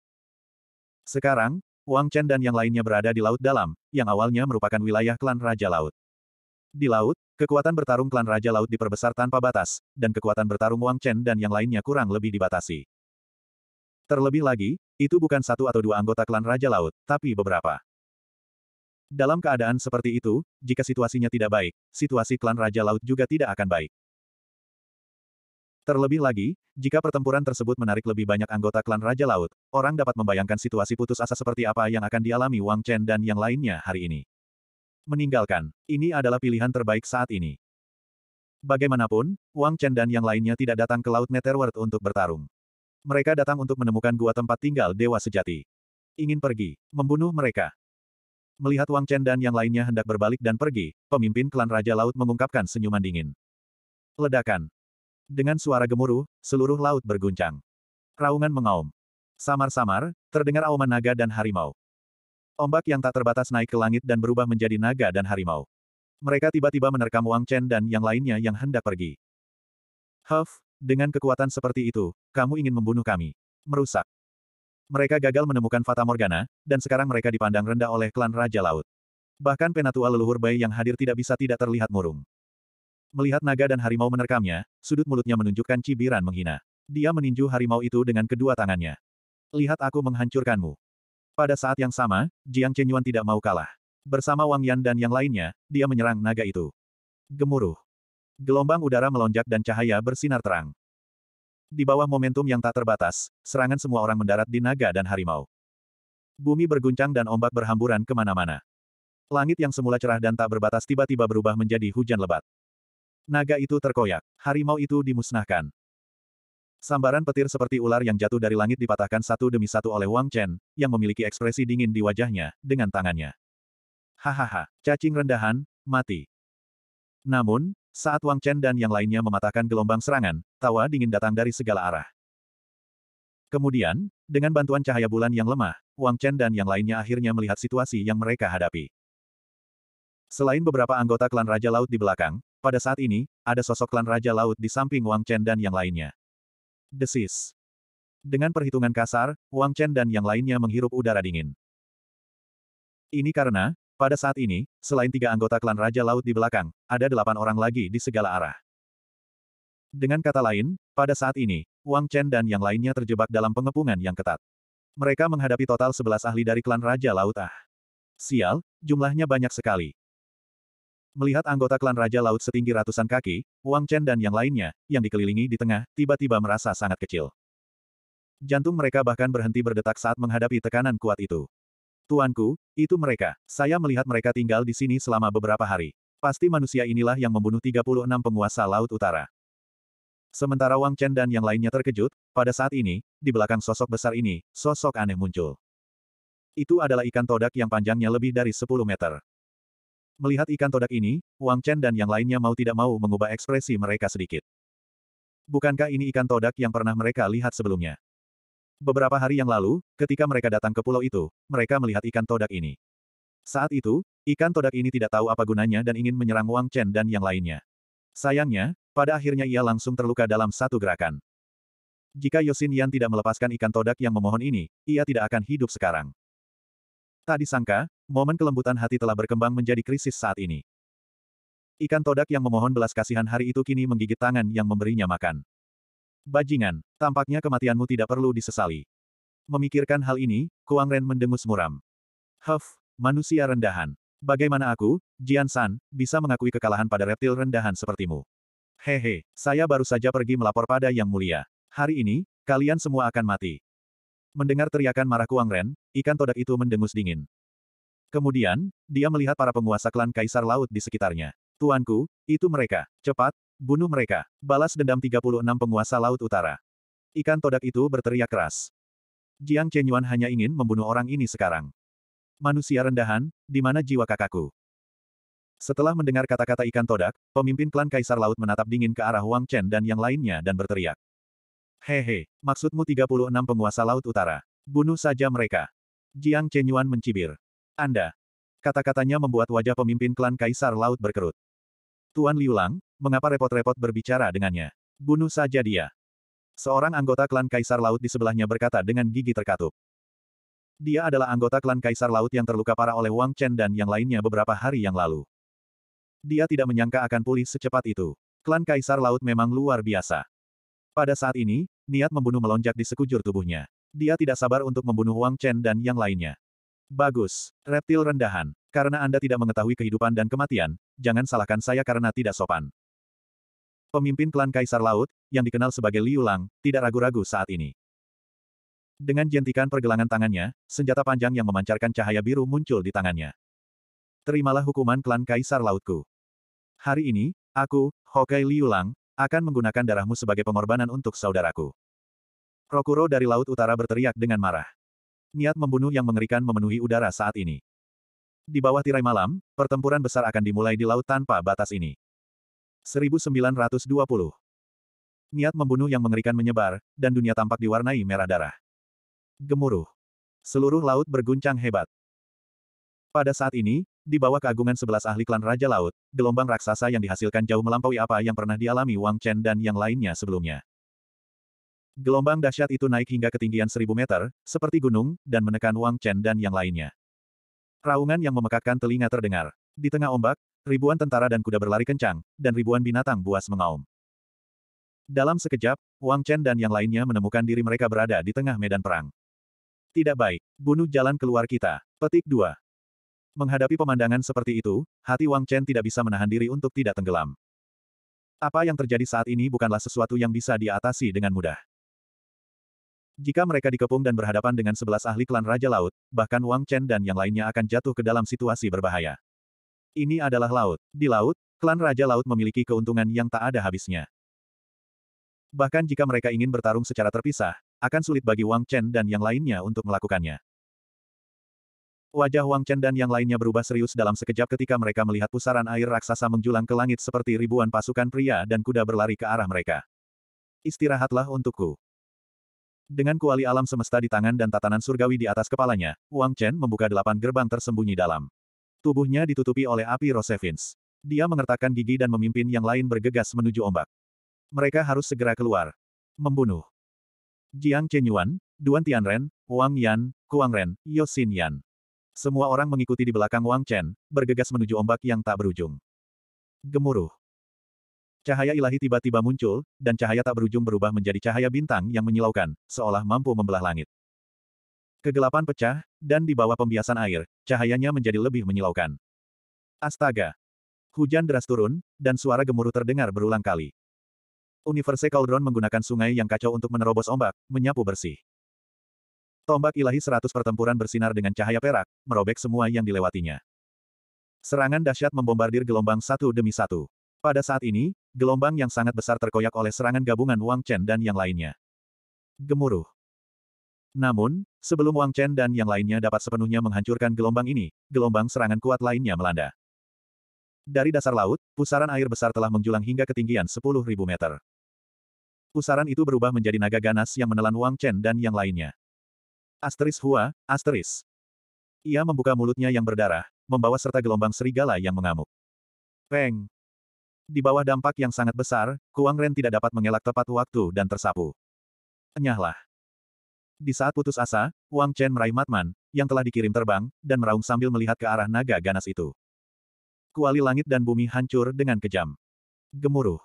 Sekarang, Wang Chen dan yang lainnya berada di Laut Dalam, yang awalnya merupakan wilayah klan Raja Laut. Di laut, Kekuatan bertarung klan Raja Laut diperbesar tanpa batas, dan kekuatan bertarung Wang Chen dan yang lainnya kurang lebih dibatasi. Terlebih lagi, itu bukan satu atau dua anggota klan Raja Laut, tapi beberapa. Dalam keadaan seperti itu, jika situasinya tidak baik, situasi klan Raja Laut juga tidak akan baik. Terlebih lagi, jika pertempuran tersebut menarik lebih banyak anggota klan Raja Laut, orang dapat membayangkan situasi putus asa seperti apa yang akan dialami Wang Chen dan yang lainnya hari ini meninggalkan. Ini adalah pilihan terbaik saat ini. Bagaimanapun, Wang Chen dan yang lainnya tidak datang ke Laut Netherworld untuk bertarung. Mereka datang untuk menemukan gua tempat tinggal Dewa Sejati. Ingin pergi, membunuh mereka. Melihat Wang Chen dan yang lainnya hendak berbalik dan pergi, pemimpin klan Raja Laut mengungkapkan senyuman dingin. Ledakan. Dengan suara gemuruh, seluruh laut berguncang. Raungan mengaum. Samar-samar, terdengar auman naga dan harimau. Ombak yang tak terbatas naik ke langit dan berubah menjadi naga dan harimau. Mereka tiba-tiba menerkam Wang Chen dan yang lainnya yang hendak pergi. Huff, dengan kekuatan seperti itu, kamu ingin membunuh kami. Merusak. Mereka gagal menemukan Fata Morgana, dan sekarang mereka dipandang rendah oleh klan Raja Laut. Bahkan penatua leluhur Bai yang hadir tidak bisa tidak terlihat murung. Melihat naga dan harimau menerkamnya, sudut mulutnya menunjukkan cibiran menghina. Dia meninju harimau itu dengan kedua tangannya. Lihat aku menghancurkanmu. Pada saat yang sama, Jiang Chenyuan tidak mau kalah. Bersama Wang Yan dan yang lainnya, dia menyerang naga itu. Gemuruh. Gelombang udara melonjak dan cahaya bersinar terang. Di bawah momentum yang tak terbatas, serangan semua orang mendarat di naga dan harimau. Bumi berguncang dan ombak berhamburan kemana-mana. Langit yang semula cerah dan tak berbatas tiba-tiba berubah menjadi hujan lebat. Naga itu terkoyak, harimau itu dimusnahkan. Sambaran petir seperti ular yang jatuh dari langit dipatahkan satu demi satu oleh Wang Chen, yang memiliki ekspresi dingin di wajahnya, dengan tangannya. Hahaha, cacing rendahan, mati. Namun, saat Wang Chen dan yang lainnya mematahkan gelombang serangan, tawa dingin datang dari segala arah. Kemudian, dengan bantuan cahaya bulan yang lemah, Wang Chen dan yang lainnya akhirnya melihat situasi yang mereka hadapi. Selain beberapa anggota klan Raja Laut di belakang, pada saat ini, ada sosok klan Raja Laut di samping Wang Chen dan yang lainnya. Desis. Dengan perhitungan kasar, Wang Chen dan yang lainnya menghirup udara dingin. Ini karena, pada saat ini, selain tiga anggota klan Raja Laut di belakang, ada delapan orang lagi di segala arah. Dengan kata lain, pada saat ini, Wang Chen dan yang lainnya terjebak dalam pengepungan yang ketat. Mereka menghadapi total sebelas ahli dari klan Raja Laut Ah. Sial, jumlahnya banyak sekali. Melihat anggota klan Raja Laut setinggi ratusan kaki, Wang Chen dan yang lainnya, yang dikelilingi di tengah, tiba-tiba merasa sangat kecil. Jantung mereka bahkan berhenti berdetak saat menghadapi tekanan kuat itu. Tuanku, itu mereka. Saya melihat mereka tinggal di sini selama beberapa hari. Pasti manusia inilah yang membunuh 36 penguasa Laut Utara. Sementara Wang Chen dan yang lainnya terkejut, pada saat ini, di belakang sosok besar ini, sosok aneh muncul. Itu adalah ikan todak yang panjangnya lebih dari 10 meter. Melihat ikan todak ini, Wang Chen dan yang lainnya mau tidak mau mengubah ekspresi mereka sedikit. Bukankah ini ikan todak yang pernah mereka lihat sebelumnya? Beberapa hari yang lalu, ketika mereka datang ke pulau itu, mereka melihat ikan todak ini. Saat itu, ikan todak ini tidak tahu apa gunanya dan ingin menyerang Wang Chen dan yang lainnya. Sayangnya, pada akhirnya ia langsung terluka dalam satu gerakan. Jika Yosin Yan tidak melepaskan ikan todak yang memohon ini, ia tidak akan hidup sekarang. Tak disangka, momen kelembutan hati telah berkembang menjadi krisis saat ini. Ikan todak yang memohon belas kasihan hari itu kini menggigit tangan yang memberinya makan. Bajingan, tampaknya kematianmu tidak perlu disesali. Memikirkan hal ini, Kuang Ren mendengus muram. Huff, manusia rendahan. Bagaimana aku, Jian San, bisa mengakui kekalahan pada reptil rendahan sepertimu? Hehe, saya baru saja pergi melapor pada Yang Mulia. Hari ini, kalian semua akan mati. Mendengar teriakan marah Kuang Ren, ikan todak itu mendengus dingin. Kemudian, dia melihat para penguasa klan Kaisar Laut di sekitarnya. Tuanku, itu mereka. Cepat, bunuh mereka. Balas dendam 36 penguasa Laut Utara. Ikan todak itu berteriak keras. Jiang Chenyuan hanya ingin membunuh orang ini sekarang. Manusia rendahan, di mana jiwa kakakku? Setelah mendengar kata-kata ikan todak, pemimpin klan Kaisar Laut menatap dingin ke arah Wang Chen dan yang lainnya dan berteriak. Hehe, maksudmu 36 penguasa Laut Utara. Bunuh saja mereka. Jiang Chenyuan mencibir. Anda. Kata-katanya membuat wajah pemimpin klan Kaisar Laut berkerut. Tuan Liulang, mengapa repot-repot berbicara dengannya? Bunuh saja dia. Seorang anggota klan Kaisar Laut di sebelahnya berkata dengan gigi terkatup. Dia adalah anggota klan Kaisar Laut yang terluka parah oleh Wang Chen dan yang lainnya beberapa hari yang lalu. Dia tidak menyangka akan pulih secepat itu. Klan Kaisar Laut memang luar biasa. Pada saat ini, niat membunuh melonjak di sekujur tubuhnya. Dia tidak sabar untuk membunuh Wang Chen dan yang lainnya. Bagus. Reptil rendahan. Karena Anda tidak mengetahui kehidupan dan kematian, jangan salahkan saya karena tidak sopan. Pemimpin klan Kaisar Laut, yang dikenal sebagai Liu Lang, tidak ragu-ragu saat ini. Dengan jentikan pergelangan tangannya, senjata panjang yang memancarkan cahaya biru muncul di tangannya. Terimalah hukuman klan Kaisar Lautku. Hari ini, aku, Hokai Liu Lang, akan menggunakan darahmu sebagai pengorbanan untuk saudaraku. Rokuro dari Laut Utara berteriak dengan marah. Niat membunuh yang mengerikan memenuhi udara saat ini. Di bawah tirai malam, pertempuran besar akan dimulai di laut tanpa batas ini. 1920. Niat membunuh yang mengerikan menyebar, dan dunia tampak diwarnai merah darah. Gemuruh. Seluruh laut berguncang hebat. Pada saat ini, di bawah keagungan sebelas ahli klan Raja Laut, gelombang raksasa yang dihasilkan jauh melampaui apa yang pernah dialami Wang Chen dan yang lainnya sebelumnya. Gelombang dahsyat itu naik hingga ketinggian seribu meter, seperti gunung, dan menekan Wang Chen dan yang lainnya. Raungan yang memekakkan telinga terdengar. Di tengah ombak, ribuan tentara dan kuda berlari kencang, dan ribuan binatang buas mengaum. Dalam sekejap, Wang Chen dan yang lainnya menemukan diri mereka berada di tengah medan perang. Tidak baik, bunuh jalan keluar kita. Petik 2. Menghadapi pemandangan seperti itu, hati Wang Chen tidak bisa menahan diri untuk tidak tenggelam. Apa yang terjadi saat ini bukanlah sesuatu yang bisa diatasi dengan mudah. Jika mereka dikepung dan berhadapan dengan sebelas ahli klan Raja Laut, bahkan Wang Chen dan yang lainnya akan jatuh ke dalam situasi berbahaya. Ini adalah laut. Di laut, klan Raja Laut memiliki keuntungan yang tak ada habisnya. Bahkan jika mereka ingin bertarung secara terpisah, akan sulit bagi Wang Chen dan yang lainnya untuk melakukannya. Wajah Wang Chen dan yang lainnya berubah serius dalam sekejap ketika mereka melihat pusaran air raksasa menjulang ke langit seperti ribuan pasukan pria dan kuda berlari ke arah mereka. Istirahatlah untukku. Dengan kuali alam semesta di tangan dan tatanan surgawi di atas kepalanya, Wang Chen membuka delapan gerbang tersembunyi dalam. Tubuhnya ditutupi oleh api Rosevins. Dia mengertakkan gigi dan memimpin yang lain bergegas menuju ombak. Mereka harus segera keluar. Membunuh. Jiang Chenyuan, Duan Tianren, Wang Yan, Kuang Ren, Yosin Yan. Semua orang mengikuti di belakang Wang Chen, bergegas menuju ombak yang tak berujung. Gemuruh. Cahaya ilahi tiba-tiba muncul, dan cahaya tak berujung berubah menjadi cahaya bintang yang menyilaukan, seolah mampu membelah langit. Kegelapan pecah, dan di bawah pembiasan air, cahayanya menjadi lebih menyilaukan. Astaga! Hujan deras turun, dan suara gemuruh terdengar berulang kali. Universe Cauldron menggunakan sungai yang kacau untuk menerobos ombak, menyapu bersih. Tombak ilahi seratus pertempuran bersinar dengan cahaya perak, merobek semua yang dilewatinya. Serangan dahsyat membombardir gelombang satu demi satu. Pada saat ini, gelombang yang sangat besar terkoyak oleh serangan gabungan Wang Chen dan yang lainnya. Gemuruh. Namun, sebelum Wang Chen dan yang lainnya dapat sepenuhnya menghancurkan gelombang ini, gelombang serangan kuat lainnya melanda. Dari dasar laut, pusaran air besar telah menjulang hingga ketinggian 10.000 meter. Pusaran itu berubah menjadi naga ganas yang menelan Wang Chen dan yang lainnya. Asteris Hua, asteris. Ia membuka mulutnya yang berdarah, membawa serta gelombang serigala yang mengamuk. Peng! Di bawah dampak yang sangat besar, Kuang Ren tidak dapat mengelak tepat waktu dan tersapu. Enyahlah. Di saat putus asa, Wang Chen meraih Matman, yang telah dikirim terbang, dan meraung sambil melihat ke arah naga ganas itu. Kuali langit dan bumi hancur dengan kejam. Gemuruh.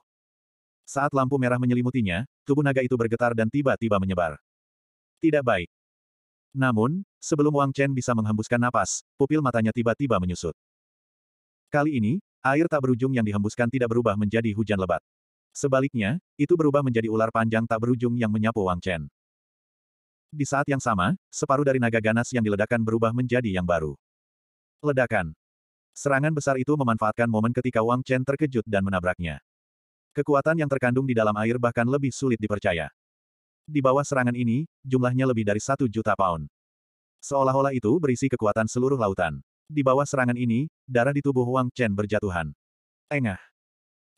Saat lampu merah menyelimutinya, tubuh naga itu bergetar dan tiba-tiba menyebar. Tidak baik. Namun, sebelum Wang Chen bisa menghembuskan napas, pupil matanya tiba-tiba menyusut. Kali ini, Air tak berujung yang dihembuskan tidak berubah menjadi hujan lebat. Sebaliknya, itu berubah menjadi ular panjang tak berujung yang menyapu Wang Chen. Di saat yang sama, separuh dari naga ganas yang diledakkan berubah menjadi yang baru. Ledakan. Serangan besar itu memanfaatkan momen ketika Wang Chen terkejut dan menabraknya. Kekuatan yang terkandung di dalam air bahkan lebih sulit dipercaya. Di bawah serangan ini, jumlahnya lebih dari satu juta pound. Seolah-olah itu berisi kekuatan seluruh lautan. Di bawah serangan ini, darah di tubuh Wang Chen berjatuhan. Engah.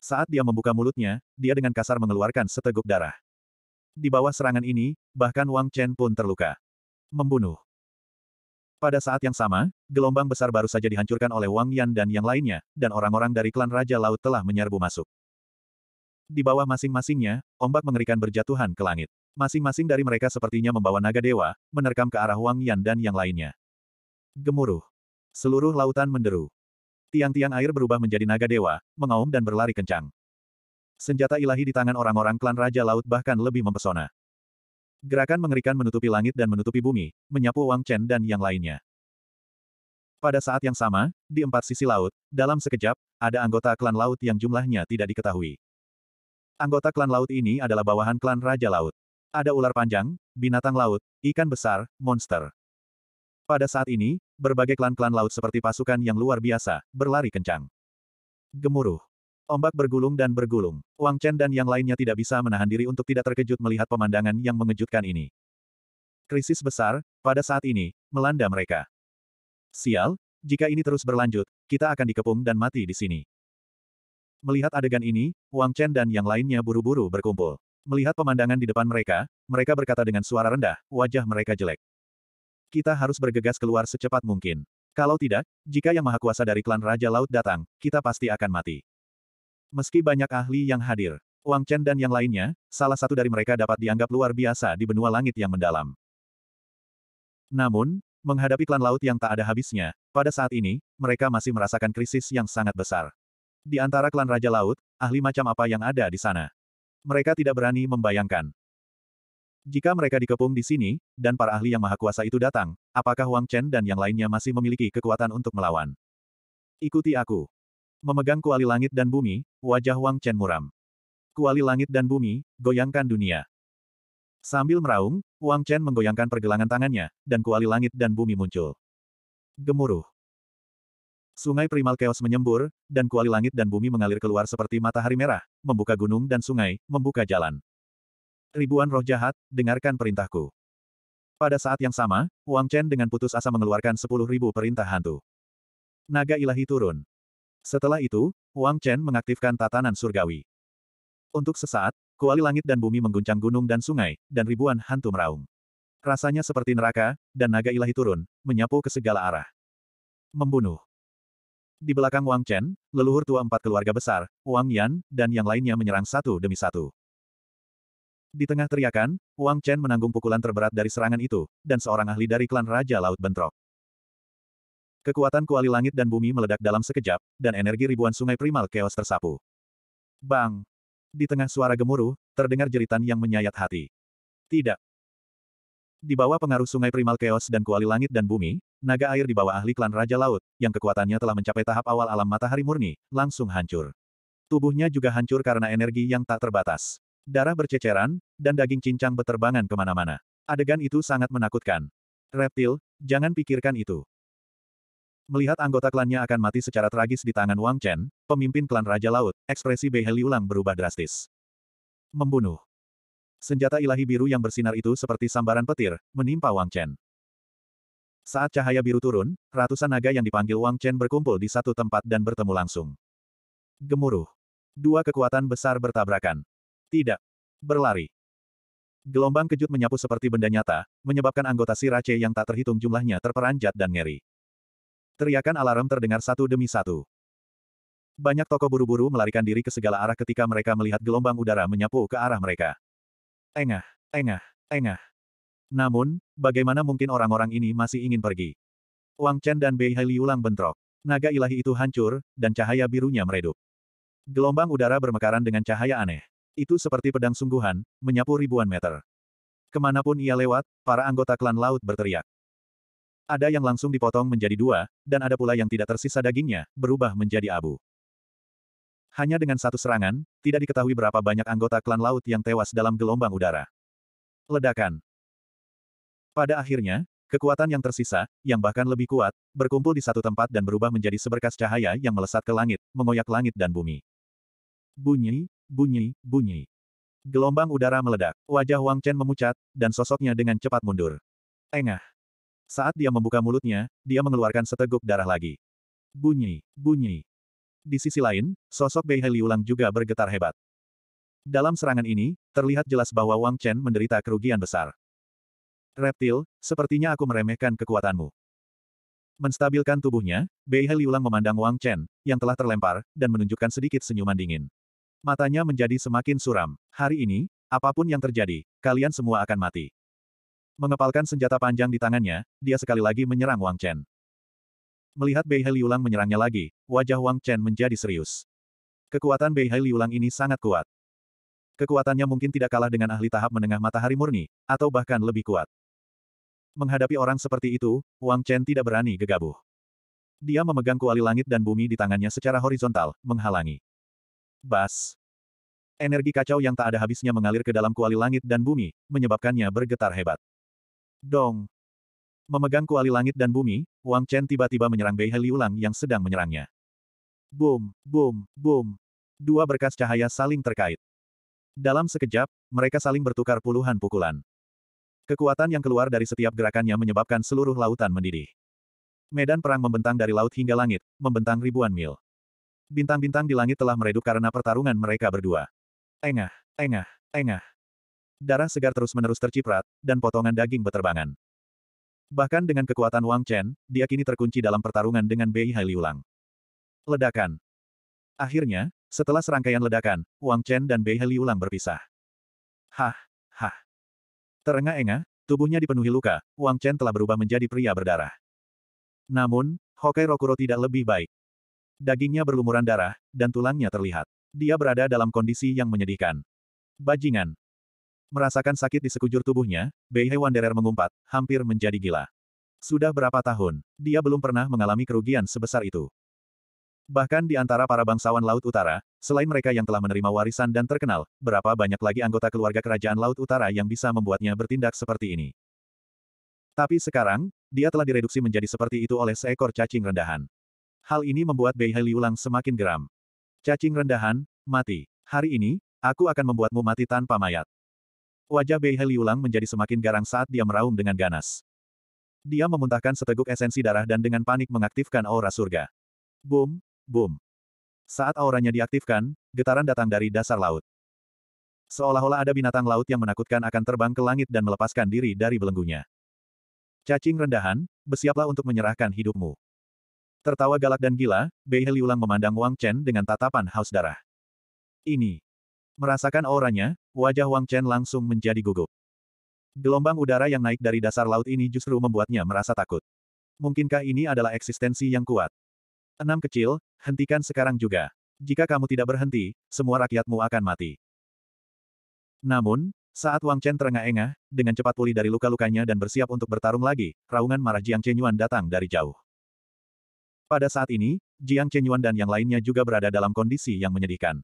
Saat dia membuka mulutnya, dia dengan kasar mengeluarkan seteguk darah. Di bawah serangan ini, bahkan Wang Chen pun terluka. Membunuh. Pada saat yang sama, gelombang besar baru saja dihancurkan oleh Wang Yan dan yang lainnya, dan orang-orang dari klan Raja Laut telah menyerbu masuk. Di bawah masing-masingnya, ombak mengerikan berjatuhan ke langit. Masing-masing dari mereka sepertinya membawa naga dewa, menerkam ke arah Wang Yan dan yang lainnya. Gemuruh. Seluruh lautan menderu. Tiang-tiang air berubah menjadi naga dewa, mengaum dan berlari kencang. Senjata ilahi di tangan orang-orang klan Raja Laut bahkan lebih mempesona. Gerakan mengerikan menutupi langit dan menutupi bumi, menyapu Wang Chen dan yang lainnya. Pada saat yang sama, di empat sisi laut, dalam sekejap, ada anggota klan laut yang jumlahnya tidak diketahui. Anggota klan laut ini adalah bawahan klan Raja Laut. Ada ular panjang, binatang laut, ikan besar, monster. Pada saat ini, berbagai klan-klan laut seperti pasukan yang luar biasa, berlari kencang. Gemuruh. Ombak bergulung dan bergulung. Wang Chen dan yang lainnya tidak bisa menahan diri untuk tidak terkejut melihat pemandangan yang mengejutkan ini. Krisis besar, pada saat ini, melanda mereka. Sial, jika ini terus berlanjut, kita akan dikepung dan mati di sini. Melihat adegan ini, Wang Chen dan yang lainnya buru-buru berkumpul. Melihat pemandangan di depan mereka, mereka berkata dengan suara rendah, wajah mereka jelek. Kita harus bergegas keluar secepat mungkin. Kalau tidak, jika Yang Maha Kuasa dari klan Raja Laut datang, kita pasti akan mati. Meski banyak ahli yang hadir, Wang Chen dan yang lainnya, salah satu dari mereka dapat dianggap luar biasa di benua langit yang mendalam. Namun, menghadapi klan laut yang tak ada habisnya, pada saat ini, mereka masih merasakan krisis yang sangat besar. Di antara klan Raja Laut, ahli macam apa yang ada di sana? Mereka tidak berani membayangkan. Jika mereka dikepung di sini, dan para ahli yang maha kuasa itu datang, apakah Wang Chen dan yang lainnya masih memiliki kekuatan untuk melawan? Ikuti aku. Memegang kuali langit dan bumi, wajah Wang Chen muram. Kuali langit dan bumi, goyangkan dunia. Sambil meraung, Wang Chen menggoyangkan pergelangan tangannya, dan kuali langit dan bumi muncul. Gemuruh. Sungai primal chaos menyembur, dan kuali langit dan bumi mengalir keluar seperti matahari merah, membuka gunung dan sungai, membuka jalan ribuan roh jahat, dengarkan perintahku. Pada saat yang sama, Wang Chen dengan putus asa mengeluarkan sepuluh ribu perintah hantu. Naga ilahi turun. Setelah itu, Wang Chen mengaktifkan tatanan surgawi. Untuk sesaat, kuali langit dan bumi mengguncang gunung dan sungai, dan ribuan hantu meraung. Rasanya seperti neraka, dan naga ilahi turun, menyapu ke segala arah. Membunuh. Di belakang Wang Chen, leluhur tua empat keluarga besar, Wang Yan, dan yang lainnya menyerang satu demi satu. Di tengah teriakan, Wang Chen menanggung pukulan terberat dari serangan itu, dan seorang ahli dari klan Raja Laut bentrok. Kekuatan kuali langit dan bumi meledak dalam sekejap, dan energi ribuan sungai primal keos tersapu. Bang! Di tengah suara gemuruh, terdengar jeritan yang menyayat hati. Tidak. Di bawah pengaruh sungai primal keos dan kuali langit dan bumi, naga air di bawah ahli klan Raja Laut, yang kekuatannya telah mencapai tahap awal alam matahari murni, langsung hancur. Tubuhnya juga hancur karena energi yang tak terbatas. Darah berceceran, dan daging cincang beterbangan kemana-mana. Adegan itu sangat menakutkan. Reptil, jangan pikirkan itu. Melihat anggota klannya akan mati secara tragis di tangan Wang Chen, pemimpin klan Raja Laut, ekspresi Bei Liulang berubah drastis. Membunuh. Senjata ilahi biru yang bersinar itu seperti sambaran petir, menimpa Wang Chen. Saat cahaya biru turun, ratusan naga yang dipanggil Wang Chen berkumpul di satu tempat dan bertemu langsung. Gemuruh. Dua kekuatan besar bertabrakan. Tidak. Berlari. Gelombang kejut menyapu seperti benda nyata, menyebabkan anggota si Rache yang tak terhitung jumlahnya terperanjat dan ngeri. Teriakan alarm terdengar satu demi satu. Banyak toko buru-buru melarikan diri ke segala arah ketika mereka melihat gelombang udara menyapu ke arah mereka. Engah, engah, engah. Namun, bagaimana mungkin orang-orang ini masih ingin pergi? Wang Chen dan Bei Hai ulang bentrok. Naga ilahi itu hancur, dan cahaya birunya meredup. Gelombang udara bermekaran dengan cahaya aneh. Itu seperti pedang sungguhan, menyapu ribuan meter. Kemanapun ia lewat, para anggota klan laut berteriak. Ada yang langsung dipotong menjadi dua, dan ada pula yang tidak tersisa dagingnya, berubah menjadi abu. Hanya dengan satu serangan, tidak diketahui berapa banyak anggota klan laut yang tewas dalam gelombang udara. Ledakan. Pada akhirnya, kekuatan yang tersisa, yang bahkan lebih kuat, berkumpul di satu tempat dan berubah menjadi seberkas cahaya yang melesat ke langit, mengoyak langit dan bumi. Bunyi, bunyi, bunyi. Gelombang udara meledak, wajah Wang Chen memucat, dan sosoknya dengan cepat mundur. Engah. Saat dia membuka mulutnya, dia mengeluarkan seteguk darah lagi. Bunyi, bunyi. Di sisi lain, sosok Bei Liulang juga bergetar hebat. Dalam serangan ini, terlihat jelas bahwa Wang Chen menderita kerugian besar. Reptil, sepertinya aku meremehkan kekuatanmu. Menstabilkan tubuhnya, Bei Liulang memandang Wang Chen, yang telah terlempar, dan menunjukkan sedikit senyuman dingin. Matanya menjadi semakin suram. Hari ini, apapun yang terjadi, kalian semua akan mati. Mengepalkan senjata panjang di tangannya, dia sekali lagi menyerang Wang Chen. Melihat Bei He Liulang menyerangnya lagi, wajah Wang Chen menjadi serius. Kekuatan Bei He Liulang ini sangat kuat. Kekuatannya mungkin tidak kalah dengan ahli tahap menengah matahari murni, atau bahkan lebih kuat. Menghadapi orang seperti itu, Wang Chen tidak berani gegabah. Dia memegang kuali langit dan bumi di tangannya secara horizontal, menghalangi. Bas. Energi kacau yang tak ada habisnya mengalir ke dalam kuali langit dan bumi, menyebabkannya bergetar hebat. Dong. Memegang kuali langit dan bumi, Wang Chen tiba-tiba menyerang Bei Liulang yang sedang menyerangnya. Boom, boom, boom. Dua berkas cahaya saling terkait. Dalam sekejap, mereka saling bertukar puluhan pukulan. Kekuatan yang keluar dari setiap gerakannya menyebabkan seluruh lautan mendidih. Medan perang membentang dari laut hingga langit, membentang ribuan mil. Bintang-bintang di langit telah meredup karena pertarungan mereka berdua. Engah, engah, engah. Darah segar terus-menerus terciprat, dan potongan daging beterbangan. Bahkan dengan kekuatan Wang Chen, dia kini terkunci dalam pertarungan dengan Bei Hai Liulang. Ledakan. Akhirnya, setelah serangkaian ledakan, Wang Chen dan Bei Hai Liulang berpisah. Hah, hah. Terengah-engah, tubuhnya dipenuhi luka, Wang Chen telah berubah menjadi pria berdarah. Namun, Hokai Rokuro tidak lebih baik. Dagingnya berlumuran darah, dan tulangnya terlihat. Dia berada dalam kondisi yang menyedihkan. Bajingan. Merasakan sakit di sekujur tubuhnya, Beihe Wanderer mengumpat, hampir menjadi gila. Sudah berapa tahun, dia belum pernah mengalami kerugian sebesar itu. Bahkan di antara para bangsawan Laut Utara, selain mereka yang telah menerima warisan dan terkenal, berapa banyak lagi anggota keluarga kerajaan Laut Utara yang bisa membuatnya bertindak seperti ini. Tapi sekarang, dia telah direduksi menjadi seperti itu oleh seekor cacing rendahan. Hal ini membuat Bei Heliulang semakin geram. Cacing rendahan, mati. Hari ini, aku akan membuatmu mati tanpa mayat. Wajah Bei Heliulang menjadi semakin garang saat dia meraung dengan ganas. Dia memuntahkan seteguk esensi darah dan dengan panik mengaktifkan aura surga. Boom, boom. Saat auranya diaktifkan, getaran datang dari dasar laut. Seolah-olah ada binatang laut yang menakutkan akan terbang ke langit dan melepaskan diri dari belenggunya. Cacing rendahan, bersiaplah untuk menyerahkan hidupmu. Tertawa galak dan gila, Bei Heliulang memandang Wang Chen dengan tatapan haus darah. Ini. Merasakan auranya, wajah Wang Chen langsung menjadi gugup. Gelombang udara yang naik dari dasar laut ini justru membuatnya merasa takut. Mungkinkah ini adalah eksistensi yang kuat? Enam kecil, hentikan sekarang juga. Jika kamu tidak berhenti, semua rakyatmu akan mati. Namun, saat Wang Chen terengah-engah, dengan cepat pulih dari luka-lukanya dan bersiap untuk bertarung lagi, raungan marah Jiang Chenyuan datang dari jauh. Pada saat ini, Jiang Chenyuan dan yang lainnya juga berada dalam kondisi yang menyedihkan.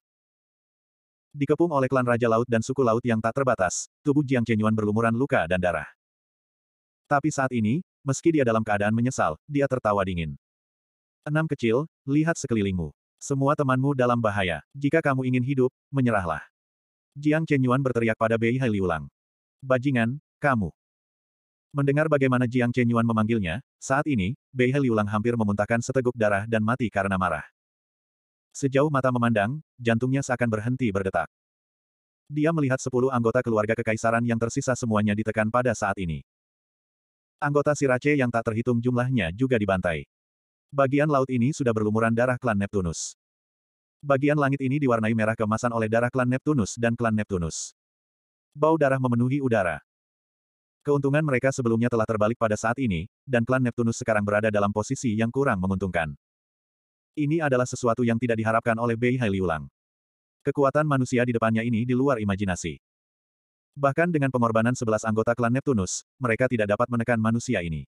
Dikepung oleh klan Raja Laut dan suku laut yang tak terbatas, tubuh Jiang Chenyuan berlumuran luka dan darah. Tapi saat ini, meski dia dalam keadaan menyesal, dia tertawa dingin. Enam kecil, lihat sekelilingmu. Semua temanmu dalam bahaya. Jika kamu ingin hidup, menyerahlah. Jiang Chenyuan berteriak pada Bei Hailiulang. Bajingan, kamu. Mendengar bagaimana Jiang Chenyuan memanggilnya, saat ini, Bei He Liulang hampir memuntahkan seteguk darah dan mati karena marah. Sejauh mata memandang, jantungnya seakan berhenti berdetak. Dia melihat sepuluh anggota keluarga kekaisaran yang tersisa semuanya ditekan pada saat ini. Anggota Sirace yang tak terhitung jumlahnya juga dibantai. Bagian laut ini sudah berlumuran darah klan Neptunus. Bagian langit ini diwarnai merah kemasan oleh darah klan Neptunus dan klan Neptunus. Bau darah memenuhi udara. Keuntungan mereka sebelumnya telah terbalik pada saat ini, dan klan Neptunus sekarang berada dalam posisi yang kurang menguntungkan. Ini adalah sesuatu yang tidak diharapkan oleh Bei Hai Liulang. Kekuatan manusia di depannya ini di luar imajinasi. Bahkan dengan pengorbanan sebelas anggota klan Neptunus, mereka tidak dapat menekan manusia ini.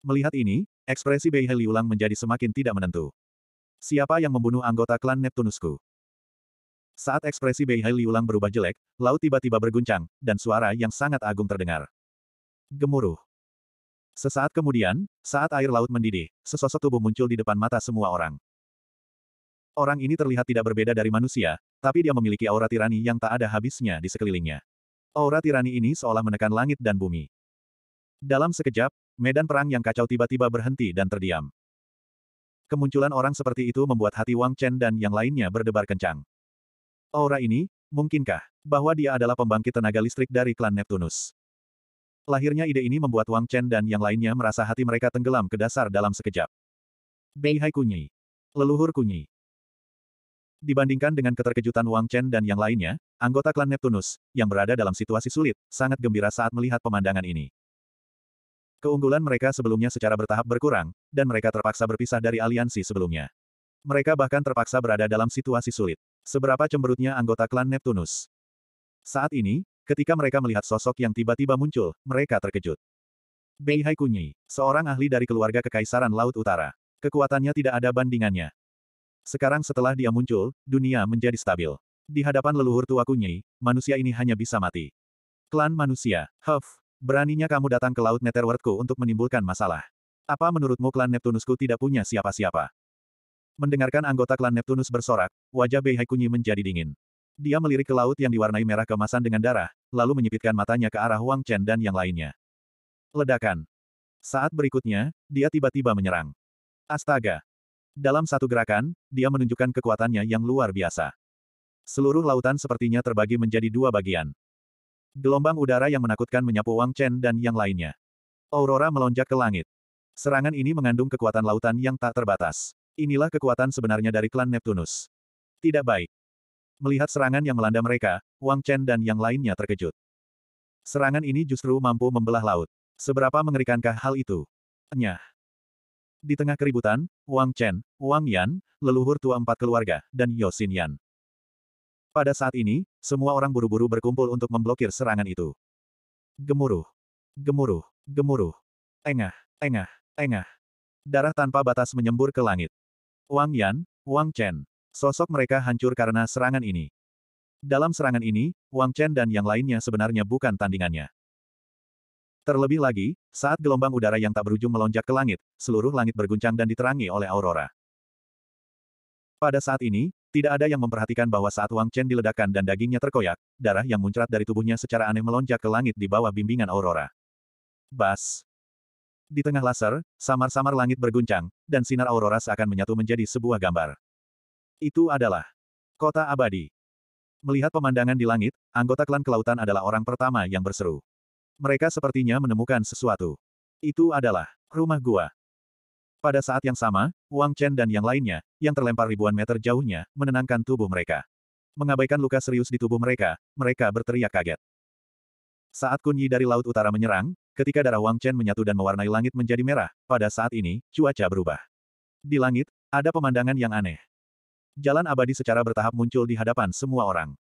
Melihat ini, ekspresi Bei Hai Liulang menjadi semakin tidak menentu. Siapa yang membunuh anggota klan Neptunusku? Saat ekspresi Bei Hai Liulang berubah jelek, laut tiba-tiba berguncang, dan suara yang sangat agung terdengar. Gemuruh. Sesaat kemudian, saat air laut mendidih, sesosok tubuh muncul di depan mata semua orang. Orang ini terlihat tidak berbeda dari manusia, tapi dia memiliki aura tirani yang tak ada habisnya di sekelilingnya. Aura tirani ini seolah menekan langit dan bumi. Dalam sekejap, medan perang yang kacau tiba-tiba berhenti dan terdiam. Kemunculan orang seperti itu membuat hati Wang Chen dan yang lainnya berdebar kencang. Aura ini, mungkinkah, bahwa dia adalah pembangkit tenaga listrik dari klan Neptunus? Lahirnya ide ini membuat Wang Chen dan yang lainnya merasa hati mereka tenggelam ke dasar dalam sekejap. Beihai Kunyi. Leluhur Kunyi. Dibandingkan dengan keterkejutan Wang Chen dan yang lainnya, anggota klan Neptunus, yang berada dalam situasi sulit, sangat gembira saat melihat pemandangan ini. Keunggulan mereka sebelumnya secara bertahap berkurang, dan mereka terpaksa berpisah dari aliansi sebelumnya. Mereka bahkan terpaksa berada dalam situasi sulit. Seberapa cemberutnya anggota klan Neptunus. Saat ini, ketika mereka melihat sosok yang tiba-tiba muncul, mereka terkejut. Bei Hai Kunyi, seorang ahli dari keluarga Kekaisaran Laut Utara. Kekuatannya tidak ada bandingannya. Sekarang setelah dia muncul, dunia menjadi stabil. Di hadapan leluhur tua Kunyi, manusia ini hanya bisa mati. Klan manusia, Huff, beraninya kamu datang ke Laut Netherworldku untuk menimbulkan masalah. Apa menurutmu klan Neptunusku tidak punya siapa-siapa? Mendengarkan anggota klan Neptunus bersorak, wajah Bei Haikunyi menjadi dingin. Dia melirik ke laut yang diwarnai merah kemasan dengan darah, lalu menyipitkan matanya ke arah Wang Chen dan yang lainnya. Ledakan. Saat berikutnya, dia tiba-tiba menyerang. Astaga! Dalam satu gerakan, dia menunjukkan kekuatannya yang luar biasa. Seluruh lautan sepertinya terbagi menjadi dua bagian. Gelombang udara yang menakutkan menyapu Wang Chen dan yang lainnya. Aurora melonjak ke langit. Serangan ini mengandung kekuatan lautan yang tak terbatas. Inilah kekuatan sebenarnya dari klan Neptunus. Tidak baik. Melihat serangan yang melanda mereka, Wang Chen dan yang lainnya terkejut. Serangan ini justru mampu membelah laut. Seberapa mengerikankah hal itu? Nyah. Di tengah keributan, Wang Chen, Wang Yan, leluhur tua empat keluarga, dan Yosin Yan. Pada saat ini, semua orang buru-buru berkumpul untuk memblokir serangan itu. Gemuruh. Gemuruh. Gemuruh. Engah. Engah. Engah. Darah tanpa batas menyembur ke langit. Wang Yan, Wang Chen. Sosok mereka hancur karena serangan ini. Dalam serangan ini, Wang Chen dan yang lainnya sebenarnya bukan tandingannya. Terlebih lagi, saat gelombang udara yang tak berujung melonjak ke langit, seluruh langit berguncang dan diterangi oleh aurora. Pada saat ini, tidak ada yang memperhatikan bahwa saat Wang Chen diledakkan dan dagingnya terkoyak, darah yang muncrat dari tubuhnya secara aneh melonjak ke langit di bawah bimbingan aurora. Bas! Di tengah laser, samar-samar langit berguncang, dan sinar aurora seakan menyatu menjadi sebuah gambar. Itu adalah kota abadi. Melihat pemandangan di langit, anggota klan kelautan adalah orang pertama yang berseru. Mereka sepertinya menemukan sesuatu. Itu adalah rumah gua. Pada saat yang sama, Wang Chen dan yang lainnya, yang terlempar ribuan meter jauhnya, menenangkan tubuh mereka. Mengabaikan luka serius di tubuh mereka, mereka berteriak kaget. Saat kunyi dari Laut Utara menyerang, Ketika darah Wang Chen menyatu dan mewarnai langit menjadi merah, pada saat ini, cuaca berubah. Di langit, ada pemandangan yang aneh. Jalan abadi secara bertahap muncul di hadapan semua orang.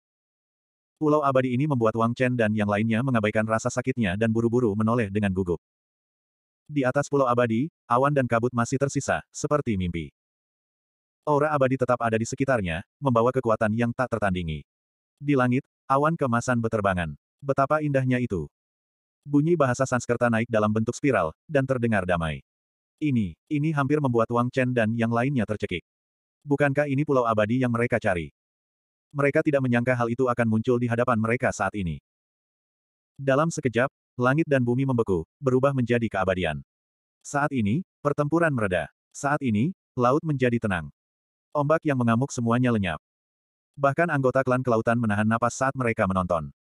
Pulau abadi ini membuat Wang Chen dan yang lainnya mengabaikan rasa sakitnya dan buru-buru menoleh dengan gugup. Di atas pulau abadi, awan dan kabut masih tersisa, seperti mimpi. Aura abadi tetap ada di sekitarnya, membawa kekuatan yang tak tertandingi. Di langit, awan kemasan beterbangan. Betapa indahnya itu. Bunyi bahasa Sanskerta naik dalam bentuk spiral, dan terdengar damai. Ini, ini hampir membuat Wang Chen dan yang lainnya tercekik. Bukankah ini pulau abadi yang mereka cari? Mereka tidak menyangka hal itu akan muncul di hadapan mereka saat ini. Dalam sekejap, langit dan bumi membeku, berubah menjadi keabadian. Saat ini, pertempuran mereda. Saat ini, laut menjadi tenang. Ombak yang mengamuk semuanya lenyap. Bahkan anggota klan kelautan menahan napas saat mereka menonton.